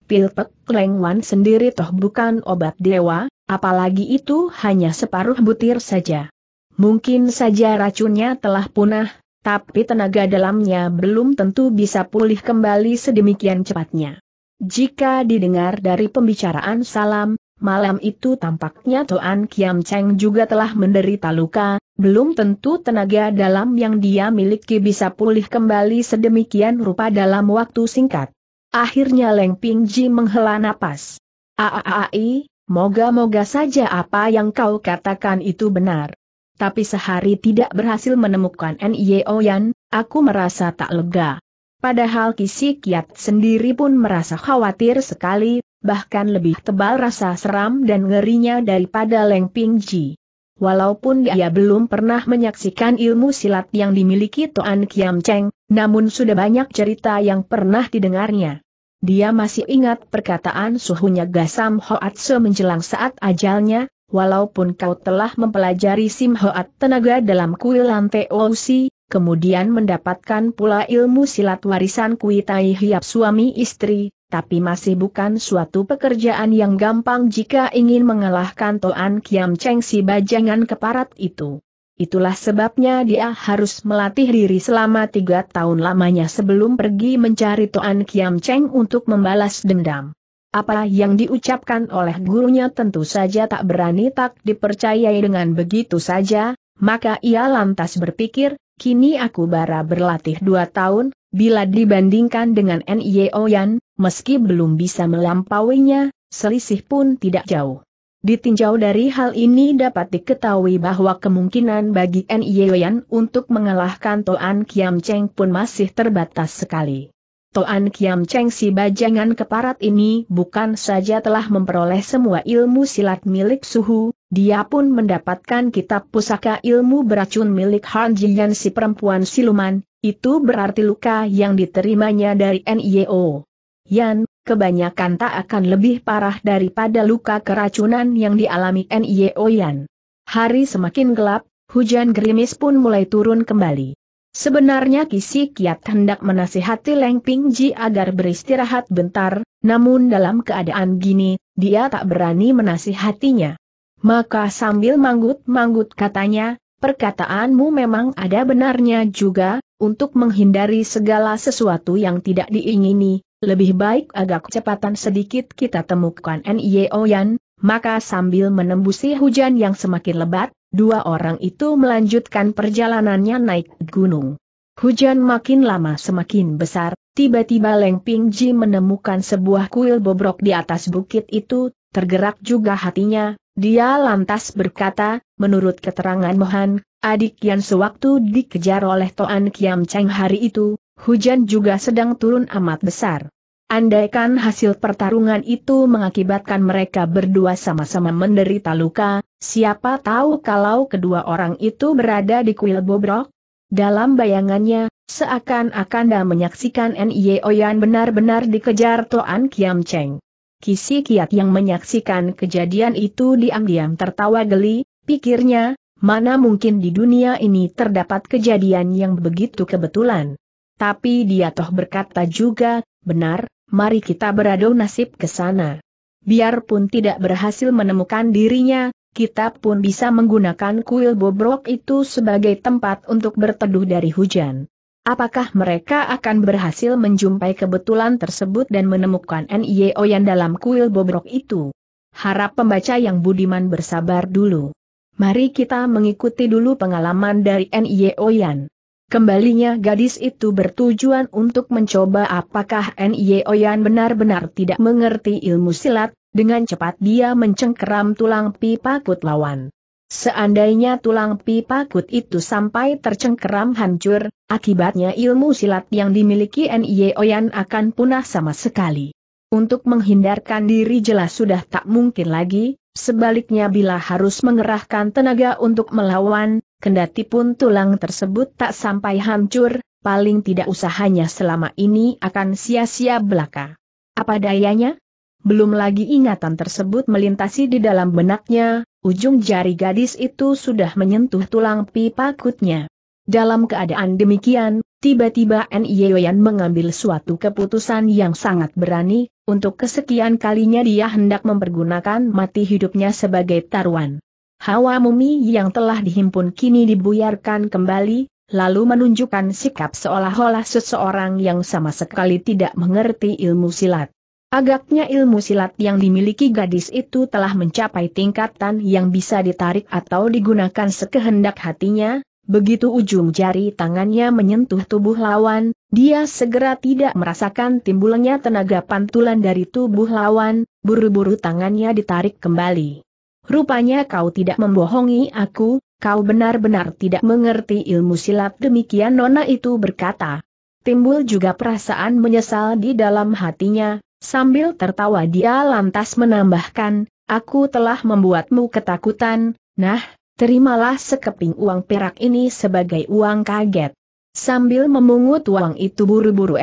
Pil pelengwan sendiri toh bukan obat dewa, apalagi itu hanya separuh butir saja. Mungkin saja racunnya telah punah, tapi tenaga dalamnya belum tentu bisa pulih kembali sedemikian cepatnya. Jika didengar dari pembicaraan salam, malam itu tampaknya Toan Kiam Cheng juga telah menderita luka, belum tentu tenaga dalam yang dia miliki bisa pulih kembali sedemikian rupa dalam waktu singkat. Akhirnya Leng Ping Ji menghela napas. Aaai, moga-moga saja apa yang kau katakan itu benar tapi sehari tidak berhasil menemukan N.Y.O. Yan, aku merasa tak lega. Padahal Kisi Kiat sendiri pun merasa khawatir sekali, bahkan lebih tebal rasa seram dan ngerinya daripada Leng Ping Ji. Walaupun dia belum pernah menyaksikan ilmu silat yang dimiliki Toan Kiam Cheng, namun sudah banyak cerita yang pernah didengarnya. Dia masih ingat perkataan suhunya Gasam Hoatse menjelang saat ajalnya, walaupun kau telah mempelajari Simhoat tenaga dalam kuil lantai Ousi, kemudian mendapatkan pula ilmu silat warisan Tai hiap suami istri, tapi masih bukan suatu pekerjaan yang gampang jika ingin mengalahkan Toan Kiam Cheng si bajangan keparat itu. Itulah sebabnya dia harus melatih diri selama tiga tahun lamanya sebelum pergi mencari Toan Kiam Cheng untuk membalas dendam. Apa yang diucapkan oleh gurunya tentu saja tak berani tak dipercayai dengan begitu saja, maka ia lantas berpikir, kini aku bara berlatih dua tahun, bila dibandingkan dengan N.I.O. Yan, meski belum bisa melampauinya, selisih pun tidak jauh. Ditinjau dari hal ini dapat diketahui bahwa kemungkinan bagi N.I.O. Yan untuk mengalahkan Toan Kiam Cheng pun masih terbatas sekali. Toan Kiam Cheng si bajangan keparat ini bukan saja telah memperoleh semua ilmu silat milik Suhu, dia pun mendapatkan kitab pusaka ilmu beracun milik Han Jian si perempuan siluman, itu berarti luka yang diterimanya dari NIO. Yan, kebanyakan tak akan lebih parah daripada luka keracunan yang dialami NIO Yan. Hari semakin gelap, hujan gerimis pun mulai turun kembali. Sebenarnya Kisi Kiat hendak menasihati Leng Ji agar beristirahat bentar, namun dalam keadaan gini, dia tak berani menasihatinya. Maka sambil manggut-manggut katanya, perkataanmu memang ada benarnya juga, untuk menghindari segala sesuatu yang tidak diingini, lebih baik agak kecepatan sedikit kita temukan N.I.O. Yan, maka sambil menembusi hujan yang semakin lebat, Dua orang itu melanjutkan perjalanannya naik gunung. Hujan makin lama semakin besar, tiba-tiba Leng Ji menemukan sebuah kuil bobrok di atas bukit itu, tergerak juga hatinya, dia lantas berkata, menurut keterangan Mohan, adik yang sewaktu dikejar oleh Toan Kiam Cheng hari itu, hujan juga sedang turun amat besar. Andaikan hasil pertarungan itu mengakibatkan mereka berdua sama-sama menderita luka, siapa tahu kalau kedua orang itu berada di kuil bobrok? Dalam bayangannya, seakan-akan dah menyaksikan Nye Oyan benar-benar dikejar Toan Kiam Cheng. Kisi Kiat yang menyaksikan kejadian itu diam-diam tertawa geli, pikirnya, mana mungkin di dunia ini terdapat kejadian yang begitu kebetulan. Tapi dia toh berkata juga, benar, mari kita beradu nasib ke sana. Biarpun tidak berhasil menemukan dirinya, kita pun bisa menggunakan kuil bobrok itu sebagai tempat untuk berteduh dari hujan. Apakah mereka akan berhasil menjumpai kebetulan tersebut dan menemukan NIO yang dalam kuil bobrok itu? Harap pembaca yang budiman bersabar dulu. Mari kita mengikuti dulu pengalaman dari NIO Oyan. Kembalinya gadis itu bertujuan untuk mencoba apakah Nye Oyan benar-benar tidak mengerti ilmu silat, dengan cepat dia mencengkeram tulang pipa kut lawan. Seandainya tulang pipa kut itu sampai tercengkeram hancur, akibatnya ilmu silat yang dimiliki Nye Oyan akan punah sama sekali. Untuk menghindarkan diri jelas sudah tak mungkin lagi, sebaliknya bila harus mengerahkan tenaga untuk melawan, kendati pun tulang tersebut tak sampai hancur, paling tidak usahanya selama ini akan sia-sia belaka. Apa dayanya? Belum lagi ingatan tersebut melintasi di dalam benaknya, ujung jari gadis itu sudah menyentuh tulang pipa kutnya. Dalam keadaan demikian, tiba-tiba N.I.Yoyan mengambil suatu keputusan yang sangat berani, untuk kesekian kalinya dia hendak mempergunakan mati hidupnya sebagai taruhan. Hawa mumi yang telah dihimpun kini dibuyarkan kembali, lalu menunjukkan sikap seolah-olah seseorang yang sama sekali tidak mengerti ilmu silat. Agaknya ilmu silat yang dimiliki gadis itu telah mencapai tingkatan yang bisa ditarik atau digunakan sekehendak hatinya, begitu ujung jari tangannya menyentuh tubuh lawan, dia segera tidak merasakan timbulnya tenaga pantulan dari tubuh lawan, buru-buru tangannya ditarik kembali. Rupanya kau tidak membohongi aku, kau benar-benar tidak mengerti ilmu silat demikian Nona itu berkata. Timbul juga perasaan menyesal di dalam hatinya, sambil tertawa dia lantas menambahkan, aku telah membuatmu ketakutan, nah, terimalah sekeping uang perak ini sebagai uang kaget. Sambil memungut uang itu buru-buru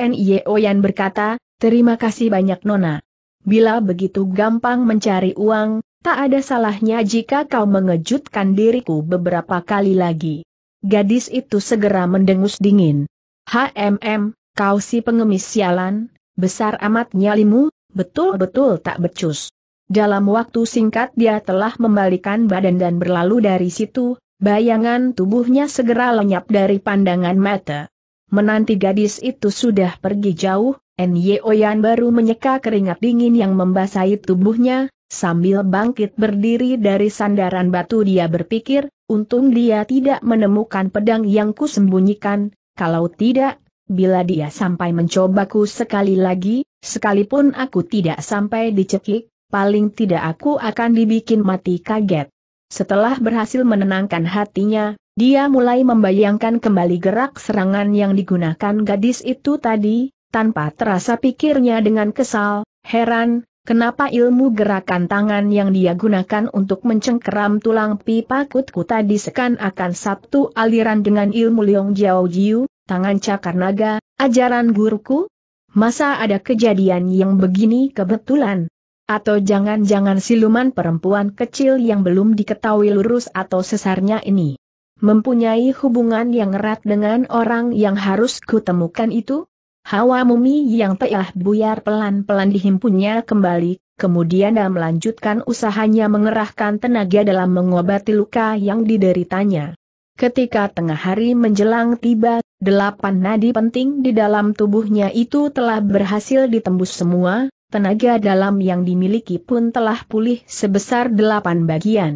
Yan berkata, terima kasih banyak Nona. Bila begitu gampang mencari uang, Tak ada salahnya jika kau mengejutkan diriku beberapa kali lagi. Gadis itu segera mendengus dingin. HMM, kau si pengemis sialan, besar amat nyalimu, betul-betul tak becus. Dalam waktu singkat dia telah membalikan badan dan berlalu dari situ, bayangan tubuhnya segera lenyap dari pandangan mata. Menanti gadis itu sudah pergi jauh, Nyeoyan baru menyeka keringat dingin yang membasahi tubuhnya, Sambil bangkit berdiri dari sandaran batu dia berpikir, untung dia tidak menemukan pedang yang kusembunyikan, kalau tidak, bila dia sampai mencobaku sekali lagi, sekalipun aku tidak sampai dicekik, paling tidak aku akan dibikin mati kaget. Setelah berhasil menenangkan hatinya, dia mulai membayangkan kembali gerak serangan yang digunakan gadis itu tadi, tanpa terasa pikirnya dengan kesal, heran, Kenapa ilmu gerakan tangan yang dia gunakan untuk mencengkeram tulang pipa kutku tadi sekan-akan satu aliran dengan ilmu Liong Jiao Jiu, tangan cakar naga, ajaran guruku? Masa ada kejadian yang begini kebetulan? Atau jangan-jangan siluman perempuan kecil yang belum diketahui lurus atau sesarnya ini mempunyai hubungan yang erat dengan orang yang harus kutemukan itu? Hawa mumi yang telah buyar pelan-pelan dihimpunnya kembali, kemudian dia melanjutkan usahanya mengerahkan tenaga dalam mengobati luka yang dideritanya. Ketika tengah hari menjelang tiba, delapan nadi penting di dalam tubuhnya itu telah berhasil ditembus semua, tenaga dalam yang dimiliki pun telah pulih sebesar delapan bagian.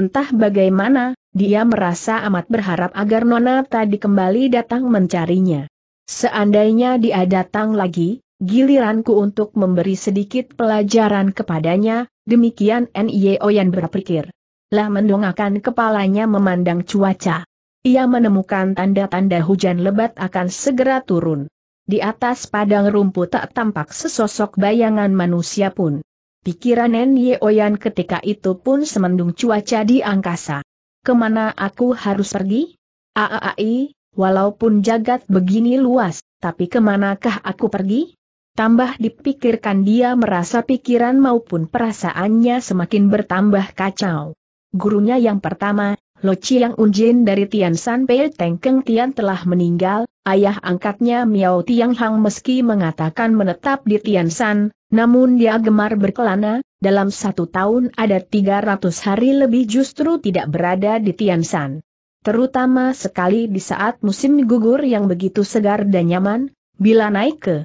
Entah bagaimana, dia merasa amat berharap agar Nona tadi kembali datang mencarinya. Seandainya dia datang lagi, giliranku untuk memberi sedikit pelajaran kepadanya, demikian N.Y.O. yang berpikir. Lah mendongakkan kepalanya memandang cuaca. Ia menemukan tanda-tanda hujan lebat akan segera turun. Di atas padang rumput tak tampak sesosok bayangan manusia pun. Pikiran N.Y.O.Yan ketika itu pun semendung cuaca di angkasa. Kemana aku harus pergi? Aai, Walaupun jagat begini luas, tapi kemanakah aku pergi? Tambah dipikirkan dia merasa pikiran maupun perasaannya semakin bertambah kacau. Gurunya yang pertama, Lo Chiang Unjin dari Tian San Pei Teng Tian telah meninggal, ayah angkatnya Miao Tiang Hang meski mengatakan menetap di Tian San, namun dia gemar berkelana, dalam satu tahun ada 300 hari lebih justru tidak berada di Tian San. Terutama sekali di saat musim gugur yang begitu segar dan nyaman, bila naik ke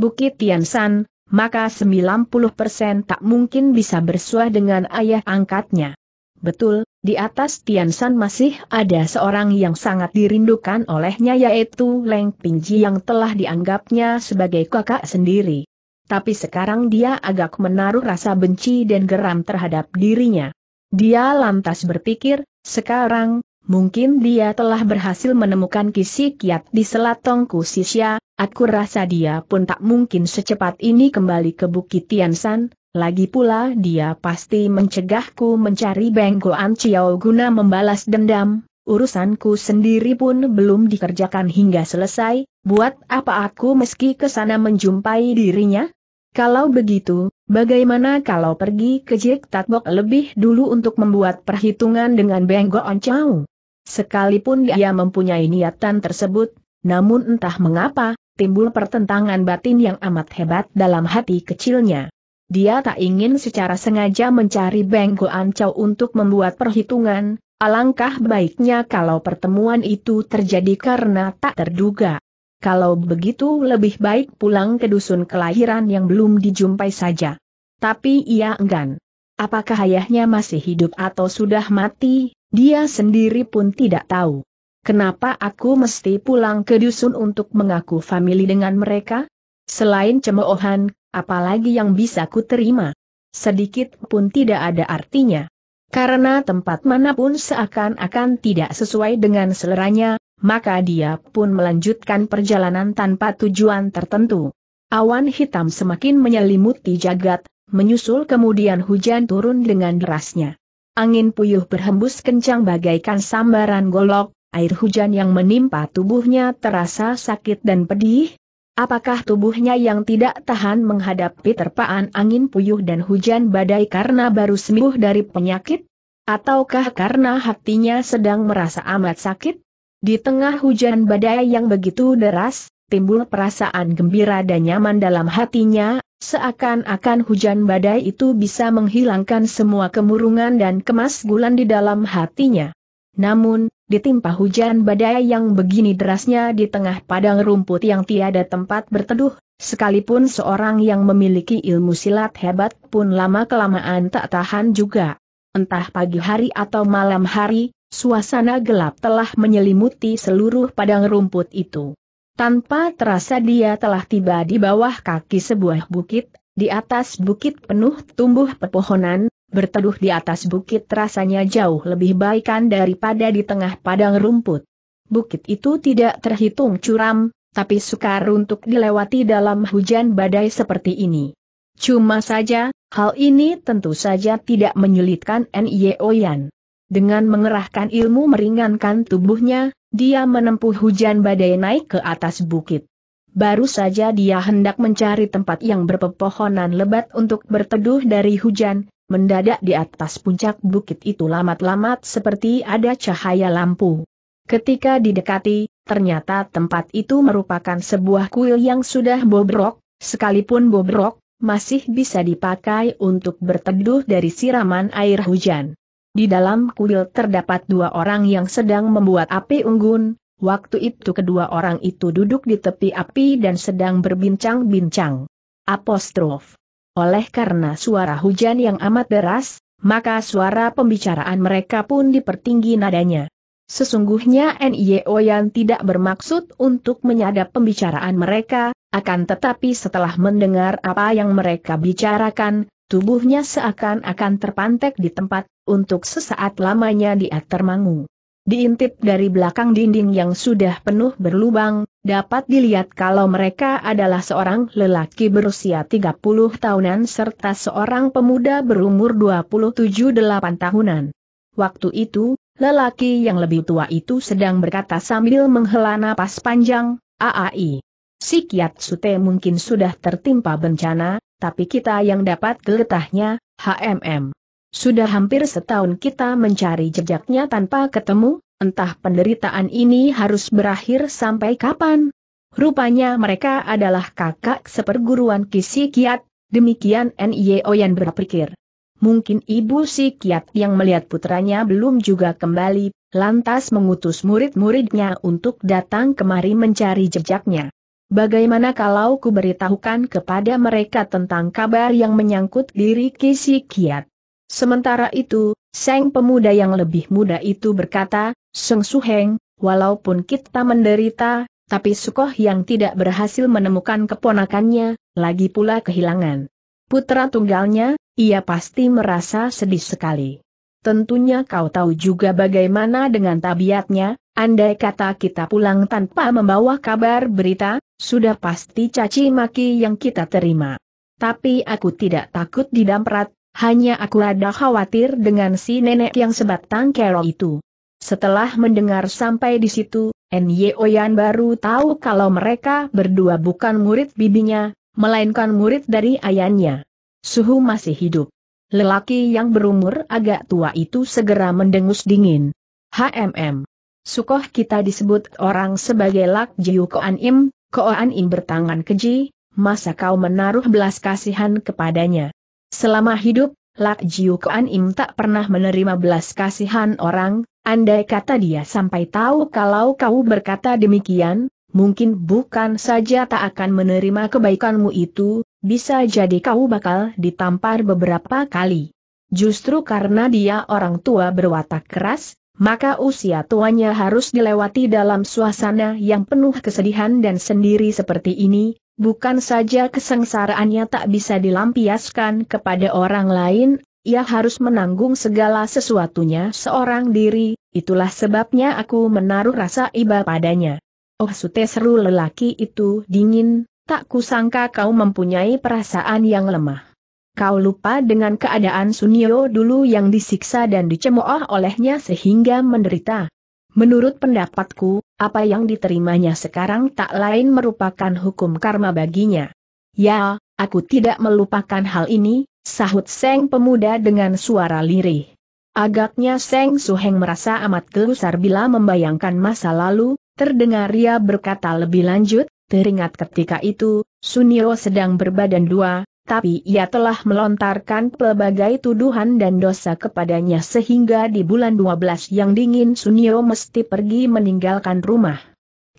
Bukit Tiansan, maka 90% tak mungkin bisa bersuah dengan ayah angkatnya. Betul, di atas Tiansan masih ada seorang yang sangat dirindukan olehnya yaitu Leng Pingji yang telah dianggapnya sebagai kakak sendiri. Tapi sekarang dia agak menaruh rasa benci dan geram terhadap dirinya. Dia lantas berpikir, sekarang, Mungkin dia telah berhasil menemukan kisi kiat di selat selatongku Sisya, aku rasa dia pun tak mungkin secepat ini kembali ke Bukit Tiansan, lagi pula dia pasti mencegahku mencari Bengkoan Ciao guna membalas dendam, urusanku sendiri pun belum dikerjakan hingga selesai, buat apa aku meski ke sana menjumpai dirinya? Kalau begitu, bagaimana kalau pergi ke Jek Tatbok lebih dulu untuk membuat perhitungan dengan Bengkoan Ciao? Sekalipun dia mempunyai niatan tersebut, namun entah mengapa, timbul pertentangan batin yang amat hebat dalam hati kecilnya. Dia tak ingin secara sengaja mencari Benggo Ancau untuk membuat perhitungan, alangkah baiknya kalau pertemuan itu terjadi karena tak terduga. Kalau begitu lebih baik pulang ke dusun kelahiran yang belum dijumpai saja. Tapi ia enggan. Apakah ayahnya masih hidup atau sudah mati, dia sendiri pun tidak tahu. Kenapa aku mesti pulang ke dusun untuk mengaku famili dengan mereka? Selain cemoohan, apalagi yang bisa ku terima? Sedikit pun tidak ada artinya. Karena tempat manapun seakan-akan tidak sesuai dengan seleranya, maka dia pun melanjutkan perjalanan tanpa tujuan tertentu. Awan hitam semakin menyelimuti jagat, menyusul kemudian hujan turun dengan derasnya angin puyuh berhembus kencang bagaikan sambaran golok, air hujan yang menimpa tubuhnya terasa sakit dan pedih. Apakah tubuhnya yang tidak tahan menghadapi terpaan angin puyuh dan hujan badai karena baru sembuh dari penyakit? Ataukah karena hatinya sedang merasa amat sakit? Di tengah hujan badai yang begitu deras, timbul perasaan gembira dan nyaman dalam hatinya, seakan-akan hujan badai itu bisa menghilangkan semua kemurungan dan kemas gulan di dalam hatinya. Namun, ditimpa hujan badai yang begini derasnya di tengah padang rumput yang tiada tempat berteduh, sekalipun seorang yang memiliki ilmu silat hebat pun lama-kelamaan tak tahan juga. Entah pagi hari atau malam hari, suasana gelap telah menyelimuti seluruh padang rumput itu. Tanpa terasa dia telah tiba di bawah kaki sebuah bukit, di atas bukit penuh tumbuh pepohonan, berteduh di atas bukit rasanya jauh lebih baikan daripada di tengah padang rumput. Bukit itu tidak terhitung curam, tapi sukar untuk dilewati dalam hujan badai seperti ini. Cuma saja, hal ini tentu saja tidak menyulitkan N.Y.O. Yan. Dengan mengerahkan ilmu meringankan tubuhnya, dia menempuh hujan badai naik ke atas bukit. Baru saja dia hendak mencari tempat yang berpepohonan lebat untuk berteduh dari hujan, mendadak di atas puncak bukit itu lamat-lamat seperti ada cahaya lampu. Ketika didekati, ternyata tempat itu merupakan sebuah kuil yang sudah bobrok, sekalipun bobrok, masih bisa dipakai untuk berteduh dari siraman air hujan. Di dalam kuil terdapat dua orang yang sedang membuat api unggun, waktu itu kedua orang itu duduk di tepi api dan sedang berbincang-bincang. Apostrof. Oleh karena suara hujan yang amat deras, maka suara pembicaraan mereka pun dipertinggi nadanya. Sesungguhnya NIO yang tidak bermaksud untuk menyadap pembicaraan mereka, akan tetapi setelah mendengar apa yang mereka bicarakan, tubuhnya seakan-akan terpantek di tempat, untuk sesaat lamanya dia termangu. Diintip dari belakang dinding yang sudah penuh berlubang, dapat dilihat kalau mereka adalah seorang lelaki berusia 30 tahunan serta seorang pemuda berumur 27-8 tahunan. Waktu itu, lelaki yang lebih tua itu sedang berkata sambil menghela napas panjang, Aai. Si Kiat Sute mungkin sudah tertimpa bencana, tapi kita yang dapat geletahnya, HMM sudah hampir setahun kita mencari jejaknya tanpa ketemu, entah penderitaan ini harus berakhir sampai kapan. Rupanya mereka adalah kakak seperguruan Kisi Kiat, demikian N.I.O. yang berpikir. Mungkin ibu si Kiat yang melihat putranya belum juga kembali, lantas mengutus murid-muridnya untuk datang kemari mencari jejaknya. Bagaimana kalau ku beritahukan kepada mereka tentang kabar yang menyangkut diri Kisi Kiat? Sementara itu, Seng pemuda yang lebih muda itu berkata, Seng Suheng, walaupun kita menderita, tapi Sukoh yang tidak berhasil menemukan keponakannya, lagi pula kehilangan putra tunggalnya, ia pasti merasa sedih sekali. Tentunya kau tahu juga bagaimana dengan tabiatnya, andai kata kita pulang tanpa membawa kabar berita, sudah pasti caci maki yang kita terima. Tapi aku tidak takut didamprat, hanya aku ada khawatir dengan si nenek yang sebatang kero itu. Setelah mendengar sampai di situ, Nyo Oyan baru tahu kalau mereka berdua bukan murid bibinya, melainkan murid dari ayahnya. Suhu masih hidup. Lelaki yang berumur agak tua itu segera mendengus dingin. HMM. Sukoh kita disebut orang sebagai Lak Jiu Koan Im, Koan Im bertangan keji, masa kau menaruh belas kasihan kepadanya. Selama hidup, Lak Jiu Kuan Im tak pernah menerima belas kasihan orang, andai kata dia sampai tahu kalau kau berkata demikian, mungkin bukan saja tak akan menerima kebaikanmu itu, bisa jadi kau bakal ditampar beberapa kali. Justru karena dia orang tua berwatak keras, maka usia tuanya harus dilewati dalam suasana yang penuh kesedihan dan sendiri seperti ini, Bukan saja kesengsaraannya tak bisa dilampiaskan kepada orang lain, ia harus menanggung segala sesuatunya seorang diri, itulah sebabnya aku menaruh rasa iba padanya. Oh sute seru lelaki itu dingin, tak kusangka kau mempunyai perasaan yang lemah. Kau lupa dengan keadaan Sunio dulu yang disiksa dan dicemooh olehnya sehingga menderita. Menurut pendapatku, apa yang diterimanya sekarang tak lain merupakan hukum karma baginya. Ya, aku tidak melupakan hal ini, sahut Seng pemuda dengan suara lirih. Agaknya Seng Suheng merasa amat gelusar bila membayangkan masa lalu, terdengar ia berkata lebih lanjut, teringat ketika itu, Sunio sedang berbadan dua, tapi ia telah melontarkan pelbagai tuduhan dan dosa kepadanya sehingga di bulan 12 yang dingin Sunio mesti pergi meninggalkan rumah.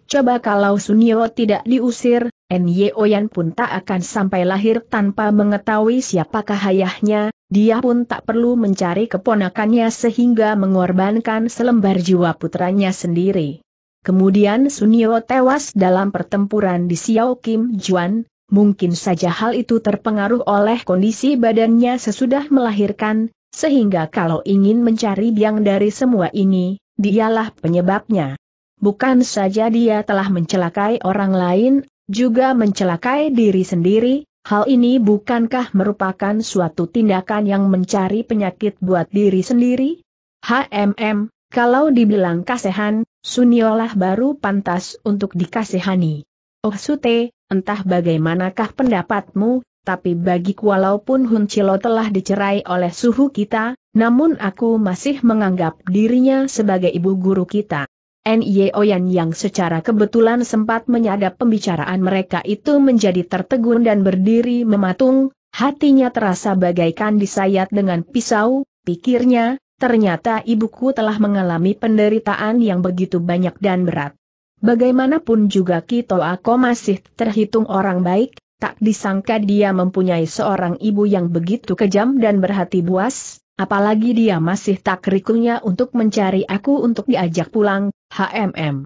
Coba kalau Sunio tidak diusir, Nye Oyan pun tak akan sampai lahir tanpa mengetahui siapakah ayahnya, dia pun tak perlu mencari keponakannya sehingga mengorbankan selembar jiwa putranya sendiri. Kemudian Sunio tewas dalam pertempuran di Xiao Kim Juan, Mungkin saja hal itu terpengaruh oleh kondisi badannya sesudah melahirkan, sehingga kalau ingin mencari biang dari semua ini, dialah penyebabnya. Bukan saja dia telah mencelakai orang lain, juga mencelakai diri sendiri, hal ini bukankah merupakan suatu tindakan yang mencari penyakit buat diri sendiri? HMM, kalau dibilang kasihan, Suniolah baru pantas untuk dikasihani. Oh Sute, entah bagaimanakah pendapatmu, tapi bagiku walaupun Hun Chilo telah dicerai oleh suhu kita, namun aku masih menganggap dirinya sebagai ibu guru kita. Nye Oyan yang secara kebetulan sempat menyadap pembicaraan mereka itu menjadi tertegun dan berdiri mematung, hatinya terasa bagaikan disayat dengan pisau, pikirnya, ternyata ibuku telah mengalami penderitaan yang begitu banyak dan berat. Bagaimanapun juga Kito Ako masih terhitung orang baik, tak disangka dia mempunyai seorang ibu yang begitu kejam dan berhati buas, apalagi dia masih tak rikunya untuk mencari aku untuk diajak pulang, HMM.